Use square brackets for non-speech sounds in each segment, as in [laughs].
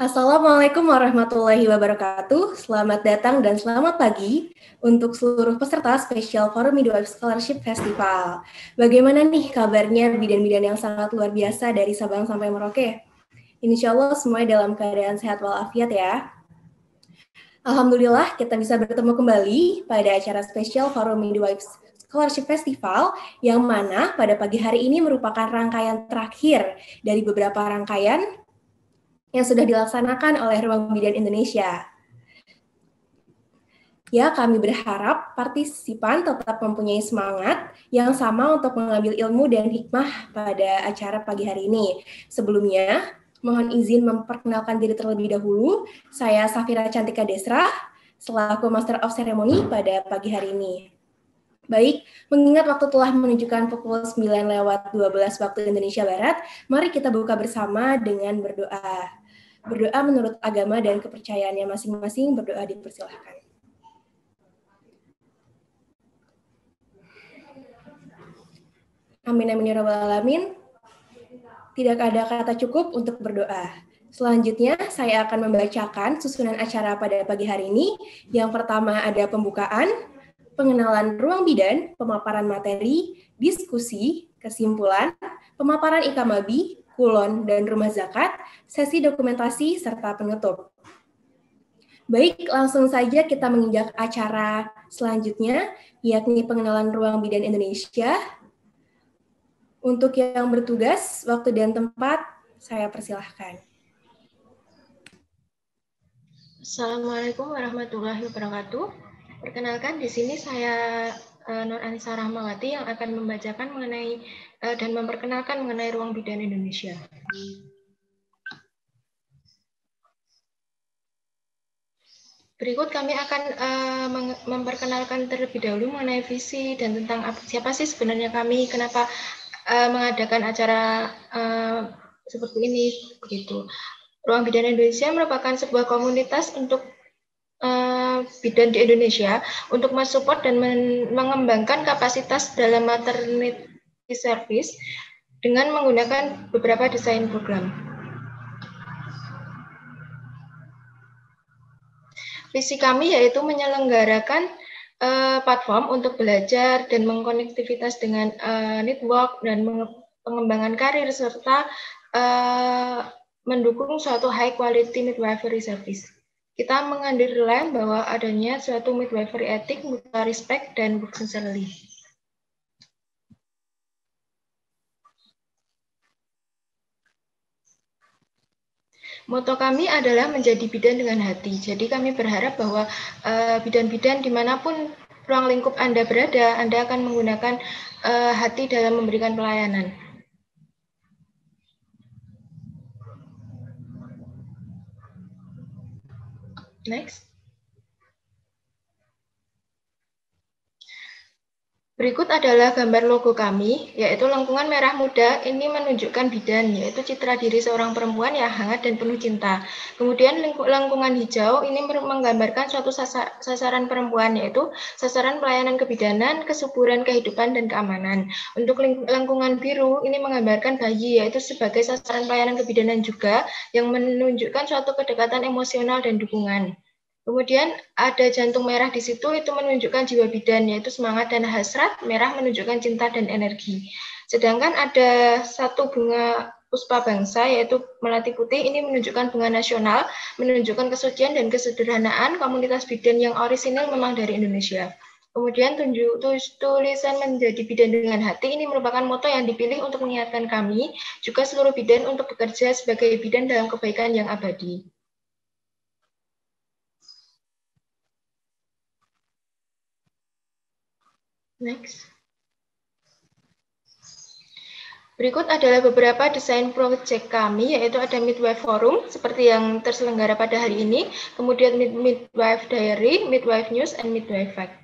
Assalamualaikum warahmatullahi wabarakatuh. Selamat datang dan selamat pagi untuk seluruh peserta Special Forum Midwife Scholarship Festival. Bagaimana nih kabarnya bidan-bidan yang sangat luar biasa dari Sabang sampai Merauke? Insya Allah semuanya dalam keadaan sehat walafiat ya. Alhamdulillah kita bisa bertemu kembali pada acara Special Forum Midwives Scholarship Festival yang mana pada pagi hari ini merupakan rangkaian terakhir dari beberapa rangkaian yang sudah dilaksanakan oleh Ruang Bidan Indonesia. Ya, kami berharap partisipan tetap mempunyai semangat yang sama untuk mengambil ilmu dan hikmah pada acara pagi hari ini. Sebelumnya, mohon izin memperkenalkan diri terlebih dahulu. Saya Safira Cantika Desra, selaku Master of Ceremony pada pagi hari ini. Baik, mengingat waktu telah menunjukkan pukul 9 lewat 12 waktu Indonesia Barat, mari kita buka bersama dengan berdoa berdoa menurut agama dan kepercayaannya masing-masing, berdoa dipersilahkan. Amin amin ya rabbal alamin. Tidak ada kata cukup untuk berdoa. Selanjutnya, saya akan membacakan susunan acara pada pagi hari ini. Yang pertama ada pembukaan, pengenalan ruang bidan, pemaparan materi, diskusi, kesimpulan, pemaparan ikamabi, Kulon, dan Rumah Zakat, sesi dokumentasi, serta penutup. Baik, langsung saja kita menginjak acara selanjutnya, yakni pengenalan ruang bidan Indonesia. Untuk yang bertugas, waktu dan tempat, saya persilahkan. Assalamualaikum warahmatullahi wabarakatuh. Perkenalkan, di sini saya Eh, Nur Anissa Rahmawati yang akan membacakan mengenai eh, dan memperkenalkan mengenai ruang bidan Indonesia. Berikut kami akan eh, memperkenalkan terlebih dahulu mengenai visi dan tentang apa, siapa sih sebenarnya kami, kenapa mengadakan acara seperti ini, begitu. Ruang Bidan Indonesia merupakan sebuah komunitas untuk uh, bidan di Indonesia untuk mensupport dan men mengembangkan kapasitas dalam maternity service dengan menggunakan beberapa desain program. Visi kami yaitu menyelenggarakan uh, platform untuk belajar dan mengkonektivitas dengan uh, network dan pengembangan karir serta uh, mendukung suatu high quality midwifery service. Kita mengandirkan bahwa adanya suatu midwifery etik, mutual respect, dan work sincerely. Moto kami adalah menjadi bidan dengan hati. Jadi kami berharap bahwa eh, bidan-bidan uh, dimanapun ruang lingkup Anda berada, Anda akan menggunakan uh, hati dalam memberikan pelayanan. Next. Berikut adalah gambar logo kami, yaitu lengkungan merah muda. Ini menunjukkan bidan, yaitu citra diri seorang perempuan yang hangat dan penuh cinta. Kemudian lengkungan hijau ini menggambarkan suatu sasaran perempuan, yaitu sasaran pelayanan kebidanan, kesuburan kehidupan, dan keamanan. Untuk lengkungan biru ini menggambarkan bayi, yaitu sebagai sasaran pelayanan kebidanan juga, yang menunjukkan suatu kedekatan emosional dan dukungan. Kemudian ada jantung merah di situ, itu menunjukkan jiwa bidan, yaitu semangat dan hasrat, merah menunjukkan cinta dan energi. Sedangkan ada satu bunga puspa bangsa, yaitu melati putih, ini menunjukkan bunga nasional, menunjukkan kesucian dan kesederhanaan komunitas bidan yang orisinil memang dari Indonesia. Kemudian tunjuk tulisan menjadi bidan dengan hati ini merupakan moto yang dipilih untuk mengingatkan kami juga seluruh bidan untuk bekerja sebagai bidan dalam kebaikan yang abadi. Next. Berikut adalah beberapa desain proyek kami, yaitu ada Midwife Forum, seperti yang terselenggara pada hari ini, kemudian Midwife Diary, Midwife News, and Midwife Fact.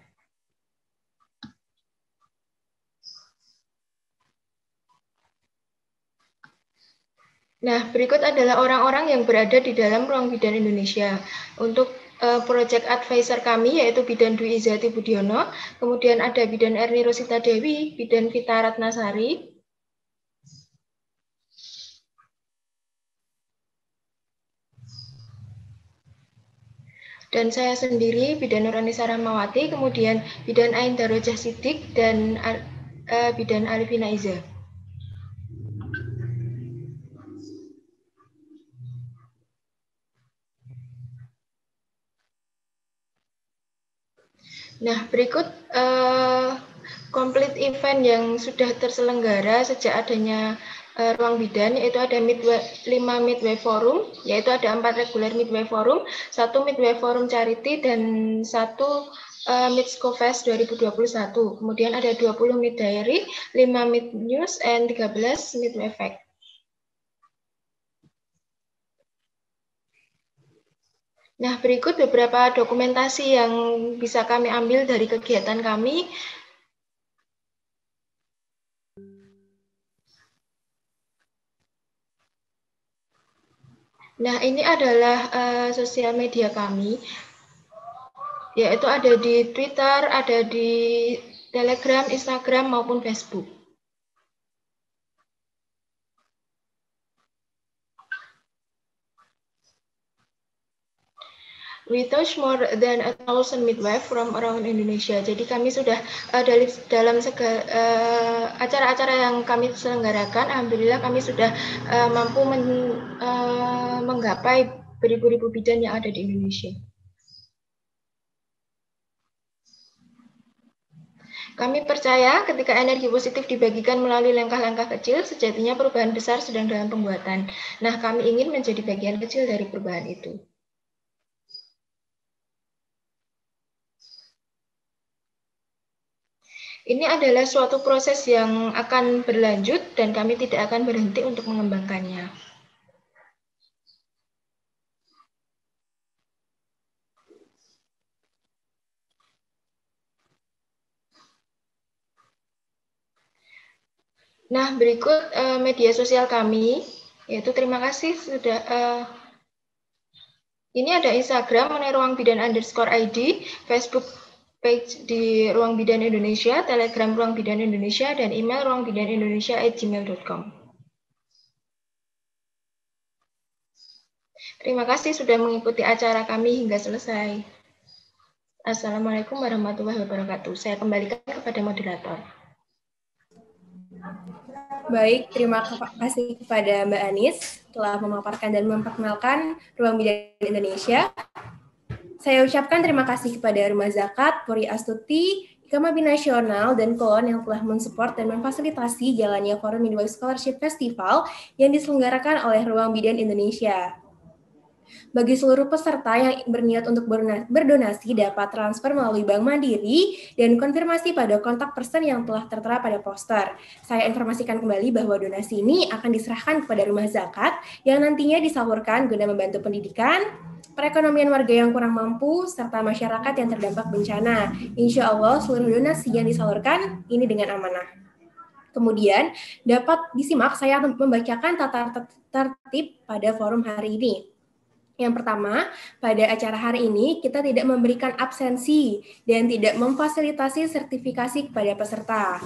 Nah, berikut adalah orang-orang yang berada di dalam ruang bidan Indonesia. Untuk Eh, project advisor kami yaitu Bidan Dwi Izati Budiono, kemudian ada Bidan Erni Rosita Dewi, Bidan Vita Ratnasari, dan saya sendiri Bidan Nurani Saramawati, kemudian Bidan Ain Darojah Sidik dan eh, Bidan Alifina Iza. Nah, berikut uh, komplit event yang sudah terselenggara sejak adanya uh, ruang bidan yaitu ada midway, 5 midway forum yaitu ada empat reguler midway forum, satu midway forum charity dan satu uh, eh, Mitsco Fest 2021. Kemudian ada 20 mid diary, 5 mid news and 13 midway effect. Nah, berikut beberapa dokumentasi yang bisa kami ambil dari kegiatan kami. Nah, ini adalah uh, sosial media kami, yaitu ada di Twitter, ada di Telegram, Instagram, maupun Facebook. We touch more than a thousand midwife from around Indonesia. Jadi kami sudah uh, eh, dari dalam acara eh, acara-acara yang kami selenggarakan, alhamdulillah kami sudah uh, mampu men, uh, menggapai beribu-ribu bidan yang ada di Indonesia. Kami percaya ketika energi positif dibagikan melalui langkah-langkah kecil, sejatinya perubahan besar sedang dalam pembuatan. Nah, kami ingin menjadi bagian kecil dari perubahan itu. Ini adalah suatu proses yang akan berlanjut dan kami tidak akan berhenti untuk mengembangkannya. Nah, berikut eh, media sosial kami, yaitu terima kasih sudah eh, ini ada Instagram Meneruang bidan underscore ID, Facebook page di Ruang Bidan Indonesia, Telegram Ruang Bidan Indonesia, dan email ruang bidan ruangbidanindonesia@gmail.com. Terima kasih sudah mengikuti acara kami hingga selesai. Assalamualaikum warahmatullahi wabarakatuh. Saya kembalikan kepada moderator. Baik, terima kasih kepada Mbak Anis telah memaparkan dan memperkenalkan Ruang Bidan Indonesia saya ucapkan terima kasih kepada Rumah Zakat, Puri Astuti, Ikama Binasional, dan Kolon yang telah mensupport dan memfasilitasi jalannya Forum Midwife Scholarship Festival yang diselenggarakan oleh Ruang Bidan Indonesia. Bagi seluruh peserta yang berniat untuk berdonasi dapat transfer melalui Bank Mandiri dan konfirmasi pada kontak person yang telah tertera pada poster. Saya informasikan kembali bahwa donasi ini akan diserahkan kepada rumah zakat yang nantinya disalurkan guna membantu pendidikan, perekonomian warga yang kurang mampu, serta masyarakat yang terdampak bencana. Insya Allah seluruh donasi yang disalurkan ini dengan amanah. Kemudian dapat disimak saya membacakan tata tertib pada forum hari ini. Yang pertama, pada acara hari ini kita tidak memberikan absensi dan tidak memfasilitasi sertifikasi kepada peserta.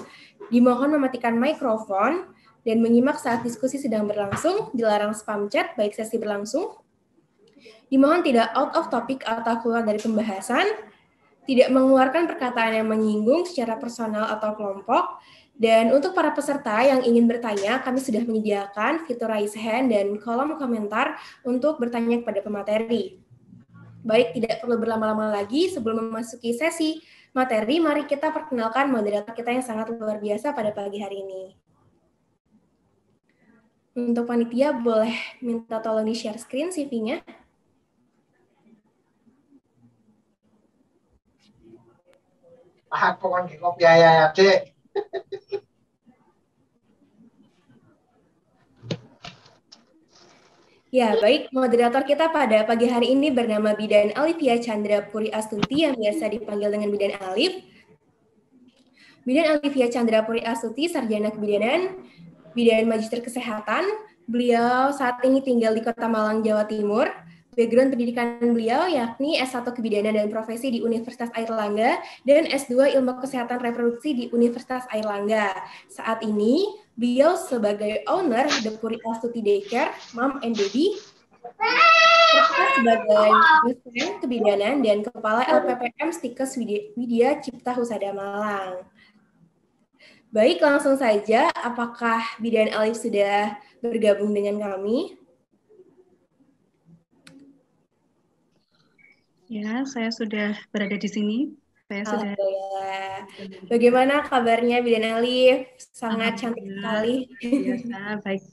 Dimohon mematikan mikrofon dan menyimak saat diskusi sedang berlangsung, dilarang spam chat baik sesi berlangsung Dimohon tidak out of topic atau keluar dari pembahasan, tidak mengeluarkan perkataan yang menyinggung secara personal atau kelompok, dan untuk para peserta yang ingin bertanya, kami sudah menyediakan fitur raise hand dan kolom komentar untuk bertanya kepada pemateri. Baik, tidak perlu berlama-lama lagi sebelum memasuki sesi materi, mari kita perkenalkan moderator kita yang sangat luar biasa pada pagi hari ini. Untuk panitia, boleh minta tolong di-share screen CV-nya. Lahat pokoknya kan nggih kopi ya, Ya, baik. Moderator kita pada pagi hari ini bernama Bidan Alipia Chandra Puri Astuti yang biasa dipanggil dengan Bidan Alif. Bidan Alivia Chandra Puri Astuti, Sarjana Kebidanan, Bidan Magister Kesehatan. Beliau saat ini tinggal di Kota Malang, Jawa Timur background pendidikan beliau yakni S1 Kebidanan dan Profesi di Universitas Airlangga dan S2 Ilmu Kesehatan Reproduksi di Universitas Airlangga. Saat ini, beliau sebagai owner The Puri Astuti Daycare, Mom and Baby, serta sebagai dosen kebidanan dan kepala LPPM Stikes Widya Cipta Husada Malang. Baik, langsung saja, apakah Bidan Alif sudah bergabung dengan kami? Ya, saya sudah berada di sini. Saya sudah. Bagaimana kabarnya Bidan Alif? Sangat cantik sekali. Ya, baik. [laughs]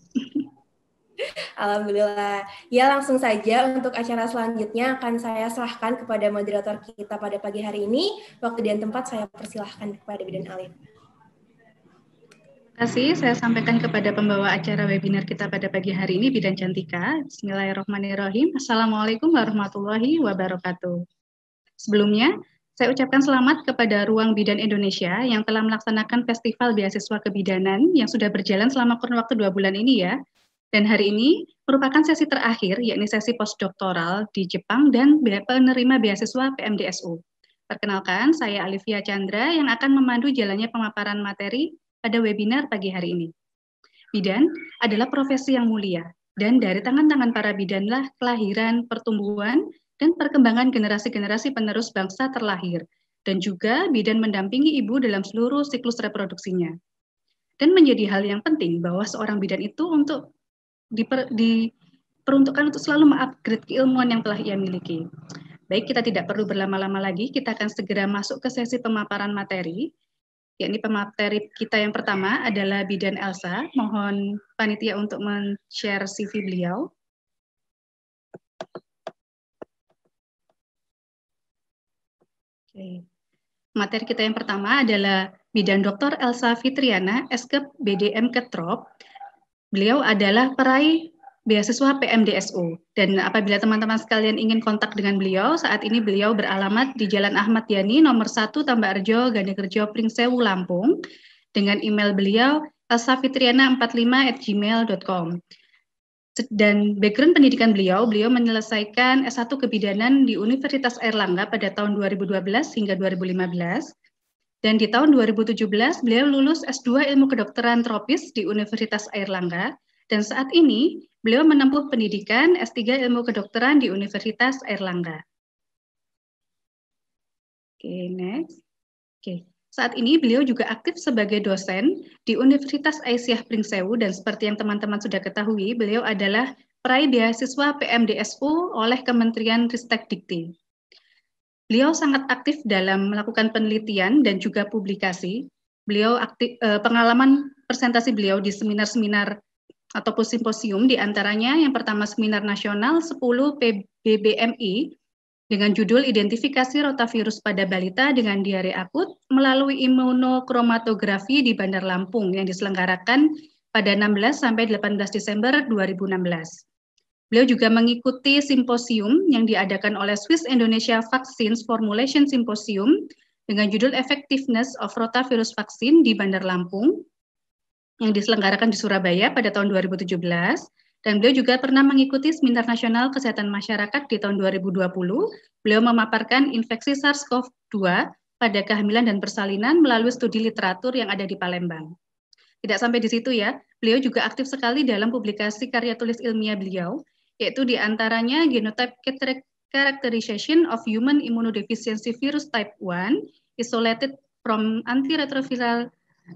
Alhamdulillah. Ya langsung saja untuk acara selanjutnya akan saya serahkan kepada moderator kita pada pagi hari ini. Waktu dan tempat saya persilahkan kepada Bidan Alif kasih saya sampaikan kepada pembawa acara webinar kita pada pagi hari ini, Bidan Cantika. Bismillahirrahmanirrahim. Assalamualaikum warahmatullahi wabarakatuh. Sebelumnya, saya ucapkan selamat kepada Ruang Bidan Indonesia yang telah melaksanakan Festival Beasiswa Kebidanan yang sudah berjalan selama kurun waktu dua bulan ini ya. Dan hari ini merupakan sesi terakhir, yakni sesi postdoktoral di Jepang dan penerima beasiswa PMDSU. Perkenalkan, saya Alivia Chandra yang akan memandu jalannya pemaparan materi pada webinar pagi hari ini. Bidan adalah profesi yang mulia, dan dari tangan-tangan para bidanlah kelahiran, pertumbuhan, dan perkembangan generasi-generasi penerus bangsa terlahir, dan juga bidan mendampingi ibu dalam seluruh siklus reproduksinya. Dan menjadi hal yang penting bahwa seorang bidan itu untuk diper, diperuntukkan untuk selalu mengupgrade keilmuan yang telah ia miliki. Baik, kita tidak perlu berlama-lama lagi, kita akan segera masuk ke sesi pemaparan materi yakni pemateri kita yang pertama adalah Bidan Elsa. Mohon panitia untuk men-share CV beliau. Oke. Materi kita yang pertama adalah Bidan Dr. Elsa Fitriana, SKEP BDM Ketrop. Beliau adalah peraih beasiswa PMDSU. Dan apabila teman-teman sekalian ingin kontak dengan beliau, saat ini beliau beralamat di Jalan Ahmad Yani nomor 1 Tambak Arjo Rejo, Gandekerjo, Pringsewu, Lampung dengan email beliau tasafitriana45 at gmail.com. Dan background pendidikan beliau, beliau menyelesaikan S1 kebidanan di Universitas Airlangga pada tahun 2012 hingga 2015. Dan di tahun 2017 beliau lulus S2 Ilmu Kedokteran Tropis di Universitas Airlangga dan saat ini Beliau menempuh pendidikan S3 Ilmu Kedokteran di Universitas Erlangga. Oke, okay, next. Oke. Okay. Saat ini beliau juga aktif sebagai dosen di Universitas Aisyah Pringsewu dan seperti yang teman-teman sudah ketahui, beliau adalah peraih beasiswa PMDSU oleh Kementerian Ristek Dikti. Beliau sangat aktif dalam melakukan penelitian dan juga publikasi. Beliau aktif, eh, pengalaman presentasi beliau di seminar-seminar ataupun simposium antaranya yang pertama seminar nasional 10 PBBMI dengan judul Identifikasi Rotavirus pada Balita dengan Diare Akut melalui Imunokromatografi di Bandar Lampung yang diselenggarakan pada 16 sampai 18 Desember 2016. Beliau juga mengikuti simposium yang diadakan oleh Swiss Indonesia Vaccines Formulation Symposium dengan judul Effectiveness of Rotavirus Vaccine di Bandar Lampung yang diselenggarakan di Surabaya pada tahun 2017 dan beliau juga pernah mengikuti Seminar Nasional Kesehatan Masyarakat di tahun 2020. Beliau memaparkan infeksi SARS-CoV-2 pada kehamilan dan persalinan melalui studi literatur yang ada di Palembang. Tidak sampai di situ ya, beliau juga aktif sekali dalam publikasi karya tulis ilmiah beliau, yaitu diantaranya Genotype Characterization of Human Immunodeficiency Virus Type 1, Isolated from Antiretroviral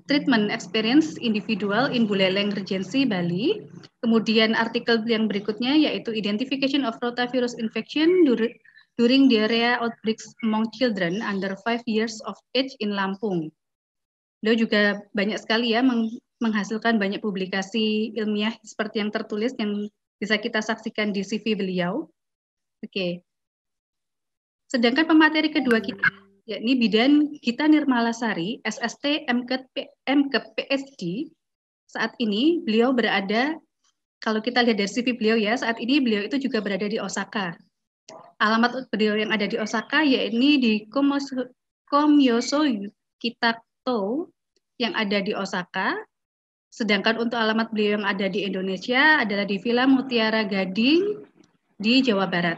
treatment experience individual in Buleleng Regency Bali. Kemudian artikel yang berikutnya yaitu identification of rotavirus infection during diarrhea outbreaks among children under five years of age in Lampung. Beliau juga banyak sekali ya menghasilkan banyak publikasi ilmiah seperti yang tertulis yang bisa kita saksikan di CV beliau. Oke. Okay. Sedangkan pemateri kedua kita yakni Bidan Gita Nirmalasari, SST MKP, PSD. Saat ini beliau berada, kalau kita lihat dari CV beliau ya, saat ini beliau itu juga berada di Osaka. Alamat beliau yang ada di Osaka yakni di Komyoso Kitato yang ada di Osaka. Sedangkan untuk alamat beliau yang ada di Indonesia adalah di Villa Mutiara Gading di Jawa Barat.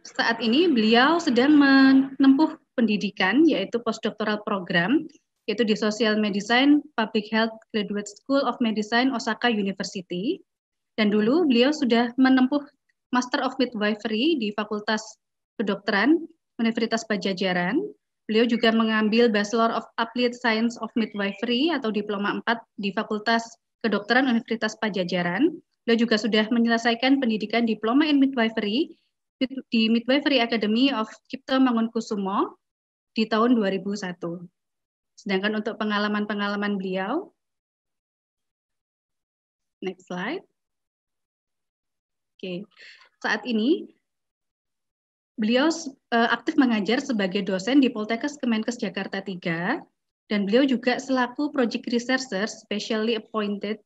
Saat ini beliau sedang menempuh pendidikan yaitu postdoctoral program yaitu di Social Medicine Public Health Graduate School of Medicine Osaka University. Dan dulu beliau sudah menempuh Master of Midwifery di Fakultas Kedokteran Universitas Pajajaran. Beliau juga mengambil Bachelor of Applied Science of Midwifery atau Diploma 4 di Fakultas Kedokteran Universitas Pajajaran. Beliau juga sudah menyelesaikan pendidikan Diploma in Midwifery di Midwifery Academy of Cipto Mangunkusumo di tahun 2001. Sedangkan untuk pengalaman-pengalaman beliau, next slide. Oke, saat ini beliau eh, aktif mengajar sebagai dosen di Poltekkes Kemenkes Jakarta III dan beliau juga selaku project researcher specially appointed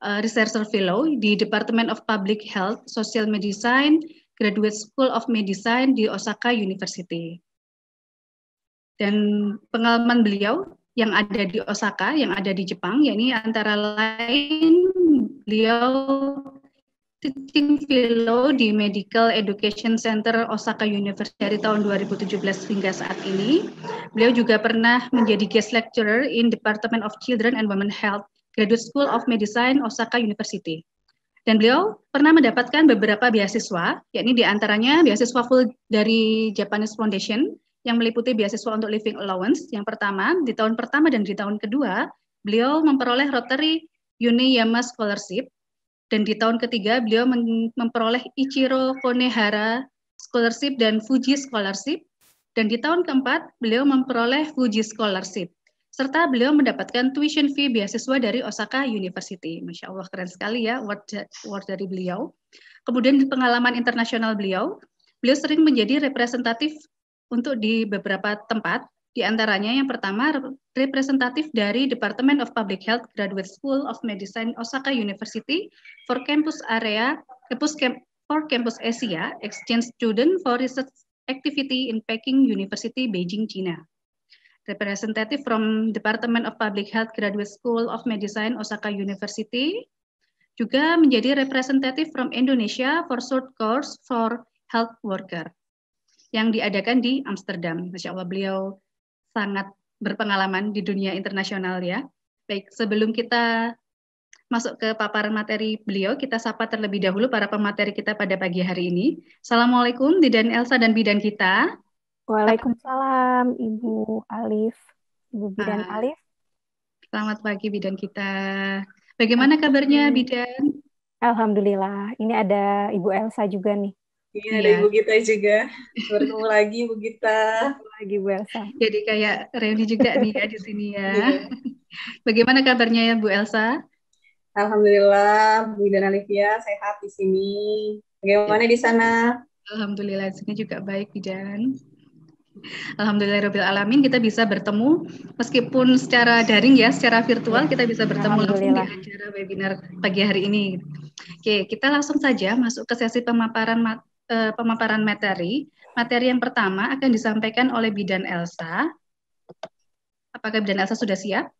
eh, researcher fellow di Department of Public Health Social Medicine Graduate School of Medicine di Osaka University. Dan pengalaman beliau yang ada di Osaka, yang ada di Jepang, yakni antara lain beliau teaching fellow di Medical Education Center Osaka University dari tahun 2017 hingga saat ini. Beliau juga pernah menjadi guest lecturer in Department of Children and Women Health, Graduate School of Medicine Osaka University. Dan beliau pernah mendapatkan beberapa beasiswa, yakni diantaranya beasiswa full dari Japanese Foundation, yang meliputi beasiswa untuk living allowance. Yang pertama, di tahun pertama dan di tahun kedua, beliau memperoleh Rotary Uni Yama Scholarship. Dan di tahun ketiga, beliau memperoleh Ichiro Konehara Scholarship dan Fuji Scholarship. Dan di tahun keempat, beliau memperoleh Fuji Scholarship. Serta beliau mendapatkan tuition fee beasiswa dari Osaka University. Masya Allah, keren sekali ya word award dari beliau. Kemudian pengalaman internasional beliau, beliau sering menjadi representatif untuk di beberapa tempat, di antaranya yang pertama representatif dari Department of Public Health Graduate School of Medicine Osaka University for Campus Area Campus for Campus Asia Exchange Student for Research Activity in Peking University Beijing China. Representative from Department of Public Health Graduate School of Medicine Osaka University juga menjadi representative from Indonesia for short course for health worker yang diadakan di Amsterdam. Masya Allah beliau sangat berpengalaman di dunia internasional ya. Baik, sebelum kita masuk ke paparan materi beliau, kita sapa terlebih dahulu para pemateri kita pada pagi hari ini. Assalamualaikum Bidan Elsa dan Bidan kita. Waalaikumsalam Ibu Alif, Ibu Bidan ah, Alif. Selamat pagi Bidan kita. Bagaimana kabarnya Bidan? Alhamdulillah, ini ada Ibu Elsa juga nih. Iya, ada iya. Ibu Gita juga. Bertemu lagi Bu Gita. lagi Bu Elsa. Jadi kayak reuni juga nih ya di sini ya. Iya. Bagaimana kabarnya ya Bu Elsa? Alhamdulillah Bu dan Alivia sehat di sini. Bagaimana di sana? Alhamdulillah di sini juga baik Alhamdulillah Robil alamin kita bisa bertemu meskipun secara daring ya, secara virtual kita bisa bertemu langsung di acara webinar pagi hari ini. Oke, kita langsung saja masuk ke sesi pemaparan uh, pemaparan materi. Materi yang pertama akan disampaikan oleh bidan Elsa. Apakah bidan Elsa sudah siap?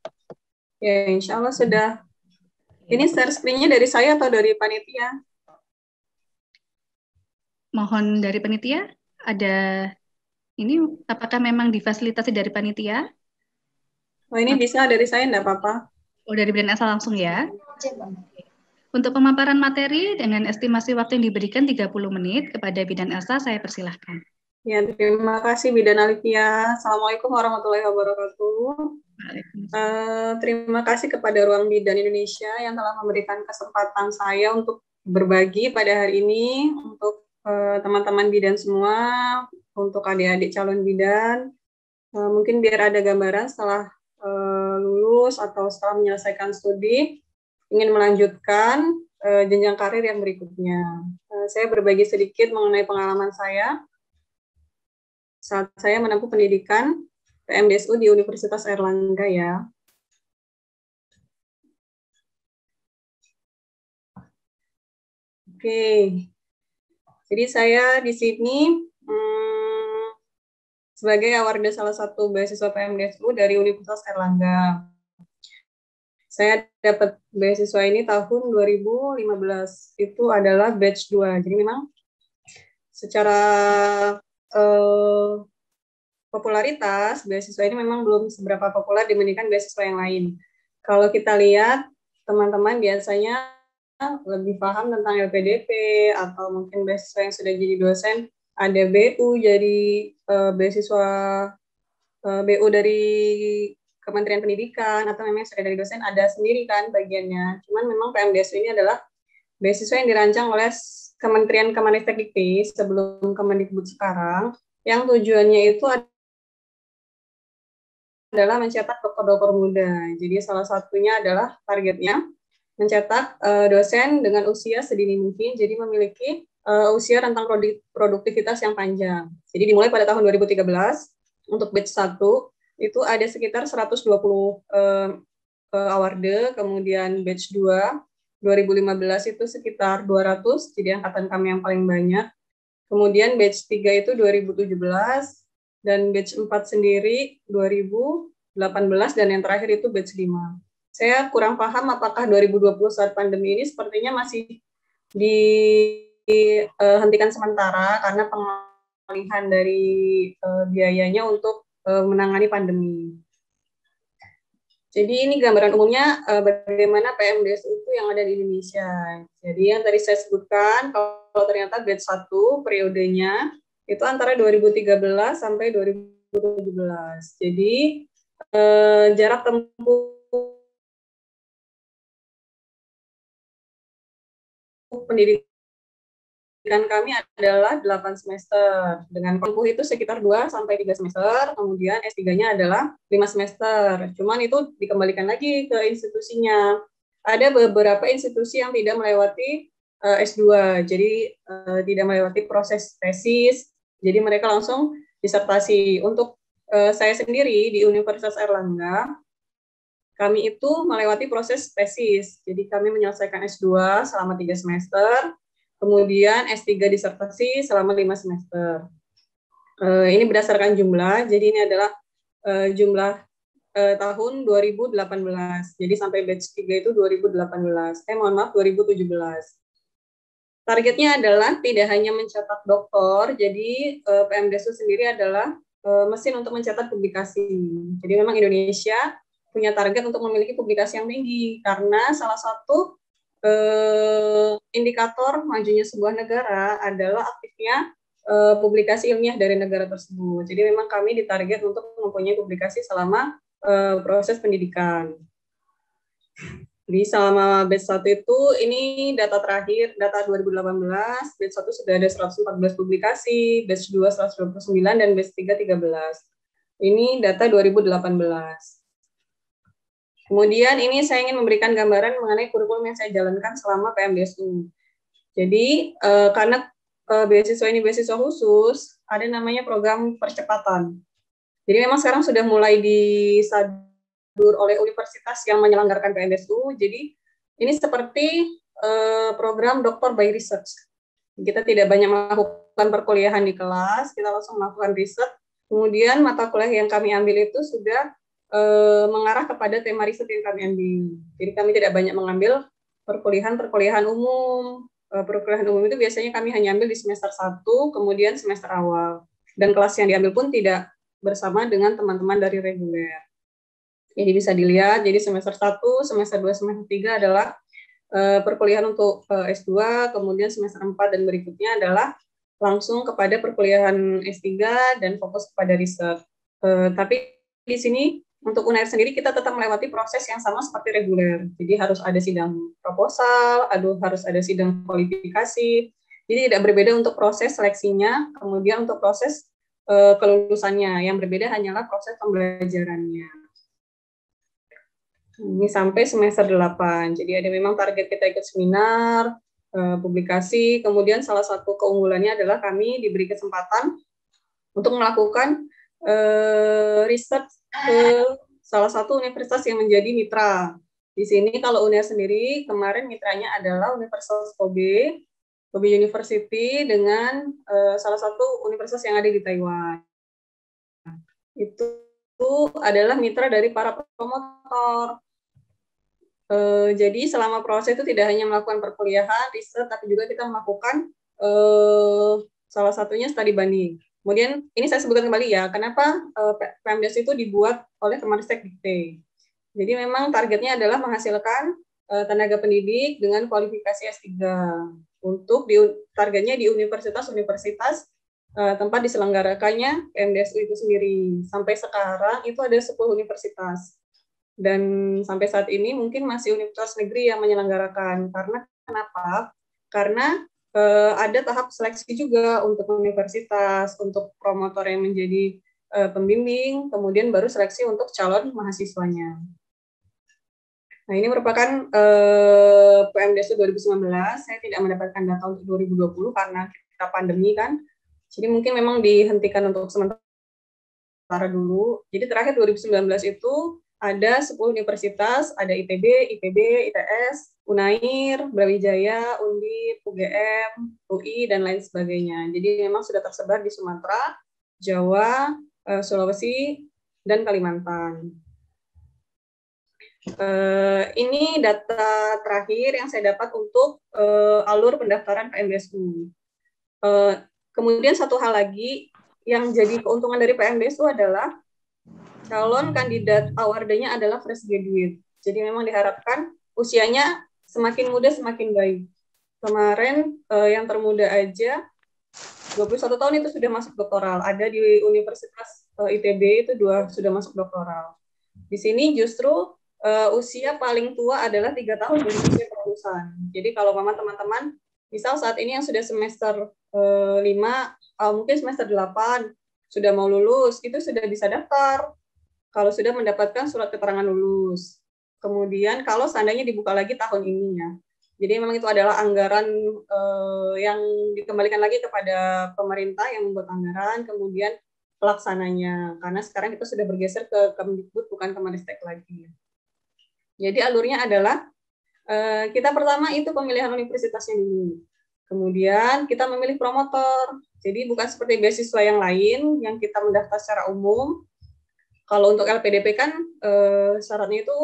Ya, insya Allah sudah. Ini share screen-nya dari saya atau dari panitia? Mohon dari panitia, ada ini apakah memang difasilitasi dari panitia? Oh, ini bisa dari saya enggak apa-apa. Oh, dari bidan Elsa langsung ya. Untuk pemaparan materi dengan estimasi waktu yang diberikan 30 menit kepada Bidan Elsa, saya persilahkan. Ya, terima kasih Bidan Alivia. Assalamualaikum warahmatullahi wabarakatuh. Uh, terima kasih kepada Ruang Bidan Indonesia yang telah memberikan kesempatan saya untuk berbagi pada hari ini untuk eh, teman-teman uh, bidan semua, untuk adik-adik calon bidan. Uh, mungkin biar ada gambaran setelah uh, lulus atau setelah menyelesaikan studi, ingin melanjutkan uh, jenjang karir yang berikutnya. Uh, saya berbagi sedikit mengenai pengalaman saya saat saya menempuh pendidikan PMDSU di Universitas Erlangga ya. Oke, jadi saya di sini hmm, sebagai awarda salah satu beasiswa PMDSU dari Universitas Erlangga. Saya dapat beasiswa ini tahun 2015. Itu adalah batch 2. Jadi memang secara uh, popularitas beasiswa ini memang belum seberapa populer dibandingkan beasiswa yang lain. Kalau kita lihat teman-teman biasanya lebih paham tentang LPDP atau mungkin beasiswa yang sudah jadi dosen ada BU jadi uh, beasiswa uh, eh, BU dari Kementerian Pendidikan atau memang sudah dari dosen ada sendiri kan bagiannya. Cuman memang PMDSU ini adalah beasiswa yang dirancang oleh Kementerian Kemendikbud Dikti sebelum Kemendikbud sekarang yang tujuannya itu adalah mencetak dokter-dokter muda. Jadi salah satunya adalah targetnya mencetak uh, dosen dengan usia sedini mungkin, jadi memiliki uh, usia rentang produktivitas yang panjang. Jadi dimulai pada tahun 2013 untuk batch 1, itu ada sekitar 120 eh, eh awarde, kemudian batch 2 2015 itu sekitar 200, jadi angkatan kami yang paling banyak. Kemudian batch 3 itu 2017 dan batch 4 sendiri 2018 dan yang terakhir itu batch 5. Saya kurang paham apakah 2020 saat pandemi ini sepertinya masih dihentikan eh, sementara karena pengalihan dari eh, biayanya untuk Eh, menangani pandemi. Jadi ini gambaran umumnya eh, bagaimana PMDS itu yang ada di Indonesia. Jadi yang tadi saya sebutkan kalau ternyata grade 1 periodenya itu antara 2013 sampai 2017. Jadi eh, jarak tempuh pendidikan dan kami adalah 8 semester. Dengan kuliah itu sekitar 2 sampai 3 semester, kemudian S3-nya adalah 5 semester. Cuman itu dikembalikan lagi ke institusinya. Ada beberapa institusi yang tidak melewati uh, eh, S2, jadi uh, tidak melewati proses tesis. Jadi mereka langsung disertasi. Untuk uh, saya sendiri di Universitas Erlangga, kami itu melewati proses tesis. Jadi kami menyelesaikan S2 selama 3 semester, Kemudian S3 disertasi selama 5 semester. Eh, ini berdasarkan jumlah, jadi ini adalah eh, jumlah eh, tahun 2018. Jadi sampai batch 3 itu 2018. Eh mohon maaf 2017. Targetnya adalah tidak hanya mencetak doktor, jadi PMDSU sendiri adalah mesin untuk mencetak publikasi. Jadi memang Indonesia punya target untuk memiliki publikasi yang tinggi karena salah satu eh, indikator majunya sebuah negara adalah aktifnya eh, publikasi ilmiah dari negara tersebut. Jadi memang kami ditarget untuk mempunyai publikasi selama eh, proses pendidikan. Jadi selama batch 1 itu ini data terakhir data 2018, batch 1 sudah ada 114 publikasi, batch 2 129 dan batch 3 13. Ini data 2018. Kemudian ini saya ingin memberikan gambaran mengenai kurikulum yang saya jalankan selama PMBSU. Jadi eh, karena eh, beasiswa ini beasiswa khusus, ada namanya program percepatan. Jadi memang sekarang sudah mulai disadur oleh universitas yang menyelenggarakan PMBSU. Jadi ini seperti eh, program doktor by research. Kita tidak banyak melakukan perkuliahan di kelas, kita langsung melakukan riset. Kemudian mata kuliah yang kami ambil itu sudah uh, mengarah kepada tema riset yang kami ambil. Jadi kami tidak banyak mengambil perkuliahan-perkuliahan umum. Uh, perkuliahan umum itu biasanya kami hanya ambil di semester 1, kemudian semester awal. Dan kelas yang diambil pun tidak bersama dengan teman-teman dari reguler. Jadi bisa dilihat, jadi semester 1, semester 2, semester 3 adalah uh, perkuliahan untuk uh, S2, kemudian semester 4 dan berikutnya adalah langsung kepada perkuliahan S3 dan fokus kepada riset. Uh, tapi di sini untuk UNAIR sendiri kita tetap melewati proses yang sama seperti reguler. Jadi harus ada sidang proposal, aduh harus ada sidang kualifikasi. Jadi tidak berbeda untuk proses seleksinya, kemudian untuk proses uh, kelulusannya. Yang berbeda hanyalah proses pembelajarannya. Ini sampai semester 8. Jadi ada memang target kita ikut seminar, uh, publikasi, kemudian salah satu keunggulannya adalah kami diberi kesempatan untuk melakukan uh, eh, riset ke salah satu universitas yang menjadi mitra. Di sini kalau UNER sendiri kemarin mitranya adalah Universitas Kobe, Kobe University dengan uh, salah satu universitas yang ada di Taiwan. Itu, adalah mitra dari para promotor. Uh, jadi selama proses itu tidak hanya melakukan perkuliahan, riset, tapi juga kita melakukan uh, salah satunya studi banding. Kemudian ini saya sebutkan kembali ya, kenapa eh, PMDS itu dibuat oleh Kemenristek Dikte. Jadi memang targetnya adalah menghasilkan eh, tenaga pendidik dengan kualifikasi S3 untuk di, targetnya di universitas-universitas eh, tempat diselenggarakannya PMDSU itu sendiri. Sampai sekarang itu ada 10 universitas. Dan sampai saat ini mungkin masih universitas negeri yang menyelenggarakan. Karena kenapa? Karena uh, ada tahap seleksi juga untuk universitas, untuk promotor yang menjadi uh, pembimbing, kemudian baru seleksi untuk calon mahasiswanya. Nah, ini merupakan eh, 2019. Saya tidak mendapatkan data untuk 2020 karena kita pandemi kan. Jadi mungkin memang dihentikan untuk sementara dulu. Jadi terakhir 2019 itu ada 10 universitas, ada ITB, IPB, ITS, Unair, Brawijaya, Undip, UGM, UI, dan lain sebagainya. Jadi memang sudah tersebar di Sumatera, Jawa, eh, Sulawesi, dan Kalimantan. Eh, ini data terakhir yang saya dapat untuk eh, alur pendaftaran PMBSU. Kemudian satu hal lagi yang jadi keuntungan dari PMBSU adalah calon kandidat awardenya adalah fresh graduate. Jadi memang diharapkan usianya semakin muda semakin baik. Kemarin uh, yang termuda aja 21 tahun itu sudah masuk doktoral. Ada di Universitas uh, eh, ITB itu dua sudah masuk doktoral. Di sini justru uh, usia paling tua adalah tiga tahun dari usia kelulusan. Jadi kalau mama teman-teman, misal saat ini yang sudah semester uh, 5, uh, mungkin semester delapan sudah mau lulus, itu sudah bisa daftar. Kalau sudah mendapatkan surat keterangan lulus. Kemudian kalau seandainya dibuka lagi tahun ini, ya. Jadi memang itu adalah anggaran eh, yang dikembalikan lagi kepada pemerintah yang membuat anggaran, kemudian pelaksananya. Karena sekarang kita sudah bergeser ke Kemdikbud bukan Kemenristek lagi. Jadi alurnya adalah eh, kita pertama itu pemilihan universitasnya dulu. Kemudian kita memilih promotor. Jadi bukan seperti beasiswa yang lain yang kita mendaftar secara umum. Kalau untuk LPDP kan eh, syaratnya itu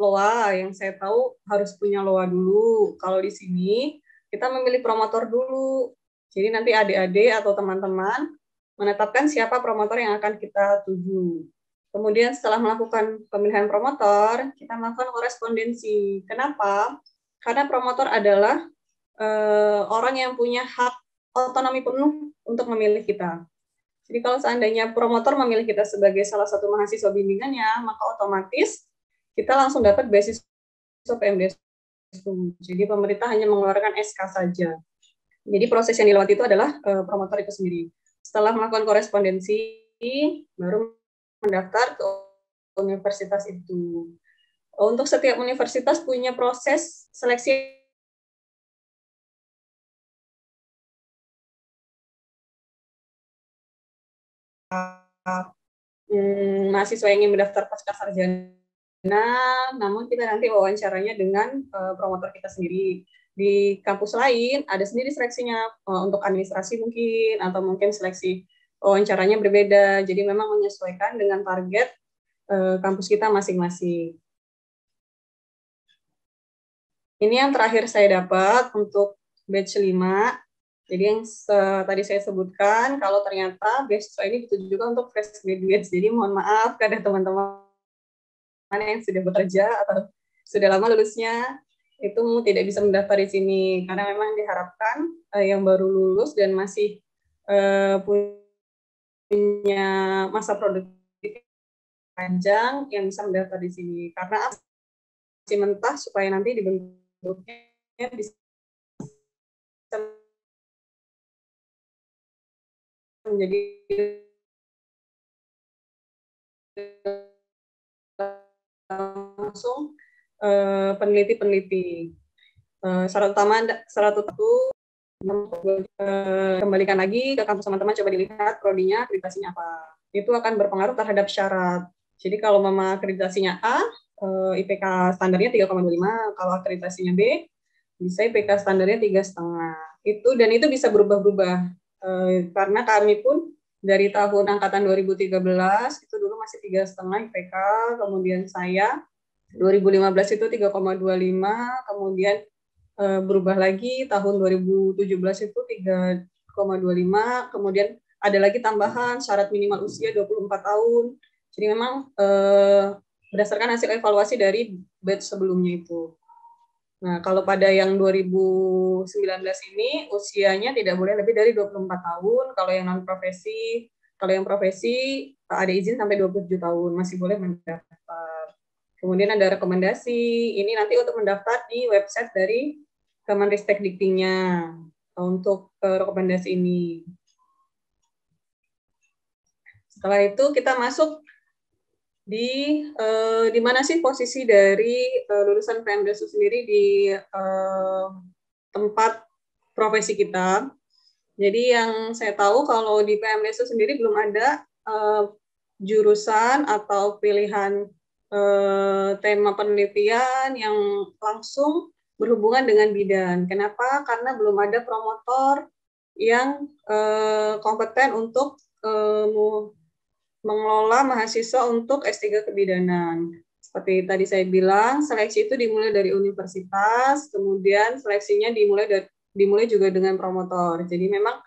loa yang saya tahu harus punya loa dulu. Kalau di sini kita memilih promotor dulu. Jadi nanti adik-adik atau teman-teman menetapkan siapa promotor yang akan kita tuju. Kemudian setelah melakukan pemilihan promotor, kita melakukan korespondensi. Kenapa? Karena promotor adalah e, orang yang punya hak otonomi penuh untuk memilih kita. Jadi kalau seandainya promotor memilih kita sebagai salah satu mahasiswa bimbingannya, maka otomatis kita langsung dapat basis PMD Jadi pemerintah hanya mengeluarkan SK saja. Jadi proses yang dilewati itu adalah e, promotor itu sendiri. Setelah melakukan korespondensi, baru mendaftar ke universitas itu. Untuk setiap universitas punya proses seleksi hmm, mahasiswa yang ingin mendaftar pasca sarjana Nah, namun kita nanti wawancaranya dengan uh, promotor kita sendiri di kampus lain ada sendiri seleksinya uh, untuk administrasi mungkin atau mungkin seleksi wawancaranya berbeda. Jadi memang menyesuaikan dengan target uh, kampus kita masing-masing. Ini yang terakhir saya dapat untuk batch 5. Jadi yang se tadi saya sebutkan, kalau ternyata beasiswa ini ditujukan untuk fresh graduates. Jadi mohon maaf kepada teman-teman mana yang sudah bekerja atau sudah lama lulusnya itu tidak bisa mendaftar di sini karena memang diharapkan uh, yang baru lulus dan masih uh, punya masa produktif panjang yang bisa mendaftar di sini karena masih mentah supaya nanti dibentuknya bisa menjadi langsung eh, peneliti-peneliti. Uh, uh, eh, syarat utama syarat utama eh, kembalikan lagi ke kampus teman-teman coba dilihat prodinya akreditasinya apa itu akan berpengaruh terhadap syarat jadi kalau mama akreditasinya A IPK standarnya 3,25 kalau akreditasinya B bisa IPK standarnya tiga setengah itu dan itu bisa berubah-berubah karena kami pun dari tahun angkatan 2013 itu masih tiga setengah IPK, kemudian saya 2015 itu 3,25, kemudian e, berubah lagi tahun 2017 itu 3,25, kemudian ada lagi tambahan syarat minimal usia 24 tahun. Jadi memang e, berdasarkan hasil evaluasi dari batch sebelumnya itu. Nah, kalau pada yang 2019 ini usianya tidak boleh lebih dari 24 tahun, kalau yang non profesi, kalau yang profesi ada izin sampai 27 tahun masih boleh mendaftar. Kemudian ada rekomendasi, ini nanti untuk mendaftar di website dari Kemenristek Diktinya untuk eh, rekomendasi ini. Setelah itu kita masuk di eh, di mana sih posisi dari eh, lulusan PMDSU sendiri di eh, tempat profesi kita. Jadi yang saya tahu kalau di PMDSU sendiri belum ada eh, jurusan atau pilihan eh, tema penelitian yang langsung berhubungan dengan bidan. Kenapa? Karena belum ada promotor yang eh, kompeten untuk eh, mengelola mahasiswa untuk S3 kebidanan. Seperti tadi saya bilang, seleksi itu dimulai dari universitas, kemudian seleksinya dimulai dari, dimulai juga dengan promotor. Jadi memang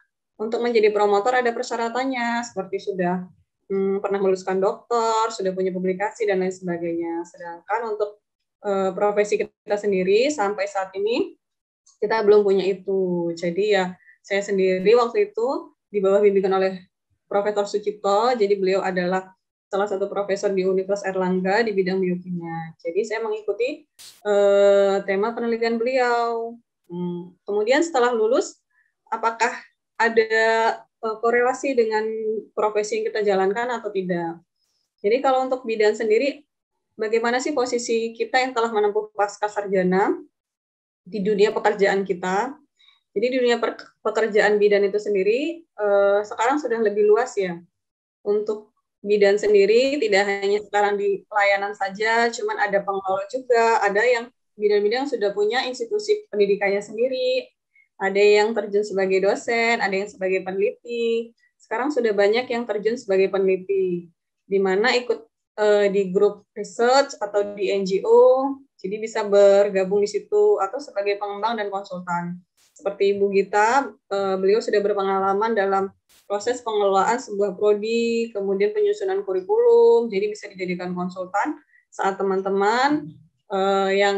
untuk menjadi promotor ada persyaratannya, seperti sudah hmm, pernah meluluskan dokter sudah punya publikasi dan lain sebagainya. Sedangkan untuk uh, profesi kita sendiri sampai saat ini kita belum punya itu. Jadi ya saya sendiri waktu itu di bawah bimbingan oleh Profesor Sucipto, jadi beliau adalah salah satu profesor di Universitas Erlangga di bidang biokimia. Jadi saya mengikuti uh, tema penelitian beliau. Hmm. Kemudian setelah lulus, apakah ada Eh, korelasi dengan profesi yang kita jalankan atau tidak. Jadi kalau untuk bidan sendiri, bagaimana sih posisi kita yang telah menempuh pasca sarjana di dunia pekerjaan kita? Jadi di dunia pekerjaan bidan itu sendiri eh, sekarang sudah lebih luas ya. Untuk bidan sendiri tidak hanya sekarang di pelayanan saja, cuman ada pengelola juga, ada yang bidan-bidan sudah punya institusi pendidikannya sendiri, ada yang terjun sebagai dosen, ada yang sebagai peneliti. Sekarang sudah banyak yang terjun sebagai peneliti, di mana ikut uh, di grup research atau di NGO, jadi bisa bergabung di situ atau sebagai pengembang dan konsultan. Seperti Ibu Gita, uh, beliau sudah berpengalaman dalam proses pengelolaan sebuah prodi, kemudian penyusunan kurikulum, jadi bisa dijadikan konsultan saat teman-teman uh, yang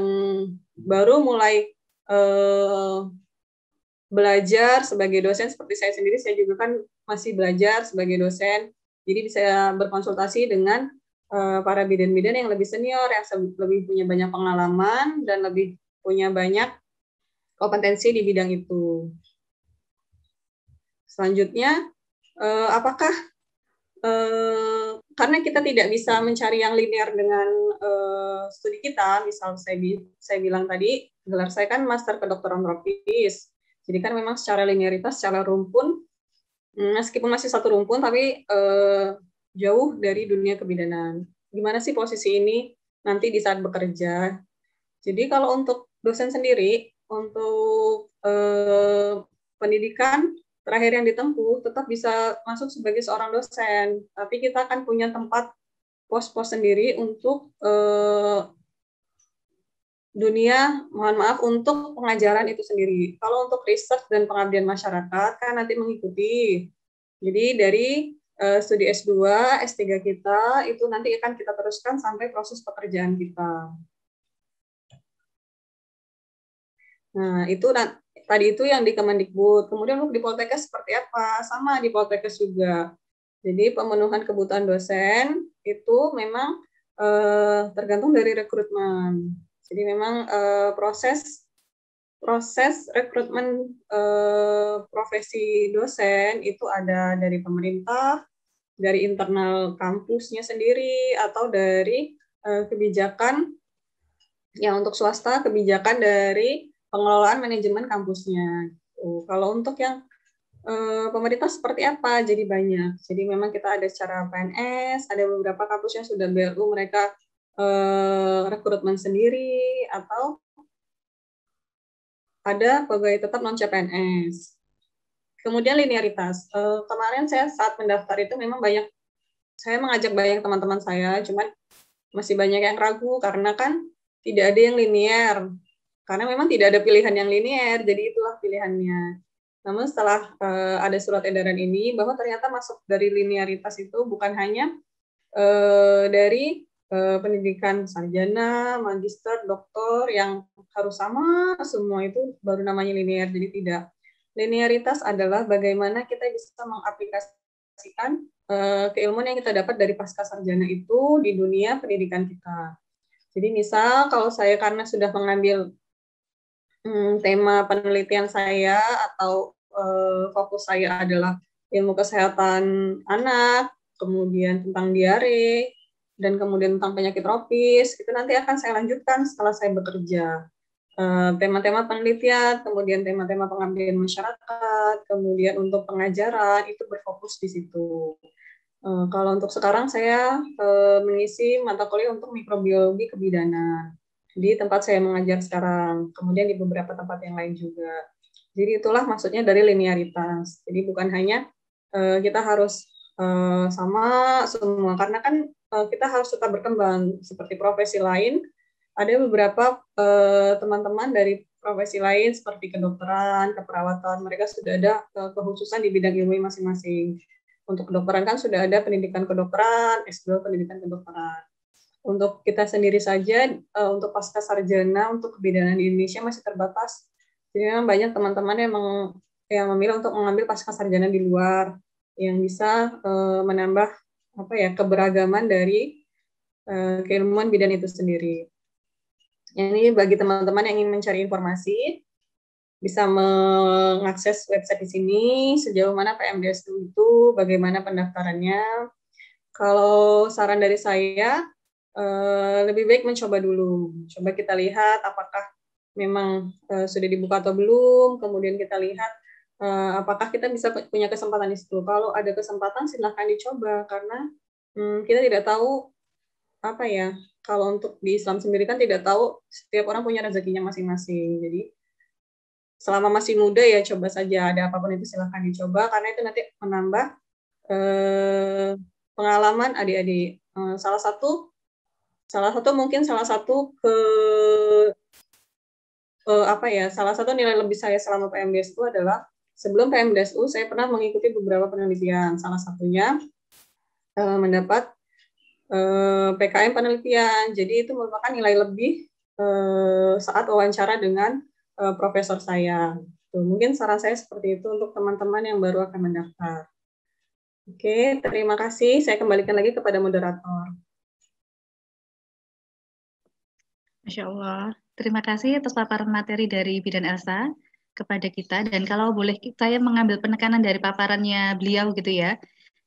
baru mulai uh, belajar sebagai dosen seperti saya sendiri saya juga kan masih belajar sebagai dosen jadi bisa berkonsultasi dengan eh, para bidan-bidan yang lebih senior yang lebih punya banyak pengalaman dan lebih punya banyak kompetensi di bidang itu selanjutnya eh, apakah eh, karena kita tidak bisa mencari yang linear dengan studi kita misal saya saya bilang tadi gelar saya kan master kedokteran tropis jadi kan memang secara linearitas, secara rumpun, mm, meskipun masih satu rumpun, tapi eh, jauh dari dunia kebidanan. Gimana sih posisi ini nanti di saat bekerja? Jadi kalau untuk dosen sendiri, untuk eh, pendidikan terakhir yang ditempuh tetap bisa masuk sebagai seorang dosen, tapi kita akan punya tempat pos-pos sendiri untuk eh, dunia, mohon maaf, untuk pengajaran itu sendiri. Kalau untuk riset dan pengabdian masyarakat, kan nanti mengikuti. Jadi dari uh, studi S2, S3 kita, itu nanti akan kita teruskan sampai proses pekerjaan kita. Nah, itu tadi itu yang di Kemendikbud. Kemudian di Poltekkes seperti apa? Sama di Poltekkes juga. Jadi pemenuhan kebutuhan dosen itu memang uh, tergantung dari rekrutmen. Jadi memang uh, proses proses rekrutmen uh, profesi dosen itu ada dari pemerintah, dari internal kampusnya sendiri, atau dari uh, kebijakan ya untuk swasta, kebijakan dari pengelolaan manajemen kampusnya. Oh, kalau untuk yang uh, pemerintah seperti apa? Jadi banyak. Jadi memang kita ada secara PNS, ada beberapa kampus yang sudah BLU mereka Eh, rekrutmen sendiri atau ada pegawai tetap non CPNS. Kemudian linearitas. Eh, kemarin saya saat mendaftar itu memang banyak saya mengajak banyak teman-teman saya, cuman masih banyak yang ragu karena kan tidak ada yang linear. Karena memang tidak ada pilihan yang linear, jadi itulah pilihannya. Namun setelah eh, ada surat edaran ini bahwa ternyata masuk dari linearitas itu bukan hanya dari Eh, pendidikan sarjana, magister, doktor yang harus sama semua itu baru namanya linear. Jadi tidak linearitas adalah bagaimana kita bisa mengaplikasikan eh, keilmuan yang kita dapat dari pasca sarjana itu di dunia pendidikan kita. Jadi misal kalau saya karena sudah mengambil hmm, tema penelitian saya atau eh, fokus saya adalah ilmu kesehatan anak, kemudian tentang diare, dan kemudian tentang penyakit tropis itu nanti akan saya lanjutkan setelah saya bekerja eh, tema-tema penelitian kemudian tema-tema pengambilan masyarakat kemudian untuk pengajaran itu berfokus di situ eh, kalau untuk sekarang saya eh, mengisi mata kuliah untuk mikrobiologi kebidanan di tempat saya mengajar sekarang kemudian di beberapa tempat yang lain juga jadi itulah maksudnya dari linearitas jadi bukan hanya kita harus sama semua karena kan Eh, kita harus tetap berkembang seperti profesi lain. Ada beberapa eh, teman-teman dari profesi lain seperti kedokteran, keperawatan, mereka sudah ada eh, kekhususan di bidang ilmu masing-masing. Untuk kedokteran kan sudah ada pendidikan kedokteran, S2 pendidikan kedokteran. Untuk kita sendiri saja, untuk pasca sarjana, untuk kebidanan di Indonesia masih terbatas. Jadi memang banyak teman-teman yang, yang memilih untuk mengambil pasca sarjana di luar, yang bisa menambah apa ya keberagaman dari uh, keilmuan bidan itu sendiri. Ini bagi teman-teman yang ingin mencari informasi bisa mengakses website di sini sejauh mana PMDS itu, bagaimana pendaftarannya. Kalau saran dari saya eh, lebih baik mencoba dulu. Coba kita lihat apakah memang eh, sudah dibuka atau belum, kemudian kita lihat Eh, apakah kita bisa punya kesempatan di situ. Kalau ada kesempatan silahkan dicoba karena hmm, kita tidak tahu apa ya. Kalau untuk di Islam sendiri kan tidak tahu setiap orang punya rezekinya masing-masing. Jadi selama masih muda ya coba saja ada apapun itu silahkan dicoba karena itu nanti menambah eh, pengalaman adik-adik. Eh, salah satu salah satu mungkin salah satu ke eh, apa ya salah satu nilai lebih saya selama PMBS itu adalah Sebelum PMDSU, saya pernah mengikuti beberapa penelitian. Salah satunya eh, mendapat eh, PKM penelitian. Jadi itu merupakan nilai lebih eh, saat wawancara dengan profesor saya. mungkin saran saya seperti itu untuk teman-teman yang baru akan mendaftar. Oke, terima kasih. Saya kembalikan lagi kepada moderator. Masya Allah. Terima kasih atas paparan materi dari Bidan Elsa kepada kita dan kalau boleh saya mengambil penekanan dari paparannya beliau gitu ya.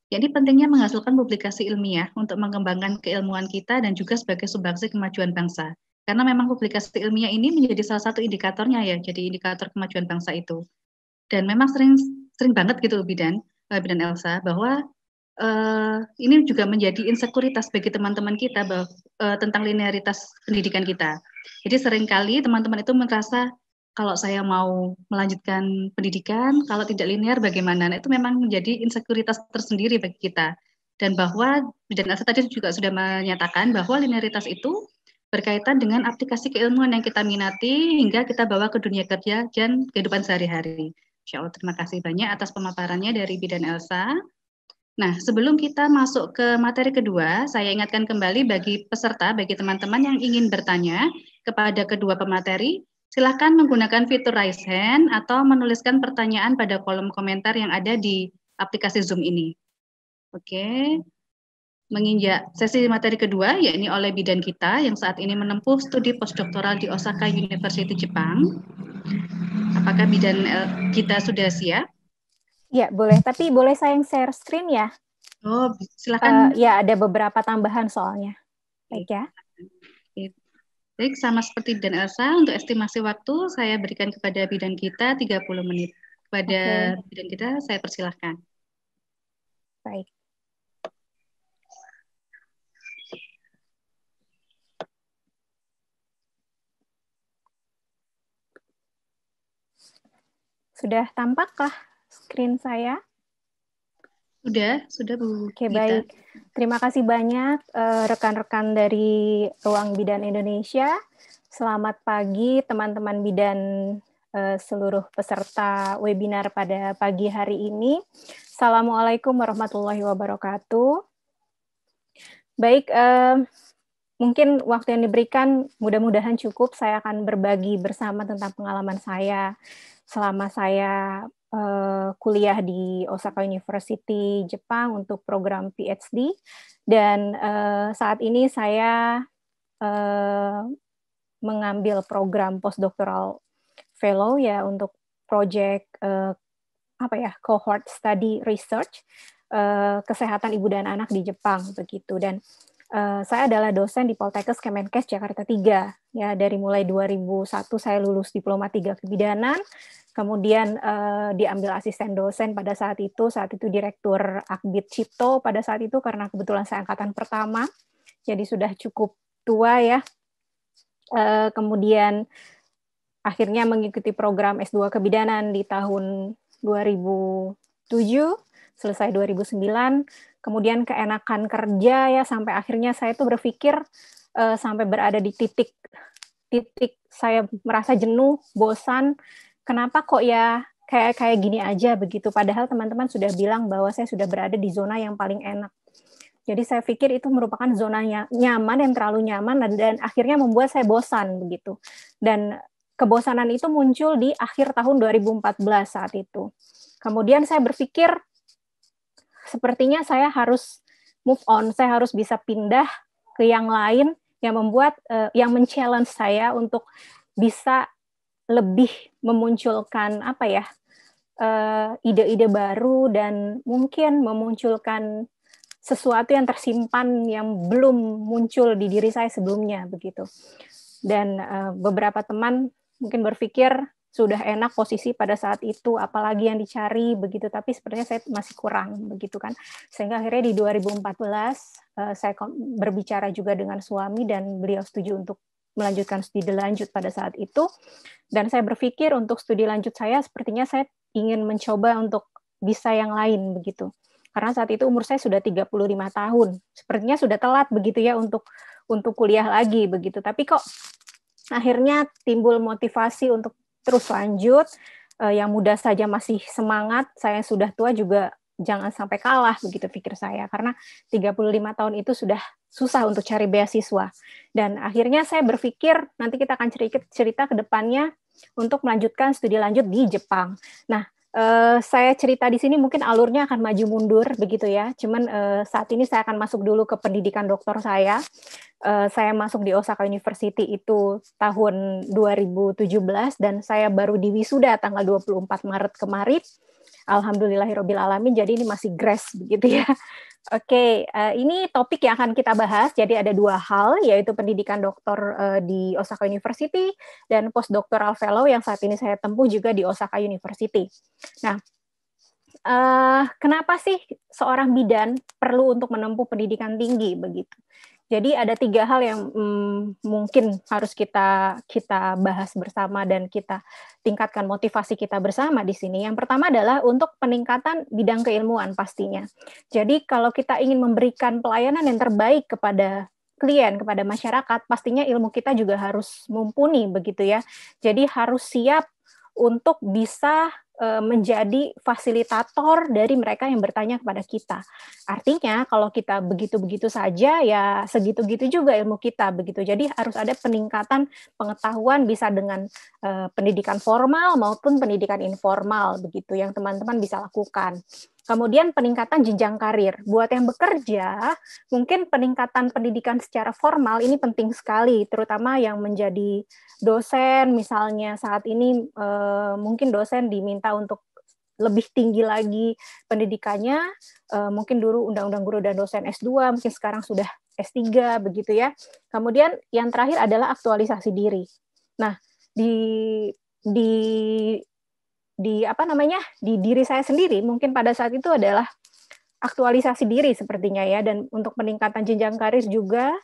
Jadi pentingnya menghasilkan publikasi ilmiah untuk mengembangkan keilmuan kita dan juga sebagai sumbangsi kemajuan bangsa. Karena memang publikasi ilmiah ini menjadi salah satu indikatornya ya, jadi indikator kemajuan bangsa itu. Dan memang sering sering banget gitu Bidan, Bidan Elsa bahwa uh, ini juga menjadi insekuritas bagi teman-teman kita bahwa, uh, tentang linearitas pendidikan kita. Jadi seringkali teman-teman itu merasa kalau saya mau melanjutkan pendidikan, kalau tidak linear bagaimana? Nah, itu memang menjadi insekuritas tersendiri bagi kita. Dan bahwa dan Elsa tadi juga sudah menyatakan bahwa linearitas itu berkaitan dengan aplikasi keilmuan yang kita minati hingga kita bawa ke dunia kerja dan kehidupan sehari-hari. Insya Allah terima kasih banyak atas pemaparannya dari Bidan Elsa. Nah, sebelum kita masuk ke materi kedua, saya ingatkan kembali bagi peserta, bagi teman-teman yang ingin bertanya kepada kedua pemateri, Silahkan menggunakan fitur raise hand atau menuliskan pertanyaan pada kolom komentar yang ada di aplikasi Zoom ini. Oke, menginjak sesi materi kedua, yakni oleh bidan kita yang saat ini menempuh studi postdoktoral di Osaka University Jepang. Apakah bidan eh, kita sudah siap? Ya, boleh. Tapi boleh saya yang share screen ya? Oh, silakan. Uh, eh, ya, ada beberapa tambahan soalnya. Baik ya. Baik, sama seperti dan Elsa, untuk estimasi waktu saya berikan kepada bidan kita 30 menit. Kepada okay. bidan kita saya persilahkan. Baik. Sudah tampaklah screen saya? Sudah, sudah Bu. Oke, okay, baik. Terima kasih banyak eh, rekan-rekan uh, dari Ruang Bidan Indonesia. Selamat pagi teman-teman bidan uh, seluruh peserta webinar pada pagi hari ini. Assalamualaikum warahmatullahi wabarakatuh. Baik, uh, mungkin waktu yang diberikan mudah-mudahan cukup. Saya akan berbagi bersama tentang pengalaman saya selama saya Eh, kuliah di Osaka University Jepang untuk program PhD dan uh, saat ini saya uh, mengambil program postdoctoral fellow ya untuk project uh, apa ya cohort study research uh, kesehatan ibu dan anak di Jepang begitu dan Uh, saya adalah dosen di Poltekkes Kemenkes Jakarta 3 ya dari mulai 2001 saya lulus diploma 3 kebidanan kemudian uh, diambil asisten dosen pada saat itu, saat itu direktur Akbit Cipto pada saat itu karena kebetulan saya angkatan pertama, jadi sudah cukup tua ya. Uh, kemudian akhirnya mengikuti program S2 kebidanan di tahun 2007, selesai 2009, kemudian keenakan kerja ya sampai akhirnya saya itu berpikir uh, sampai berada di titik titik saya merasa jenuh, bosan kenapa kok ya kayak kayak gini aja begitu padahal teman-teman sudah bilang bahwa saya sudah berada di zona yang paling enak jadi saya pikir itu merupakan zona nyaman yang terlalu nyaman dan akhirnya membuat saya bosan begitu dan kebosanan itu muncul di akhir tahun 2014 saat itu kemudian saya berpikir sepertinya saya harus move on saya harus bisa pindah ke yang lain yang membuat eh, yang men-challenge saya untuk bisa lebih memunculkan apa ya eh, ide-ide uh, baru dan mungkin memunculkan sesuatu yang tersimpan yang belum muncul di diri saya sebelumnya begitu dan uh, beberapa teman mungkin berpikir sudah enak posisi pada saat itu apalagi yang dicari begitu tapi sepertinya saya masih kurang begitu kan sehingga akhirnya di 2014 uh, eh, saya berbicara juga dengan suami dan beliau setuju untuk melanjutkan studi lanjut pada saat itu. Dan saya berpikir untuk studi lanjut saya, sepertinya saya ingin mencoba untuk bisa yang lain begitu. Karena saat itu umur saya sudah 35 tahun. Sepertinya sudah telat begitu ya untuk untuk kuliah lagi begitu. Tapi kok akhirnya timbul motivasi untuk terus lanjut. Eh, yang muda saja masih semangat, saya sudah tua juga jangan sampai kalah begitu pikir saya karena 35 tahun itu sudah susah untuk cari beasiswa dan akhirnya saya berpikir nanti kita akan cerita cerita ke depannya untuk melanjutkan studi lanjut di Jepang. Nah, Uh, saya cerita di sini mungkin alurnya akan maju mundur begitu ya. Cuman uh, saat ini saya akan masuk dulu ke pendidikan doktor saya. Uh, saya masuk di Osaka University itu tahun 2017 dan saya baru diwisuda tanggal 24 Maret kemarin alamin Jadi ini masih grass begitu ya. Oke, okay, uh, eh, ini topik yang akan kita bahas. Jadi ada dua hal, yaitu pendidikan dokter uh, eh, di Osaka University dan postdoctoral fellow yang saat ini saya tempuh juga di Osaka University. Nah, uh, kenapa sih seorang bidan perlu untuk menempuh pendidikan tinggi begitu? Jadi ada tiga hal yang mm, mungkin harus kita kita bahas bersama dan kita tingkatkan motivasi kita bersama di sini. Yang pertama adalah untuk peningkatan bidang keilmuan pastinya. Jadi kalau kita ingin memberikan pelayanan yang terbaik kepada klien kepada masyarakat pastinya ilmu kita juga harus mumpuni begitu ya jadi harus siap untuk bisa Eh, menjadi fasilitator dari mereka yang bertanya kepada kita. Artinya kalau kita begitu-begitu saja ya segitu-gitu juga ilmu kita begitu. Jadi harus ada peningkatan pengetahuan bisa dengan uh, pendidikan formal maupun pendidikan informal begitu yang teman-teman bisa lakukan. Kemudian peningkatan jenjang karir. Buat yang bekerja, mungkin peningkatan pendidikan secara formal ini penting sekali, terutama yang menjadi dosen misalnya saat ini eh, mungkin dosen diminta untuk lebih tinggi lagi pendidikannya, eh, mungkin dulu undang-undang guru dan dosen S2, mungkin sekarang sudah S3 begitu ya. Kemudian yang terakhir adalah aktualisasi diri. Nah, di di di apa namanya di diri saya sendiri mungkin pada saat itu adalah aktualisasi diri sepertinya ya dan untuk peningkatan jenjang karir juga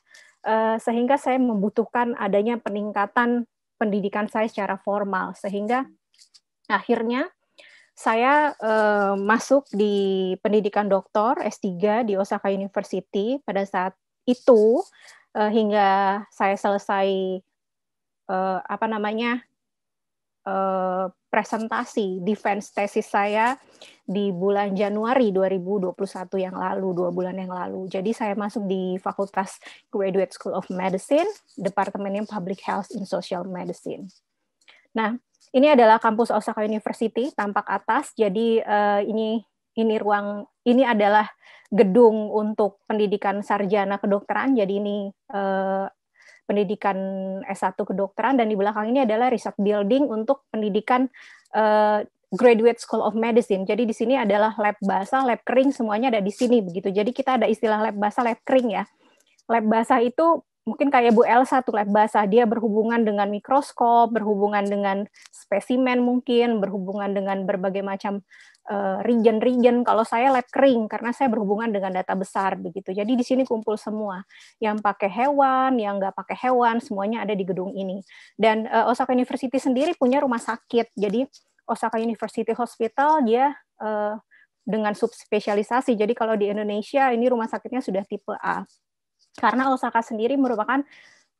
eh, sehingga saya membutuhkan adanya peningkatan pendidikan saya secara formal sehingga akhirnya saya eh, masuk di pendidikan doktor S3 di Osaka University pada saat itu eh, hingga saya selesai apa namanya Eh, presentasi defense tesis saya di bulan Januari 2021 yang lalu, dua bulan yang lalu. Jadi saya masuk di Fakultas Graduate School of Medicine, Departemennya Public Health and Social Medicine. Nah, ini adalah kampus Osaka University, tampak atas. Jadi uh, ini ini ruang ini adalah gedung untuk pendidikan sarjana kedokteran. Jadi ini uh, pendidikan S1 kedokteran dan di belakang ini adalah riset building untuk pendidikan uh, Graduate School of Medicine. Jadi di sini adalah lab basah, lab kering semuanya ada di sini begitu. Jadi kita ada istilah lab basah, lab kering ya. Lab basah itu mungkin kayak Bu Elsa tuh lab basah dia berhubungan dengan mikroskop, berhubungan dengan spesimen mungkin, berhubungan dengan berbagai macam eh, region-region. Kalau saya lab kering karena saya berhubungan dengan data besar begitu. Jadi di sini kumpul semua yang pakai hewan, yang nggak pakai hewan, semuanya ada di gedung ini. Dan uh, Osaka University sendiri punya rumah sakit. Jadi Osaka University Hospital dia uh, dengan subspesialisasi. Jadi kalau di Indonesia ini rumah sakitnya sudah tipe A. Karena Osaka sendiri merupakan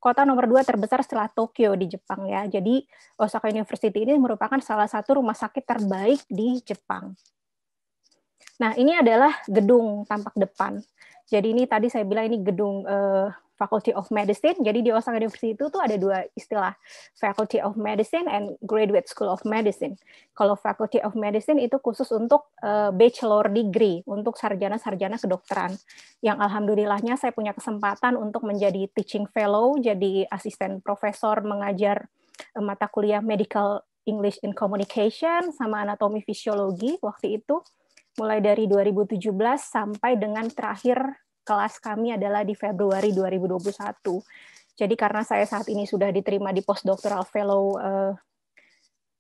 kota nomor dua terbesar setelah Tokyo di Jepang ya. Jadi Osaka University ini merupakan salah satu rumah sakit terbaik di Jepang. Nah ini adalah gedung tampak depan. Jadi ini tadi saya bilang ini gedung uh, Faculty of Medicine. Jadi di Osaka University itu tuh ada dua istilah, Faculty of Medicine and Graduate School of Medicine. Kalau Faculty of Medicine itu khusus untuk uh, bachelor degree, untuk sarjana-sarjana kedokteran. Yang alhamdulillahnya saya punya kesempatan untuk menjadi teaching fellow, jadi asisten profesor mengajar uh, mata kuliah Medical English in Communication sama anatomi fisiologi waktu itu mulai dari 2017 sampai dengan terakhir kelas kami adalah di Februari 2021. Jadi karena saya saat ini sudah diterima di postdoctoral fellow uh,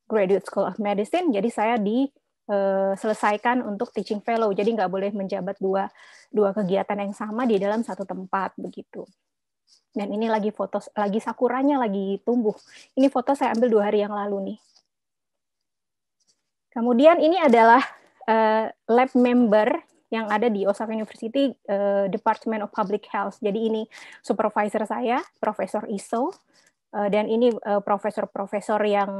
Graduate School of Medicine, jadi saya diselesaikan eh, untuk teaching fellow. Jadi nggak boleh menjabat dua dua kegiatan yang sama di dalam satu tempat begitu. Dan ini lagi foto lagi sakuranya lagi tumbuh. Ini foto saya ambil dua hari yang lalu nih. Kemudian ini adalah uh, lab member yang ada di Osaka University uh, Department of Public Health. Jadi ini supervisor saya, Profesor Iso, uh, dan ini profesor-profesor uh, yang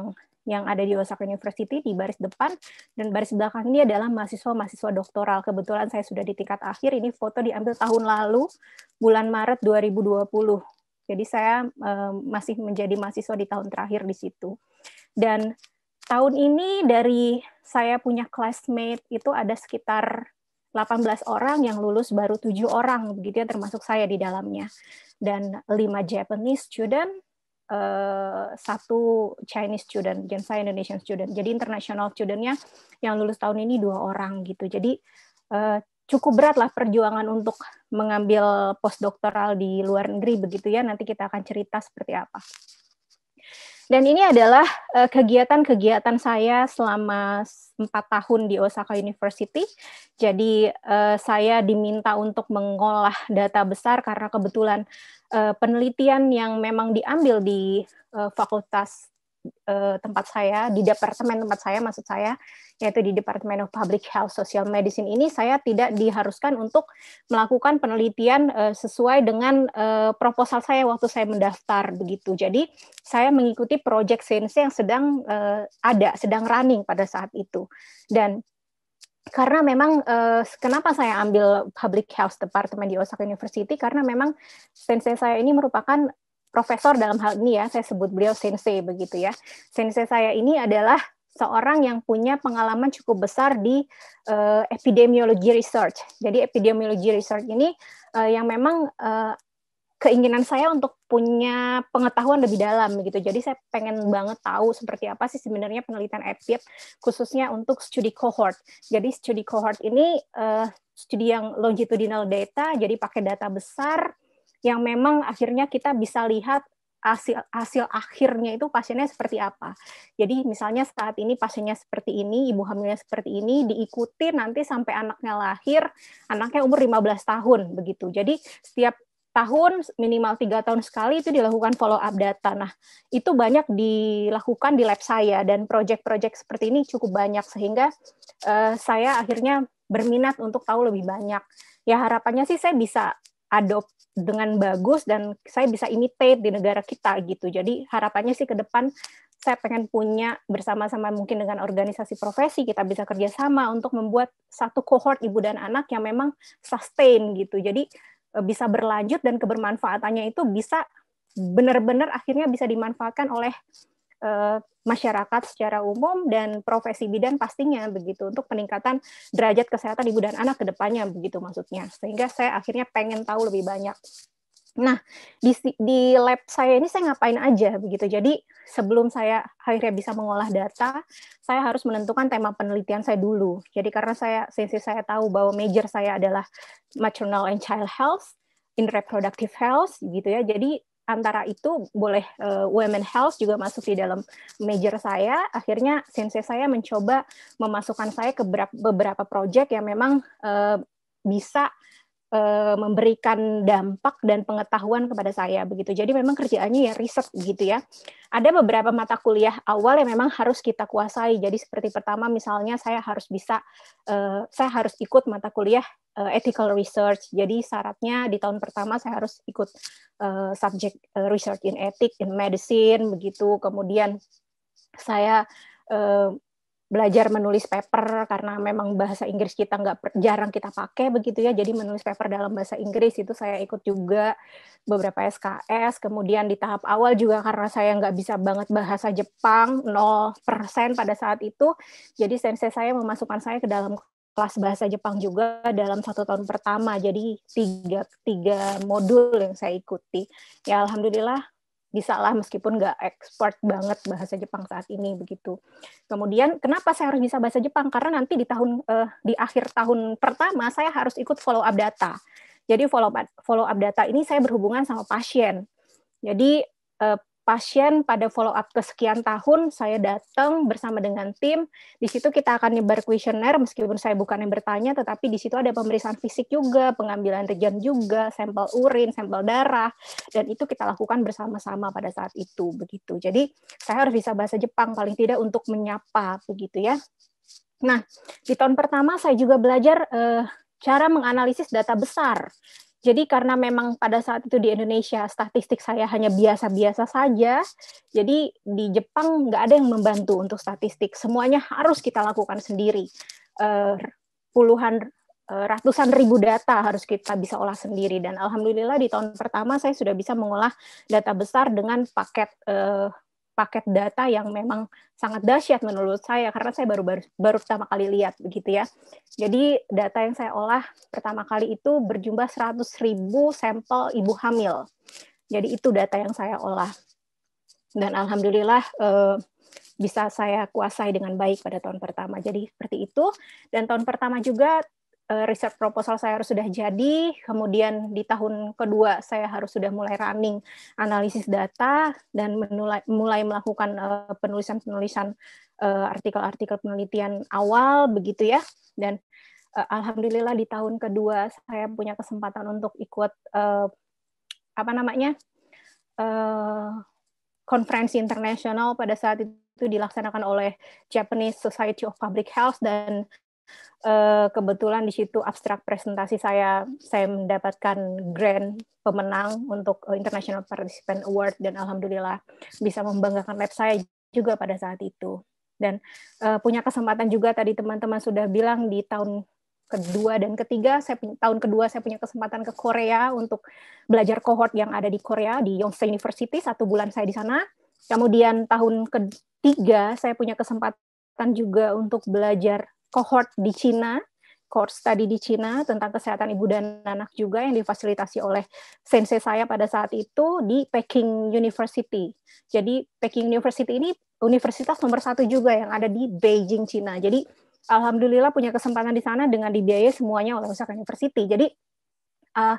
yang ada di Osaka University di baris depan dan baris belakang ini adalah mahasiswa-mahasiswa doktoral. Kebetulan saya sudah di tingkat akhir, ini foto diambil tahun lalu bulan Maret 2020. Jadi saya masih menjadi mahasiswa di tahun terakhir di situ. Dan tahun ini dari saya punya classmate itu ada sekitar 18 orang yang lulus baru tujuh orang begitu ya termasuk saya di dalamnya dan lima Japanese student eh, satu Chinese student dan saya Indonesian student jadi international studentnya yang lulus tahun ini dua orang gitu jadi eh, cukup berat lah perjuangan untuk mengambil postdoktoral di luar negeri begitu ya nanti kita akan cerita seperti apa. Dan ini adalah eh, kegiatan-kegiatan saya selama empat tahun di Osaka University. Jadi eh, saya diminta untuk mengolah data besar karena kebetulan eh, penelitian yang memang diambil di Fakultas uh, tempat saya di departemen tempat saya maksud saya yaitu di Departemen of Public Health Social Medicine ini saya tidak diharuskan untuk melakukan penelitian uh, sesuai dengan uh, proposal saya waktu saya mendaftar begitu. Jadi saya mengikuti project sense yang sedang uh, ada, sedang running pada saat itu. Dan karena memang eh, kenapa saya ambil public health department di Osaka University karena memang sensei saya ini merupakan profesor dalam hal ini ya, saya sebut beliau sensei begitu ya. Sensei saya ini adalah seorang yang punya pengalaman cukup besar di uh, epidemiologi research. Jadi epidemiologi research ini uh, yang memang uh, keinginan saya untuk punya pengetahuan lebih dalam begitu. Jadi saya pengen banget tahu seperti apa sih sebenarnya penelitian EPIP khususnya untuk studi cohort. Jadi studi cohort ini uh, studi yang longitudinal data, jadi pakai data besar yang memang akhirnya kita bisa lihat hasil hasil akhirnya itu pasiennya seperti apa. Jadi misalnya saat ini pasiennya seperti ini, ibu hamilnya seperti ini, diikuti nanti sampai anaknya lahir, anaknya umur 15 tahun begitu. Jadi setiap tahun minimal tiga tahun sekali itu dilakukan follow up data. Nah, itu banyak dilakukan di lab saya dan proyek-proyek seperti ini cukup banyak sehingga uh, saya akhirnya berminat untuk tahu lebih banyak. Ya harapannya sih saya bisa adopt dengan bagus dan saya bisa imitate di negara kita gitu. Jadi harapannya sih ke depan saya pengen punya bersama-sama mungkin dengan organisasi profesi kita bisa kerjasama untuk membuat satu cohort ibu dan anak yang memang sustain gitu. Jadi e, bisa berlanjut dan kebermanfaatannya itu bisa benar-benar akhirnya bisa dimanfaatkan oleh Eh, masyarakat secara umum dan profesi bidan pastinya begitu untuk peningkatan derajat kesehatan ibu dan anak ke depannya begitu maksudnya. Sehingga saya akhirnya pengen tahu lebih banyak. Nah, di, di lab saya ini saya ngapain aja begitu. Jadi sebelum saya akhirnya bisa mengolah data, saya harus menentukan tema penelitian saya dulu. Jadi karena saya sensi saya tahu bahwa major saya adalah maternal and child health in reproductive health gitu ya. Jadi antara itu boleh uh, women health juga masuk di dalam major saya. Akhirnya sensei saya mencoba memasukkan saya ke beberapa project yang memang uh, bisa Eh, memberikan dampak dan pengetahuan kepada saya begitu. Jadi memang kerjaannya ya riset gitu ya. Ada beberapa mata kuliah awal yang memang harus kita kuasai. Jadi seperti pertama misalnya saya harus bisa eh, saya harus ikut mata kuliah eh, ethical research. Jadi syaratnya di tahun pertama saya harus ikut subject research in ethics in medicine begitu. Kemudian saya belajar menulis paper karena memang bahasa Inggris kita nggak jarang kita pakai begitu ya jadi menulis paper dalam bahasa Inggris itu saya ikut juga beberapa SKS kemudian di tahap awal juga karena saya nggak bisa banget bahasa Jepang 0% pada saat itu jadi sensei saya memasukkan saya ke dalam kelas bahasa Jepang juga dalam satu tahun pertama jadi tiga tiga modul yang saya ikuti ya alhamdulillah bisa lah meskipun nggak expert banget bahasa Jepang saat ini begitu. Kemudian kenapa saya harus bisa bahasa Jepang? Karena nanti di tahun uh, di akhir tahun pertama saya harus ikut follow up data. Jadi follow up, follow up data ini saya berhubungan sama pasien. Jadi uh, pasien pada follow up kesekian tahun saya datang bersama dengan tim di situ kita akan nyebar kuesioner meskipun saya bukan yang bertanya tetapi di situ ada pemeriksaan fisik juga pengambilan rejan juga sampel urin sampel darah dan itu kita lakukan bersama-sama pada saat itu begitu jadi saya harus bisa bahasa Jepang paling tidak untuk menyapa begitu ya nah di tahun pertama saya juga belajar eh, cara menganalisis data besar jadi karena memang pada saat itu di Indonesia statistik saya hanya biasa-biasa saja, jadi di Jepang nggak ada yang membantu untuk statistik. Semuanya harus kita lakukan sendiri. Eh, puluhan eh, ratusan ribu data harus kita bisa olah sendiri dan alhamdulillah di tahun pertama saya sudah bisa mengolah data besar dengan paket eh, paket data yang memang sangat dahsyat menurut saya karena saya baru baru baru pertama kali lihat begitu ya. Jadi data yang saya olah pertama kali itu berjumlah 100.000 sampel ibu hamil. Jadi itu data yang saya olah. Dan alhamdulillah eh, bisa saya kuasai dengan baik pada tahun pertama. Jadi seperti itu. Dan tahun pertama juga Eh, riset proposal saya harus sudah jadi, kemudian di tahun kedua saya harus sudah mulai running analisis data dan menulai mulai melakukan eh, penulisan-penulisan eh, artikel-artikel penelitian awal begitu ya. Dan alhamdulillah di tahun kedua saya punya kesempatan untuk ikut apa namanya? konferensi internasional pada saat itu dilaksanakan oleh Japanese Society of Public Health dan Eh, kebetulan di situ abstrak presentasi saya saya mendapatkan grand pemenang untuk International Participant Award dan alhamdulillah bisa membanggakan lab saya juga pada saat itu dan uh, punya kesempatan juga tadi teman-teman sudah bilang di tahun kedua dan ketiga saya tahun kedua saya punya kesempatan ke Korea untuk belajar cohort yang ada di Korea di Yonsei University satu bulan saya di sana kemudian tahun ketiga saya punya kesempatan juga untuk belajar cohort di Cina cohort study di Cina tentang kesehatan ibu dan anak juga yang difasilitasi oleh sensei saya pada saat itu di Peking University. Jadi Peking University ini universitas nomor satu juga yang ada di Beijing, Cina. Jadi alhamdulillah punya kesempatan di sana dengan dibiayai semuanya oleh Osaka University. Jadi uh,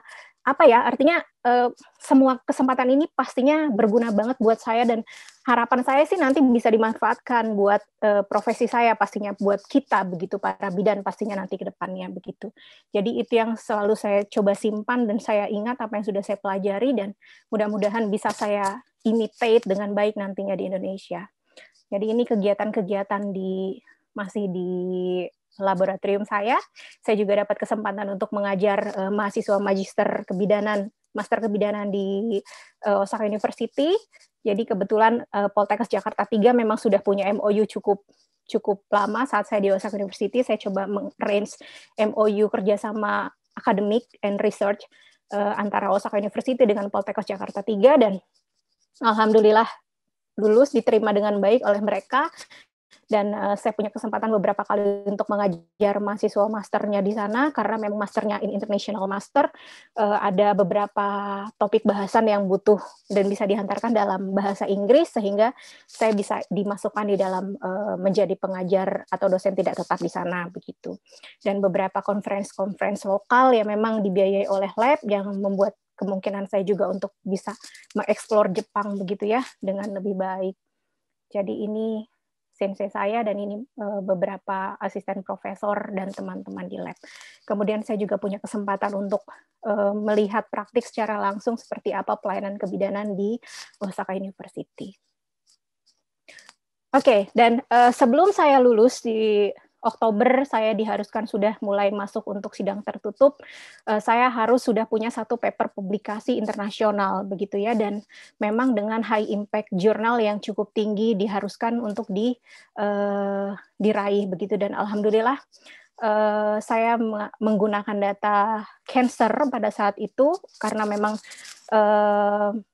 apa ya artinya uh, semua kesempatan ini pastinya berguna banget buat saya dan harapan saya sih nanti bisa dimanfaatkan buat uh, profesi saya pastinya buat kita begitu para bidan pastinya nanti ke depannya begitu. Jadi itu yang selalu saya coba simpan dan saya ingat apa yang sudah saya pelajari dan mudah-mudahan bisa saya imitate dengan baik nantinya di Indonesia. Jadi ini kegiatan-kegiatan di masih di laboratorium saya. Saya juga dapat kesempatan untuk mengajar uh, mahasiswa magister kebidanan, master kebidanan di uh, Osaka University. Jadi kebetulan uh, Poltekkes Jakarta 3 memang sudah punya MOU cukup cukup lama saat saya di Osaka University. Saya coba meng MOU kerjasama akademik and research uh, antara Osaka University dengan Poltekkes Jakarta 3 dan alhamdulillah lulus diterima dengan baik oleh mereka dan uh, saya punya kesempatan beberapa kali untuk mengajar mahasiswa masternya di sana karena memang masternya in international master uh, ada beberapa topik bahasan yang butuh dan bisa dihantarkan dalam bahasa Inggris sehingga saya bisa dimasukkan di dalam uh, menjadi pengajar atau dosen tidak tetap di sana begitu dan beberapa conference-conference lokal yang memang dibiayai oleh lab yang membuat kemungkinan saya juga untuk bisa mengeksplor Jepang begitu ya dengan lebih baik jadi ini sensei saya dan ini eh, beberapa asisten profesor dan teman-teman di lab. Kemudian saya juga punya kesempatan untuk eh, melihat praktik secara langsung seperti apa pelayanan kebidanan di Osaka University. Oke, okay, dan eh, sebelum saya lulus di Oktober saya diharuskan sudah mulai masuk untuk sidang tertutup. Uh, saya harus sudah punya satu paper publikasi internasional begitu ya dan memang dengan high impact jurnal yang cukup tinggi diharuskan untuk di uh, diraih begitu dan alhamdulillah Uh, saya menggunakan data cancer pada saat itu karena memang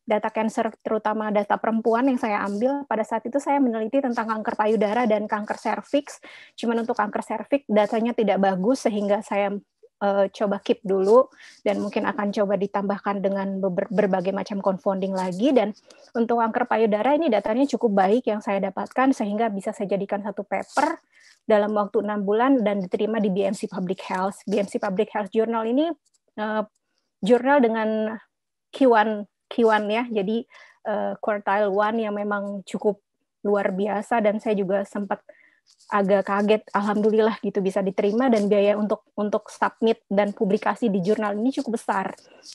data cancer terutama data perempuan yang saya ambil pada saat itu saya meneliti tentang kanker payudara dan kanker serviks. Cuman untuk kanker serviks datanya tidak bagus sehingga saya uh, coba keep dulu dan mungkin akan coba ditambahkan dengan ber berbagai macam confounding lagi dan untuk kanker payudara ini datanya cukup baik yang saya dapatkan sehingga bisa saya jadikan satu paper dalam waktu enam bulan dan diterima di BMC Public Health. BMC Public Health Journal ini uh, jurnal dengan Q1 Q1 ya. Jadi uh, quartile one yang memang cukup luar biasa dan saya juga sempat agak kaget alhamdulillah gitu bisa diterima dan biaya untuk untuk submit dan publikasi di jurnal ini cukup besar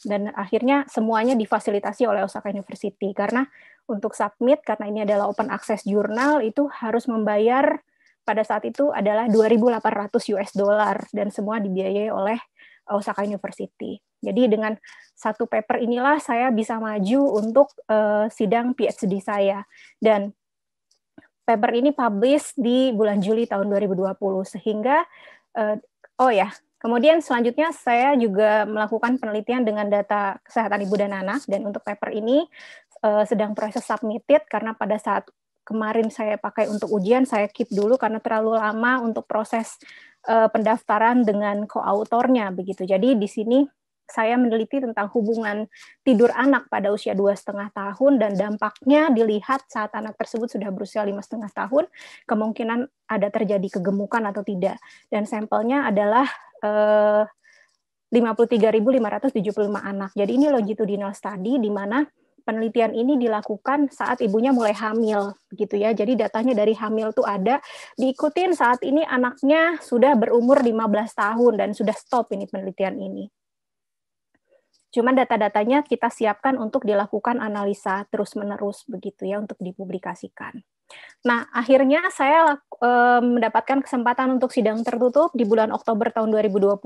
dan akhirnya semuanya difasilitasi oleh Osaka University karena untuk submit karena ini adalah open access jurnal itu harus membayar pada saat itu adalah 2.800 US dollar dan semua dibiayai oleh Osaka University. Jadi dengan satu paper inilah saya bisa maju untuk uh, sidang PhD saya dan paper ini publish di bulan Juli tahun 2020 sehingga uh, oh ya Kemudian selanjutnya saya juga melakukan penelitian dengan data kesehatan ibu dan anak dan untuk paper ini uh, sedang proses submitted karena pada saat kemarin saya pakai untuk ujian saya keep dulu karena terlalu lama untuk proses uh, pendaftaran dengan koautornya begitu. Jadi di sini saya meneliti tentang hubungan tidur anak pada usia dua setengah tahun dan dampaknya dilihat saat anak tersebut sudah berusia lima setengah tahun kemungkinan ada terjadi kegemukan atau tidak dan sampelnya adalah eh, 53.575 anak jadi ini longitudinal study di mana penelitian ini dilakukan saat ibunya mulai hamil gitu ya. Jadi datanya dari hamil tuh ada diikutin saat ini anaknya sudah berumur 15 tahun dan sudah stop ini penelitian ini. Cuman data-datanya kita siapkan untuk dilakukan analisa terus-menerus begitu ya untuk dipublikasikan. Nah, akhirnya saya e, mendapatkan kesempatan untuk sidang tertutup di bulan Oktober tahun 2020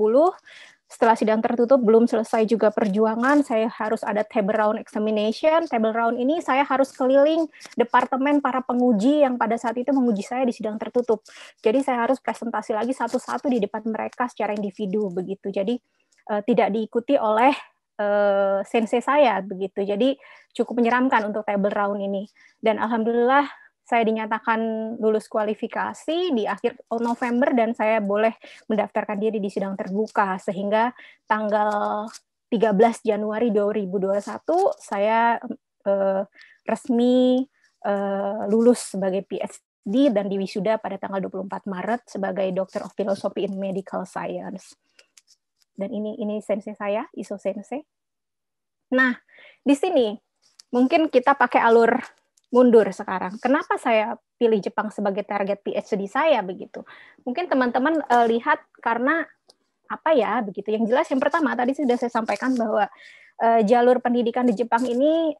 setelah sidang tertutup belum selesai juga perjuangan, saya harus ada table round examination. Table round ini saya harus keliling departemen para penguji yang pada saat itu menguji saya di sidang tertutup. Jadi saya harus presentasi lagi satu-satu di depan mereka secara individu begitu. Jadi uh, tidak diikuti oleh uh, sensei saya begitu. Jadi cukup menyeramkan untuk table round ini. Dan alhamdulillah saya dinyatakan lulus kualifikasi di akhir November dan saya boleh mendaftarkan diri di sidang terbuka sehingga tanggal 13 Januari 2021 saya eh, resmi eh, lulus sebagai PhD dan diwisuda pada tanggal 24 Maret sebagai Doctor of Philosophy in Medical Science. Dan ini ini sensei saya, Iso Sensei. Nah, di sini mungkin kita pakai alur mundur sekarang. Kenapa saya pilih Jepang sebagai target PhD saya begitu? Mungkin teman-teman uh, lihat karena apa ya begitu. Yang jelas yang pertama tadi sudah saya sampaikan bahwa uh, jalur pendidikan di Jepang ini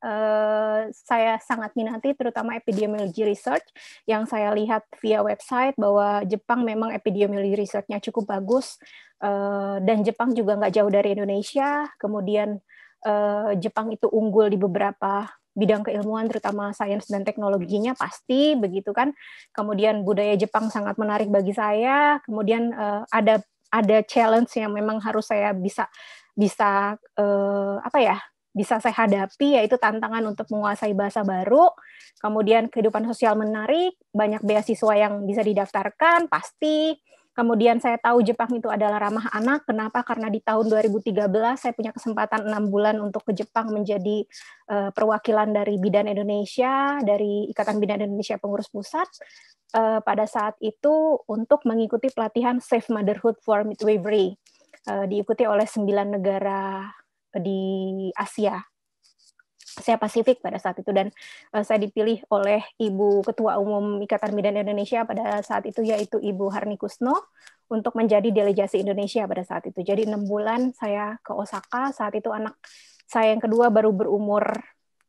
Uh, saya sangat minati terutama epidemiology research yang saya lihat via website bahwa Jepang memang epidemiology researchnya cukup bagus uh, dan Jepang juga nggak jauh dari Indonesia kemudian Jepang itu unggul di beberapa bidang keilmuan terutama sains dan teknologinya pasti begitu kan. Kemudian budaya Jepang sangat menarik bagi saya. Kemudian uh, ada ada challenge yang memang harus saya bisa bisa uh, apa ya? bisa saya hadapi yaitu tantangan untuk menguasai bahasa baru, kemudian kehidupan sosial menarik, banyak beasiswa yang bisa didaftarkan pasti, Kemudian saya tahu Jepang itu adalah ramah anak. Kenapa? Karena di tahun 2013 saya punya kesempatan enam bulan untuk ke Jepang menjadi uh, perwakilan dari Bidan Indonesia, dari Ikatan Bidan Indonesia Pengurus Pusat. Uh, pada saat itu untuk mengikuti pelatihan Safe Motherhood for Midwifery. Uh, diikuti oleh sembilan negara di Asia. Asia Pasifik pada saat itu dan uh, saya dipilih oleh Ibu Ketua Umum Ikatan Bidan Indonesia pada saat itu yaitu Ibu Harni Kusno untuk menjadi delegasi Indonesia pada saat itu. Jadi enam bulan saya ke Osaka, saat itu anak saya yang kedua baru berumur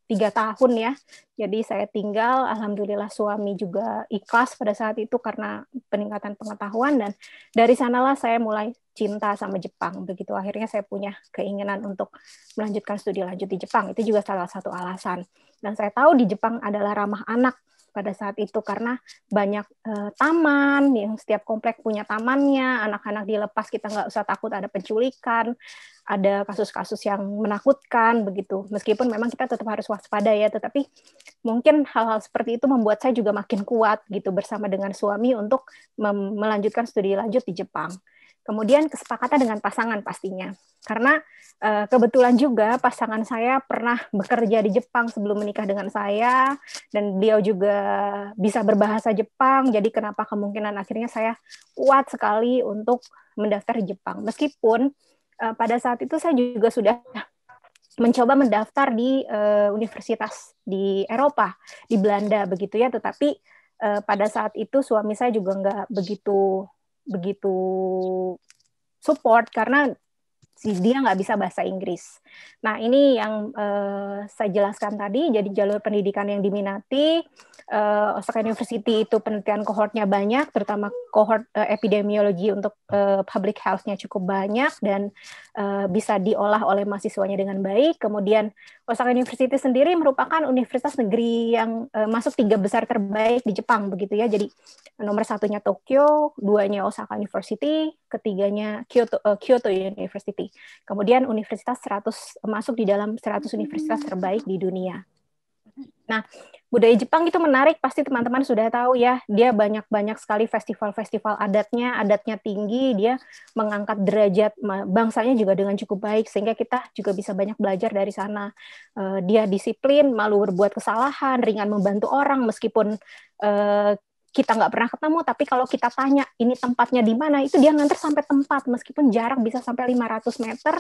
tiga tahun ya. Jadi saya tinggal, alhamdulillah suami juga ikhlas pada saat itu karena peningkatan pengetahuan dan dari sanalah saya mulai cinta sama Jepang begitu akhirnya saya punya keinginan untuk melanjutkan studi lanjut di Jepang itu juga salah satu alasan dan saya tahu di Jepang adalah ramah anak pada saat itu karena banyak e, taman yang setiap komplek punya tamannya anak-anak dilepas kita nggak usah takut ada penculikan ada kasus-kasus yang menakutkan begitu meskipun memang kita tetap harus waspada ya tetapi mungkin hal-hal seperti itu membuat saya juga makin kuat gitu bersama dengan suami untuk melanjutkan studi lanjut di Jepang Kemudian kesepakatan dengan pasangan pastinya. Karena uh, kebetulan juga pasangan saya pernah bekerja di Jepang sebelum menikah dengan saya dan beliau juga bisa berbahasa Jepang. Jadi kenapa kemungkinan akhirnya saya kuat sekali untuk mendaftar di Jepang. Meskipun uh, pada saat itu saya juga sudah mencoba mendaftar di uh, universitas di Eropa, di Belanda begitu ya, tetapi pada saat itu suami saya juga nggak begitu begitu support karena dia nggak bisa bahasa Inggris. Nah ini yang uh, saya jelaskan tadi, jadi jalur pendidikan yang diminati, uh, Osaka University itu penelitian kohortnya banyak, terutama kohort uh, epidemiologi untuk uh, public health-nya cukup banyak dan uh, bisa diolah oleh mahasiswanya dengan baik. Kemudian Osaka University sendiri merupakan universitas negeri yang uh, masuk tiga besar terbaik di Jepang begitu ya. Jadi nomor satunya Tokyo, duanya Osaka University, ketiganya Kyoto, uh, Kyoto University. Kemudian universitas 100 masuk di dalam 100 universitas terbaik di dunia. Nah, budaya Jepang itu menarik, pasti teman-teman sudah tahu ya. Dia banyak-banyak sekali festival-festival adatnya, adatnya tinggi, dia mengangkat derajat bangsanya juga dengan cukup baik sehingga kita juga bisa banyak belajar dari sana. Eh, dia disiplin, malu berbuat kesalahan, ringan membantu orang meskipun eh, kita nggak pernah ketemu tapi kalau kita tanya ini tempatnya di mana itu dia nganter sampai tempat meskipun jarak bisa sampai 500 meter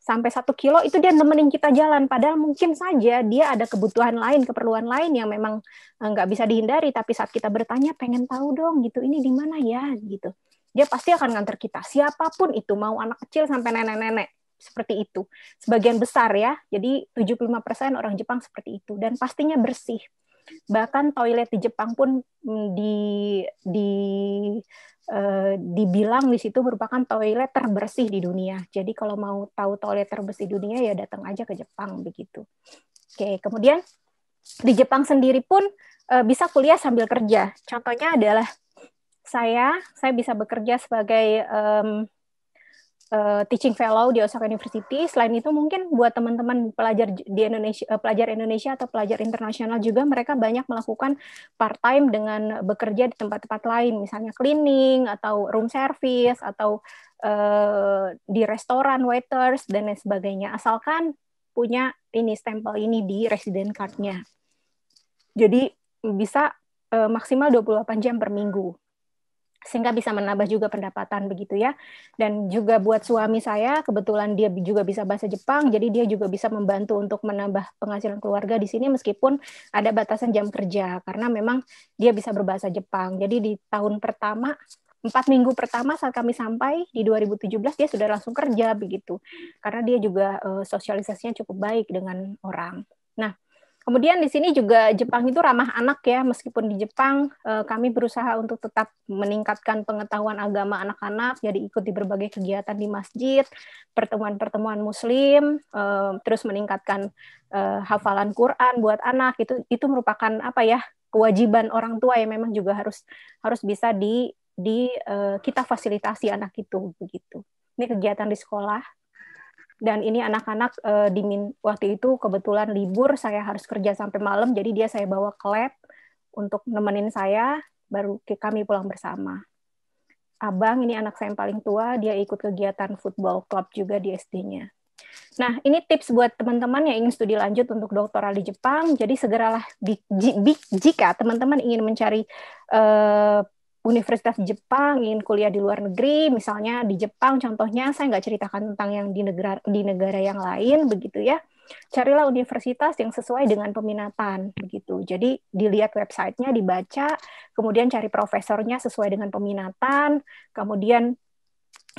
sampai satu kilo itu dia nemenin kita jalan padahal mungkin saja dia ada kebutuhan lain keperluan lain yang memang eh, nggak bisa dihindari tapi saat kita bertanya pengen tahu dong gitu ini di mana ya gitu dia pasti akan nganter kita siapapun itu mau anak kecil sampai nenek-nenek seperti itu sebagian besar ya jadi 75% orang Jepang seperti itu dan pastinya bersih bahkan toilet di Jepang pun mm, di di uh, dibilang di situ merupakan toilet terbersih di dunia. Jadi kalau mau tahu toilet terbersih di dunia ya datang aja ke Jepang begitu. Oke, kemudian di Jepang sendiri pun uh, bisa kuliah sambil kerja. Contohnya adalah saya saya bisa bekerja sebagai um, uh, teaching fellow di Osaka University. Selain itu mungkin buat teman-teman pelajar di Indonesia uh, pelajar Indonesia atau pelajar internasional juga mereka banyak melakukan part time dengan bekerja di tempat-tempat lain, misalnya cleaning atau room service atau uh, di restoran waiters dan lain sebagainya. Asalkan punya ini stempel ini di resident card-nya. Jadi bisa uh, maksimal 28 jam per minggu sehingga bisa menambah juga pendapatan begitu ya. Dan juga buat suami saya kebetulan dia juga bisa bahasa Jepang, jadi dia juga bisa membantu untuk menambah penghasilan keluarga di sini meskipun ada batasan jam kerja karena memang dia bisa berbahasa Jepang. Jadi di tahun pertama empat minggu pertama saat kami sampai di 2017 dia sudah langsung kerja begitu karena dia juga uh, sosialisasinya cukup baik dengan orang. Nah, Kemudian di sini juga Jepang itu ramah anak ya, meskipun di Jepang eh, kami berusaha untuk tetap meningkatkan pengetahuan agama anak-anak, jadi ikut di berbagai kegiatan di masjid, pertemuan-pertemuan muslim, eh, terus meningkatkan eh, hafalan Quran buat anak itu itu merupakan apa ya kewajiban orang tua yang memang juga harus harus bisa di di kita fasilitasi anak itu begitu. Ini kegiatan di sekolah dan ini anak-anak e, eh, di waktu itu kebetulan libur saya harus kerja sampai malam jadi dia saya bawa ke lab untuk nemenin saya baru kami pulang bersama abang ini anak saya yang paling tua dia ikut kegiatan football club juga di SD-nya nah ini tips buat teman-teman yang ingin studi lanjut untuk doktoral di Jepang jadi segeralah jika teman-teman ingin mencari e, Universitas Jepang ingin kuliah di luar negeri, misalnya di Jepang contohnya saya nggak ceritakan tentang yang di negara di negara yang lain begitu ya. Carilah universitas yang sesuai dengan peminatan begitu. Jadi dilihat websitenya, dibaca, kemudian cari profesornya sesuai dengan peminatan, kemudian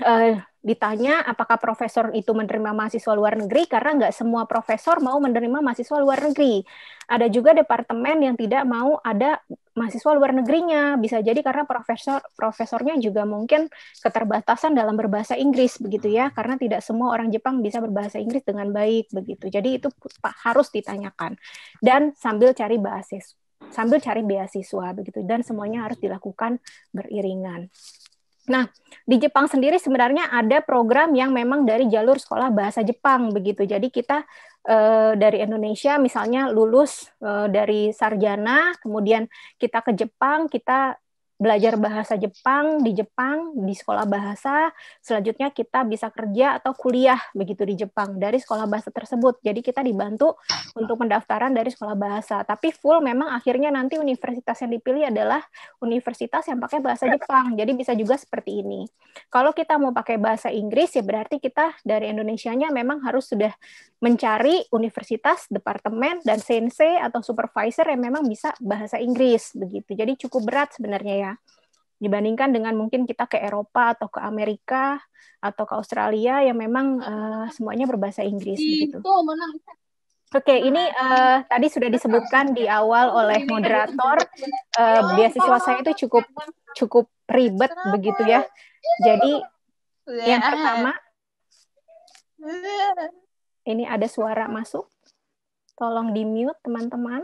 eh, ditanya apakah profesor itu menerima mahasiswa luar negeri karena nggak semua profesor mau menerima mahasiswa luar negeri. Ada juga departemen yang tidak mau ada mahasiswa luar negerinya. Bisa jadi karena profesor profesornya juga mungkin keterbatasan dalam berbahasa Inggris begitu ya, hmm. karena tidak semua orang Jepang bisa berbahasa Inggris dengan baik begitu. Jadi itu harus ditanyakan. Dan sambil cari basis sambil cari beasiswa begitu dan semuanya harus dilakukan beriringan. Nah, di Jepang sendiri sebenarnya ada program yang memang dari jalur sekolah bahasa Jepang begitu. Jadi kita e, dari Indonesia misalnya lulus e, dari sarjana, kemudian kita ke Jepang, kita belajar bahasa Jepang di Jepang di sekolah bahasa, selanjutnya kita bisa kerja atau kuliah begitu di Jepang dari sekolah bahasa tersebut. Jadi kita dibantu untuk pendaftaran dari sekolah bahasa. Tapi full memang akhirnya nanti universitas yang dipilih adalah universitas yang pakai bahasa Jepang. Jadi bisa juga seperti ini. Kalau kita mau pakai bahasa Inggris ya berarti kita dari Indonesia nya memang harus sudah mencari universitas, departemen dan sensei atau supervisor yang memang bisa bahasa Inggris begitu. Jadi cukup berat sebenarnya ya dibandingkan dengan mungkin kita ke Eropa atau ke Amerika atau ke Australia yang memang uh, semuanya berbahasa Inggris gitu. Oke, okay, ini uh, tadi sudah disebutkan di awal oleh moderator uh, beasiswa saya itu cukup cukup ribet begitu ya. Jadi yang pertama ini ada suara masuk. Tolong di-mute teman-teman.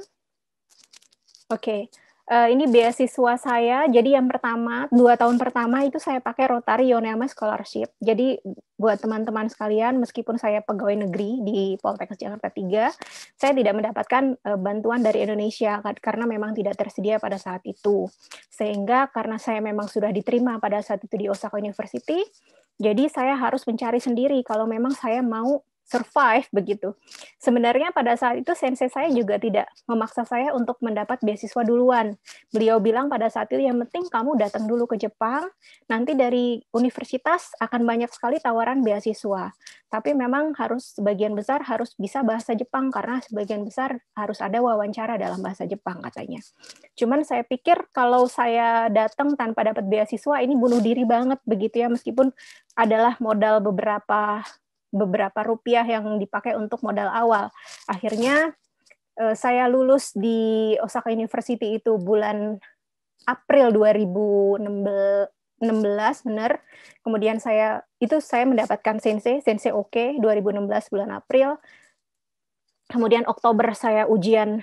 Oke. Okay uh, ini beasiswa saya. Jadi yang pertama, dua tahun pertama itu saya pakai Rotary Yonema Scholarship. Jadi buat teman-teman sekalian, meskipun saya pegawai negeri di Poltekkes Jakarta 3, saya tidak mendapatkan uh, bantuan dari Indonesia karena memang tidak tersedia pada saat itu. Sehingga karena saya memang sudah diterima pada saat itu di Osaka University, jadi saya harus mencari sendiri kalau memang saya mau survive begitu. Sebenarnya pada saat itu sensei saya juga tidak memaksa saya untuk mendapat beasiswa duluan. Beliau bilang pada saat itu yang penting kamu datang dulu ke Jepang, nanti dari universitas akan banyak sekali tawaran beasiswa. Tapi memang harus sebagian besar harus bisa bahasa Jepang karena sebagian besar harus ada wawancara dalam bahasa Jepang katanya. Cuman saya pikir kalau saya datang tanpa dapat beasiswa ini bunuh diri banget begitu ya meskipun adalah modal beberapa beberapa rupiah yang dipakai untuk modal awal. Akhirnya eh, saya lulus di Osaka University itu bulan April 2016 benar. Kemudian saya itu saya mendapatkan sensei, sensei oke okay, 2016 bulan April. Kemudian Oktober saya ujian